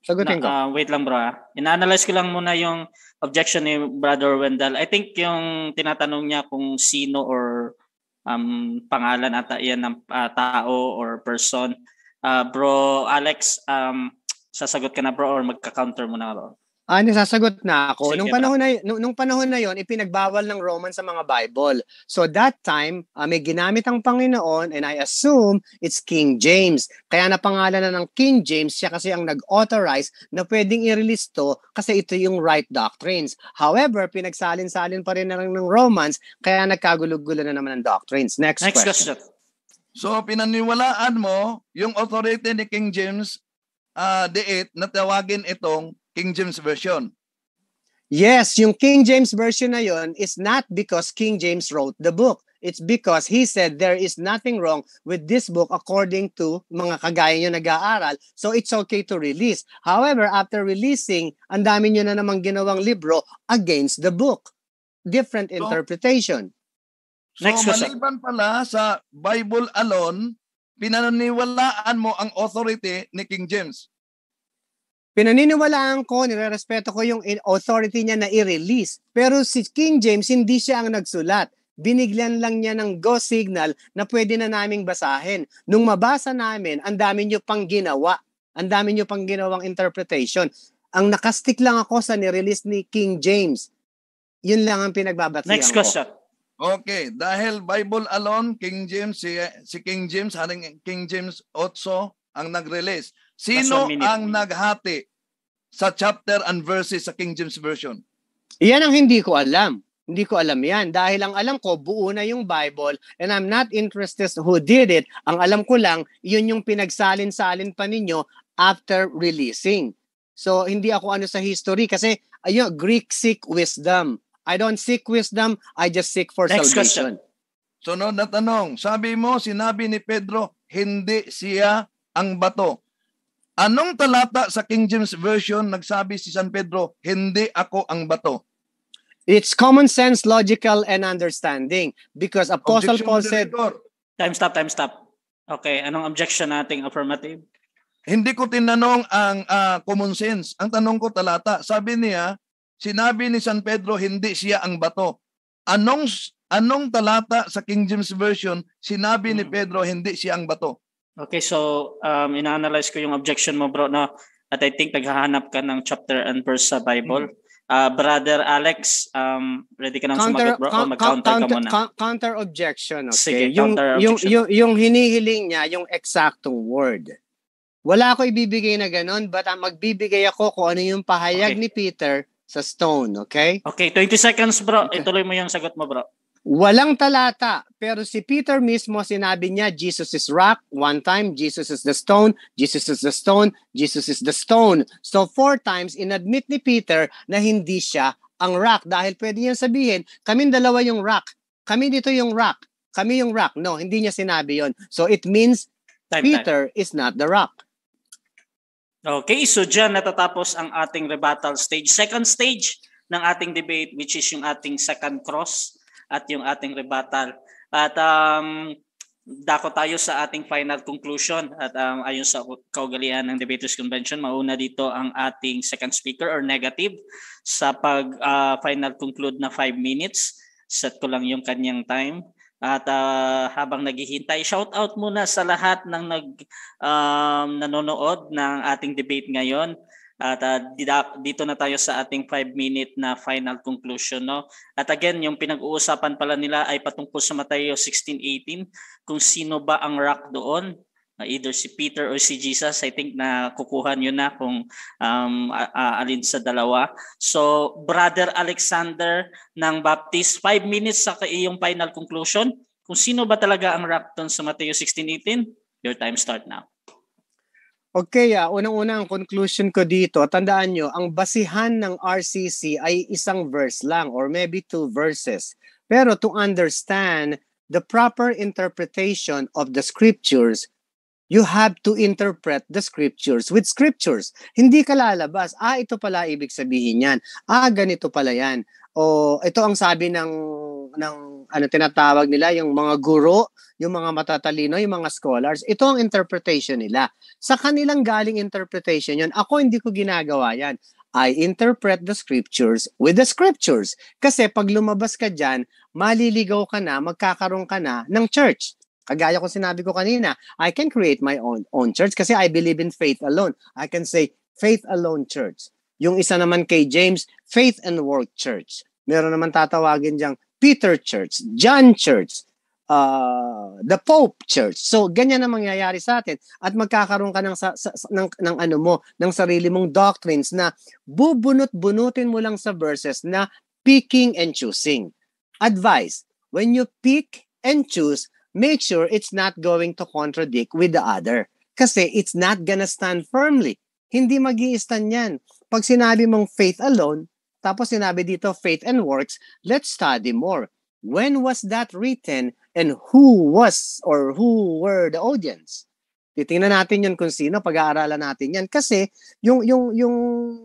sagutin ko. Uh, wait lang bro. Ah. Ina-analyze ko lang muna yung objection ni Brother Wendell. I think yung tinatanong niya kung sino or um, pangalan ata yan ng uh, tao or person. Uh, bro, Alex, um, sasagot ka na bro or magka-counter mo na bro. Ah, nasasagot na ako. Sige nung panahon na, nung, nung panahon na 'yon, ipinagbawal ng Roman sa mga Bible. So that time, uh, may ginamit ang Panginoon and I assume it's King James. Kaya na napangalan na ng King James siya kasi ang nag-authorize na pwedeng i-release to kasi ito yung right doctrines. However, pinagsalin-salin pa rin na ng Romans kaya nagkagulo-gulo na naman ang doctrines. Next, Next question. question. So pinaniwalaan mo yung authority ni King James uh, ah, 8 na tawagin itong King James Version. Yes, yung King James Version na yon is not because King James wrote the book. It's because he said there is nothing wrong with this book according to mga kagaya nyo nag-aaral. So it's okay to release. However, after releasing, ang dami nyo na namang ginawang libro against the book. Different interpretation. So, Next so maliban pala sa Bible alone, pinaniniwalaan mo ang authority ni King James. Pinaniniwalaan ko, nirerespeto ko yung authority niya na i-release. Pero si King James, hindi siya ang nagsulat. Binigyan lang niya ng go signal na pwede na naming basahin. Nung mabasa namin, ang dami niyo pang ginawa. Ang dami niyo pang ginawang interpretation. Ang nakastik lang ako sa nirelease ni King James. Yun lang ang pinagbabatihan Next question. Ko. Okay, dahil Bible alone, King James, si, si King James, haring King James 8 ang nag-release. Sino ang naghati sa chapter and verses sa King James Version? Iyan ang hindi ko alam. Hindi ko alam yan dahil ang alam ko buo na yung Bible and I'm not interested who did it. Ang alam ko lang, yun yung pinagsalin-salin pa ninyo after releasing. So hindi ako ano sa history kasi ayun, Greek seek wisdom. I don't seek wisdom, I just seek for Next salvation. Question. Sunod na tanong, sabi mo, sinabi ni Pedro, hindi siya ang bato. Anong talata sa King James Version nagsabi si San Pedro, hindi ako ang bato? It's common sense, logical, and understanding. Because Apostle objection Paul said... Director. Time stop, time stop. Okay, anong objection nating affirmative? Hindi ko tinanong ang uh, common sense. Ang tanong ko talata. Sabi niya, sinabi ni San Pedro, hindi siya ang bato. Anong anong talata sa King James Version sinabi hmm. ni Pedro hindi siya ang bato? Okay, so um, ina-analyze ko yung objection mo bro na at I think naghahanap ka ng chapter and verse sa Bible. Mm-hmm. Uh, brother Alex, um, ready ka nang counter, sumagot bro? Con- mag-counter counter, ka muna. Con- counter objection, okay? Sige, yung, yung, Yung, yung hinihiling niya, yung eksaktong word. Wala ako ibibigay na ganun, but ang magbibigay ako kung ano yung pahayag okay. ni Peter sa stone, okay? Okay, 20 seconds bro. Okay. Ituloy mo yung sagot mo bro. Walang talata, pero si Peter mismo sinabi niya, Jesus is rock. One time, Jesus is the stone. Jesus is the stone. Jesus is the stone. So four times, inadmit ni Peter na hindi siya ang rock. Dahil pwede niya sabihin, kami dalawa yung rock. Kami dito yung rock. Kami yung rock. No, hindi niya sinabi yon. So it means time, Peter time. is not the rock. Okay, so dyan natatapos ang ating rebuttal stage. Second stage ng ating debate, which is yung ating second cross at yung ating rebuttal. At um, dako tayo sa ating final conclusion at um, ayon sa kaugalian ng Debaters Convention, mauna dito ang ating second speaker or negative sa pag uh, final conclude na 5 minutes. Set ko lang yung kanyang time. At uh, habang naghihintay, shout out muna sa lahat ng nag um, nanonood ng ating debate ngayon. At uh, dito na tayo sa ating 5-minute na final conclusion. No? At again, yung pinag-uusapan pala nila ay patungkol sa Mateo 16.18, kung sino ba ang rock doon either si Peter or si Jesus I think na kukuhan yun na kung um, alin sa dalawa so brother Alexander ng Baptist 5 minutes sa iyong final conclusion kung sino ba talaga ang rock sa Mateo 16:18 your time start now Okay, uh, unang-una ang conclusion ko dito, tandaan nyo, ang basihan ng RCC ay isang verse lang or maybe two verses. Pero to understand the proper interpretation of the scriptures, you have to interpret the scriptures with scriptures. Hindi ka lalabas, ah, ito pala ibig sabihin yan, ah, ganito pala yan o ito ang sabi ng ng ano tinatawag nila yung mga guro, yung mga matatalino, yung mga scholars. Ito ang interpretation nila. Sa kanilang galing interpretation 'yon. Ako hindi ko ginagawa 'yan. I interpret the scriptures with the scriptures. Kasi pag lumabas ka diyan, maliligaw ka na, magkakaroon ka na ng church. Kagaya ko sinabi ko kanina, I can create my own own church kasi I believe in faith alone. I can say faith alone church. Yung isa naman kay James, Faith and Work Church. Meron naman tatawagin diyang Peter Church, John Church, uh, the Pope Church. So ganyan ang mangyayari sa atin at magkakaroon ka ng sa, sa, ng, ng ano mo, ng sarili mong doctrines na bubunot-bunutin mo lang sa verses na picking and choosing. Advice, when you pick and choose, make sure it's not going to contradict with the other. Kasi it's not gonna stand firmly. Hindi mag stand yan pag sinabi mong faith alone, tapos sinabi dito faith and works, let's study more. When was that written and who was or who were the audience? Titingnan natin yun kung sino, pag-aaralan natin yan. Kasi yung, yung, yung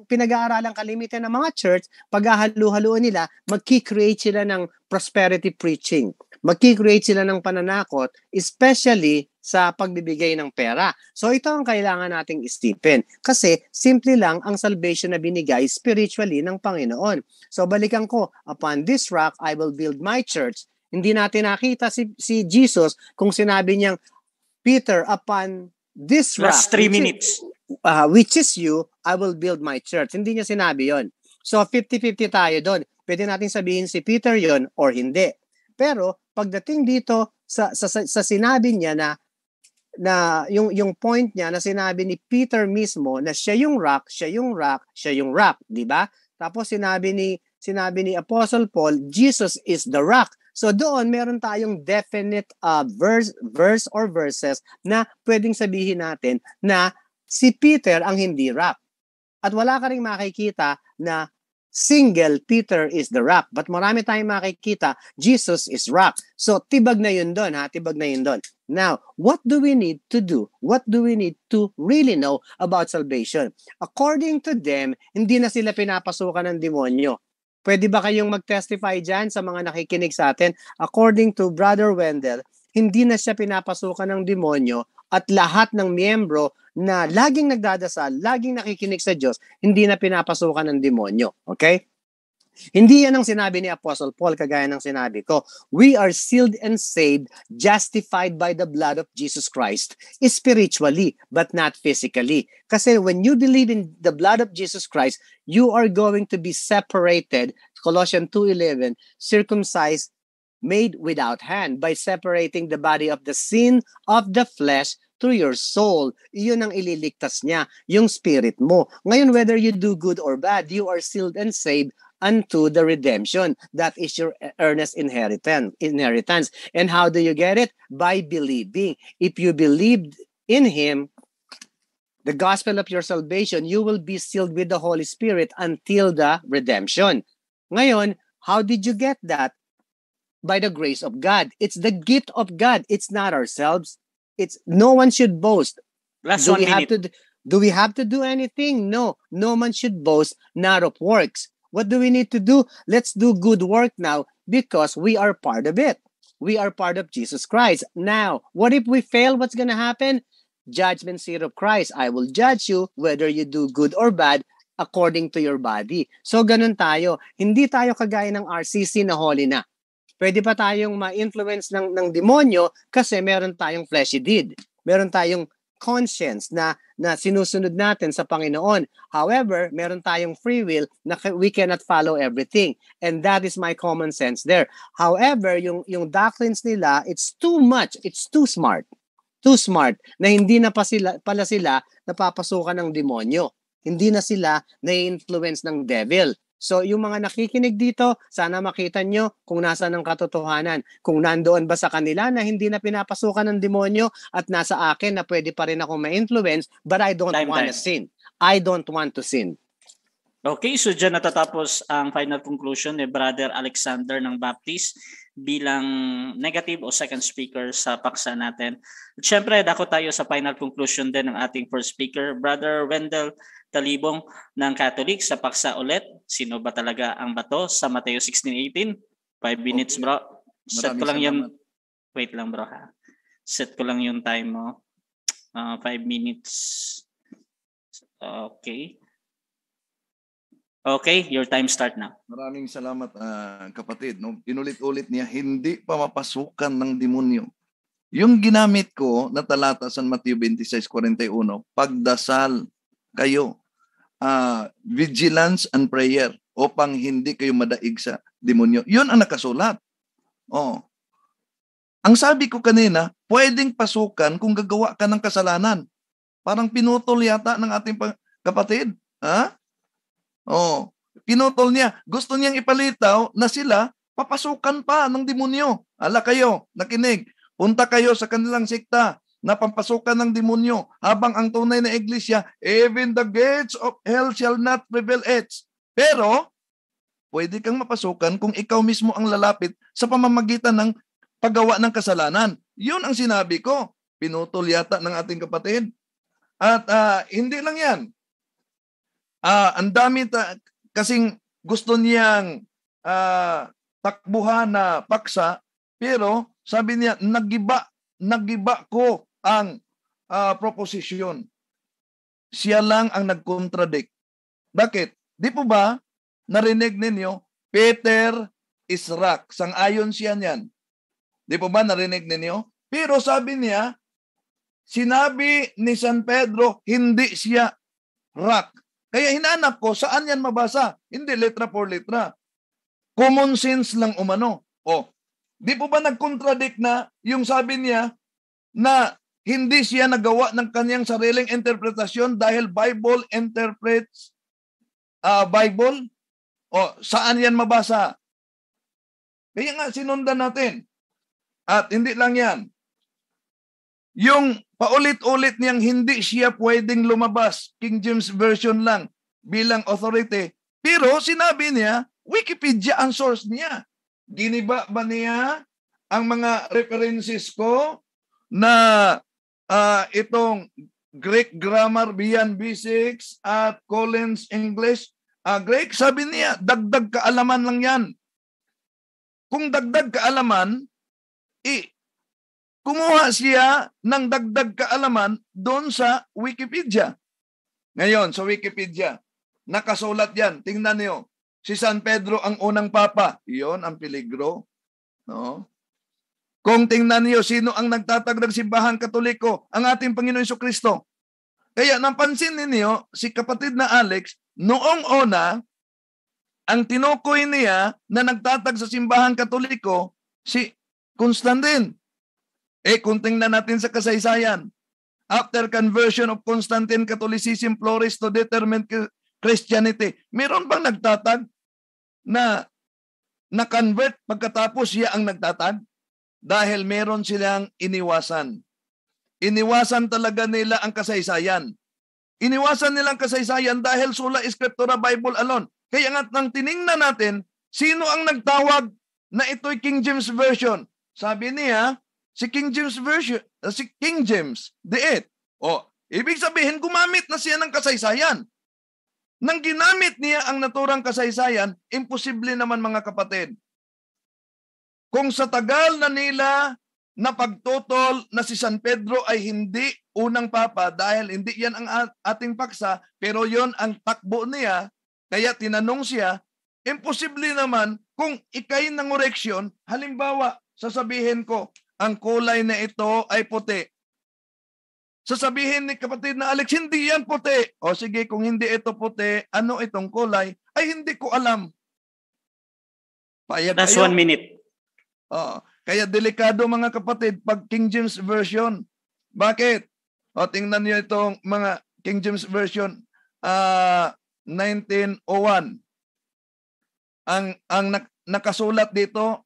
pinag-aaralan kalimitan ng mga church, pag ahalo haluan nila, mag-create sila ng prosperity preaching. Mag-create sila ng pananakot, especially sa pagbibigay ng pera. So ito ang kailangan nating isipin kasi simple lang ang salvation na binigay spiritually ng Panginoon. So balikan ko, upon this rock I will build my church. Hindi natin nakita si, si Jesus kung sinabi niyang, Peter, upon this rock, Last three minutes. is, uh, ah, which is you, I will build my church. Hindi niya sinabi yon. So 50-50 tayo doon. Pwede natin sabihin si Peter yon or hindi. Pero pagdating dito sa, sa, sa sinabi niya na na yung yung point niya na sinabi ni Peter mismo na siya yung rock, siya yung rock, siya yung rock, di ba? Tapos sinabi ni sinabi ni Apostle Paul, Jesus is the rock. So doon meron tayong definite uh, verse verse or verses na pwedeng sabihin natin na si Peter ang hindi rock. At wala ka ring makikita na single Peter is the rock. But marami tayong makikita, Jesus is rock. So tibag na yun doon ha, tibag na yun doon. Now, what do we need to do? What do we need to really know about salvation? According to them, hindi na sila pinapasukan ng demonyo. Pwede ba kayong mag-testify dyan sa mga nakikinig sa atin? According to Brother Wendell, hindi na siya pinapasukan ng demonyo at lahat ng miyembro na laging nagdadasal, laging nakikinig sa Diyos, hindi na pinapasukan ng demonyo. Okay? Hindi yan ang sinabi ni Apostle Paul, kagaya ng sinabi ko. We are sealed and saved, justified by the blood of Jesus Christ, spiritually, but not physically. Kasi when you believe in the blood of Jesus Christ, you are going to be separated, Colossians 2.11, circumcised, made without hand, by separating the body of the sin of the flesh through your soul. Iyon ang ililigtas niya, yung spirit mo. Ngayon, whether you do good or bad, you are sealed and saved unto the redemption that is your earnest inheritance inheritance and how do you get it by believing if you believed in him the gospel of your salvation you will be sealed with the holy spirit until the redemption ngayon how did you get that by the grace of god it's the gift of god it's not ourselves it's no one should boast Last do we minute. have to do we have to do anything no no one should boast not of works What do we need to do? Let's do good work now because we are part of it. We are part of Jesus Christ. Now, what if we fail? What's going to happen? Judgment seat of Christ. I will judge you whether you do good or bad according to your body. So, ganun tayo. Hindi tayo kagaya ng RCC na holy na. Pwede pa tayong ma-influence ng, ng demonyo kasi meron tayong fleshy deed. Meron tayong conscience na na sinusunod natin sa Panginoon. However, meron tayong free will na we cannot follow everything. And that is my common sense there. However, yung yung doctrines nila, it's too much, it's too smart. Too smart na hindi na pa sila, pala sila napapasukan ng demonyo. Hindi na sila na-influence ng devil. So yung mga nakikinig dito, sana makita nyo kung nasa ng katotohanan. Kung nandoon ba sa kanila na hindi na pinapasukan ng demonyo at nasa akin na pwede pa rin ako ma-influence but I don't time, want time. to sin. I don't want to sin. Okay, so dyan natatapos ang final conclusion ni Brother Alexander ng Baptist bilang negative o second speaker sa paksa natin. At syempre, dako tayo sa final conclusion din ng ating first speaker, Brother Wendell Talibong ng Catholic sa paksa ulit. Sino ba talaga ang bato sa Mateo 16:18? 5 minutes, okay. bro. Set ko lang yung Wait lang, bro ha. Set ko lang yung time mo. Uh, 5 minutes. Okay. Okay, your time start na. Maraming salamat uh, kapatid. No? Inulit-ulit niya, hindi pa mapasukan ng demonyo. Yung ginamit ko na talata sa Matthew 26:41, pagdasal kayo. Uh, vigilance and prayer upang hindi kayo madaig sa demonyo. Yun ang nakasulat. Oh. Ang sabi ko kanina, pwedeng pasukan kung gagawa ka ng kasalanan. Parang pinutol yata ng ating kapatid. Ha? Ah? Oh, pinutol niya. Gusto niyang ipalitaw na sila papasukan pa ng demonyo. Ala kayo, nakinig. Punta kayo sa kanilang sikta na pampasukan ng demonyo habang ang tunay na iglesia, even the gates of hell shall not prevail it. Pero, pwede kang mapasukan kung ikaw mismo ang lalapit sa pamamagitan ng paggawa ng kasalanan. Yun ang sinabi ko. Pinutol yata ng ating kapatid. At uh, hindi lang yan uh, ang dami ta- kasing gusto niyang uh, takbuhan na paksa pero sabi niya nagiba nagiba ko ang uh, ah, proposition. Siya lang ang nagcontradict. Bakit? Di po ba narinig ninyo Peter is rock. Sang-ayon siya niyan. Di po ba narinig ninyo? Pero sabi niya, sinabi ni San Pedro, hindi siya rock. Kaya hinanap ko, saan yan mabasa? Hindi, letra for letra. Common sense lang umano. O, oh, di po ba nag-contradict na yung sabi niya na hindi siya nagawa ng kanyang sariling interpretasyon dahil Bible interprets uh, Bible? O, oh, saan yan mabasa? Kaya nga, sinundan natin. At hindi lang yan. Yung Paulit-ulit niyang hindi siya pwedeng lumabas. King James Version lang bilang authority. Pero sinabi niya, Wikipedia ang source niya. Giniba ba niya ang mga references ko na uh, itong Greek Grammar Beyond B6 at Collins English? Uh, ah, Greek, sabi niya, dagdag kaalaman lang yan. Kung dagdag kaalaman, eh, kumuha siya ng dagdag kaalaman doon sa Wikipedia. Ngayon, sa Wikipedia, nakasulat yan. Tingnan niyo. Si San Pedro ang unang papa. Iyon ang peligro. No? Kung tingnan niyo sino ang nagtatagdag simbahan katoliko, ang ating Panginoon Iso Kristo. Kaya napansin ninyo, si kapatid na Alex, noong una, ang tinukoy niya na nagtatag sa simbahan katoliko, si Constantine. Eh kung tingnan natin sa kasaysayan, after conversion of Constantine Catholicism Flores to determine Christianity, meron bang nagtatag na na-convert pagkatapos siya ang nagtatag? Dahil meron silang iniwasan. Iniwasan talaga nila ang kasaysayan. Iniwasan nilang kasaysayan dahil sula Scriptura Bible alone. Kaya nga nang tiningnan natin, sino ang nagtawag na ito'y King James Version? Sabi niya, Si King James Version, uh, si King James, the diit. O, ibig sabihin gumamit na siya ng kasaysayan. Nang ginamit niya ang naturang kasaysayan, imposible naman mga kapatid. Kung sa tagal na nila na pagtutol na si San Pedro ay hindi unang papa dahil hindi yan ang ating paksa, pero yon ang takbo niya, kaya tinanong siya, imposible naman kung ikay ng oreksyon, halimbawa, sasabihin ko, ang kulay na ito ay puti. Sasabihin ni kapatid na Alex, hindi yan puti. O sige, kung hindi ito puti, ano itong kulay? Ay hindi ko alam. Payag That's kayo. one minute. Oh, kaya delikado mga kapatid pag King James Version. Bakit? O tingnan niyo itong mga King James Version uh, ah, 1901. Ang ang nak- nakasulat dito,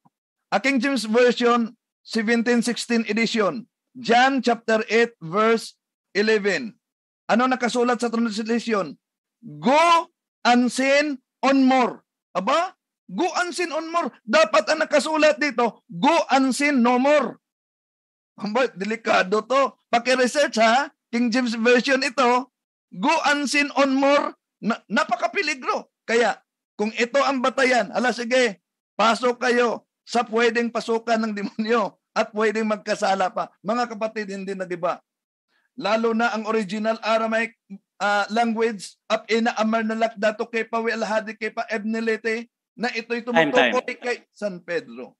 a King James Version 17 edition. John chapter 8 verse 11. Ano nakasulat sa translation? Go and sin on more. Aba? Go and sin on more. Dapat ang nakasulat dito, go and sin no more. Aba, delikado to. Paki-research ha. King James Version ito. Go and sin on more. Na, napakapiligro. Kaya, kung ito ang batayan, ala sige, pasok kayo sa pwedeng pasukan ng demonyo at pwedeng magkasala pa. Mga kapatid, hindi na 'di ba? Lalo na ang original Aramaic uh, language at inaamar na lakdato kay pa wi kay pa ebnelete na ito'y tumutukoy kay San Pedro.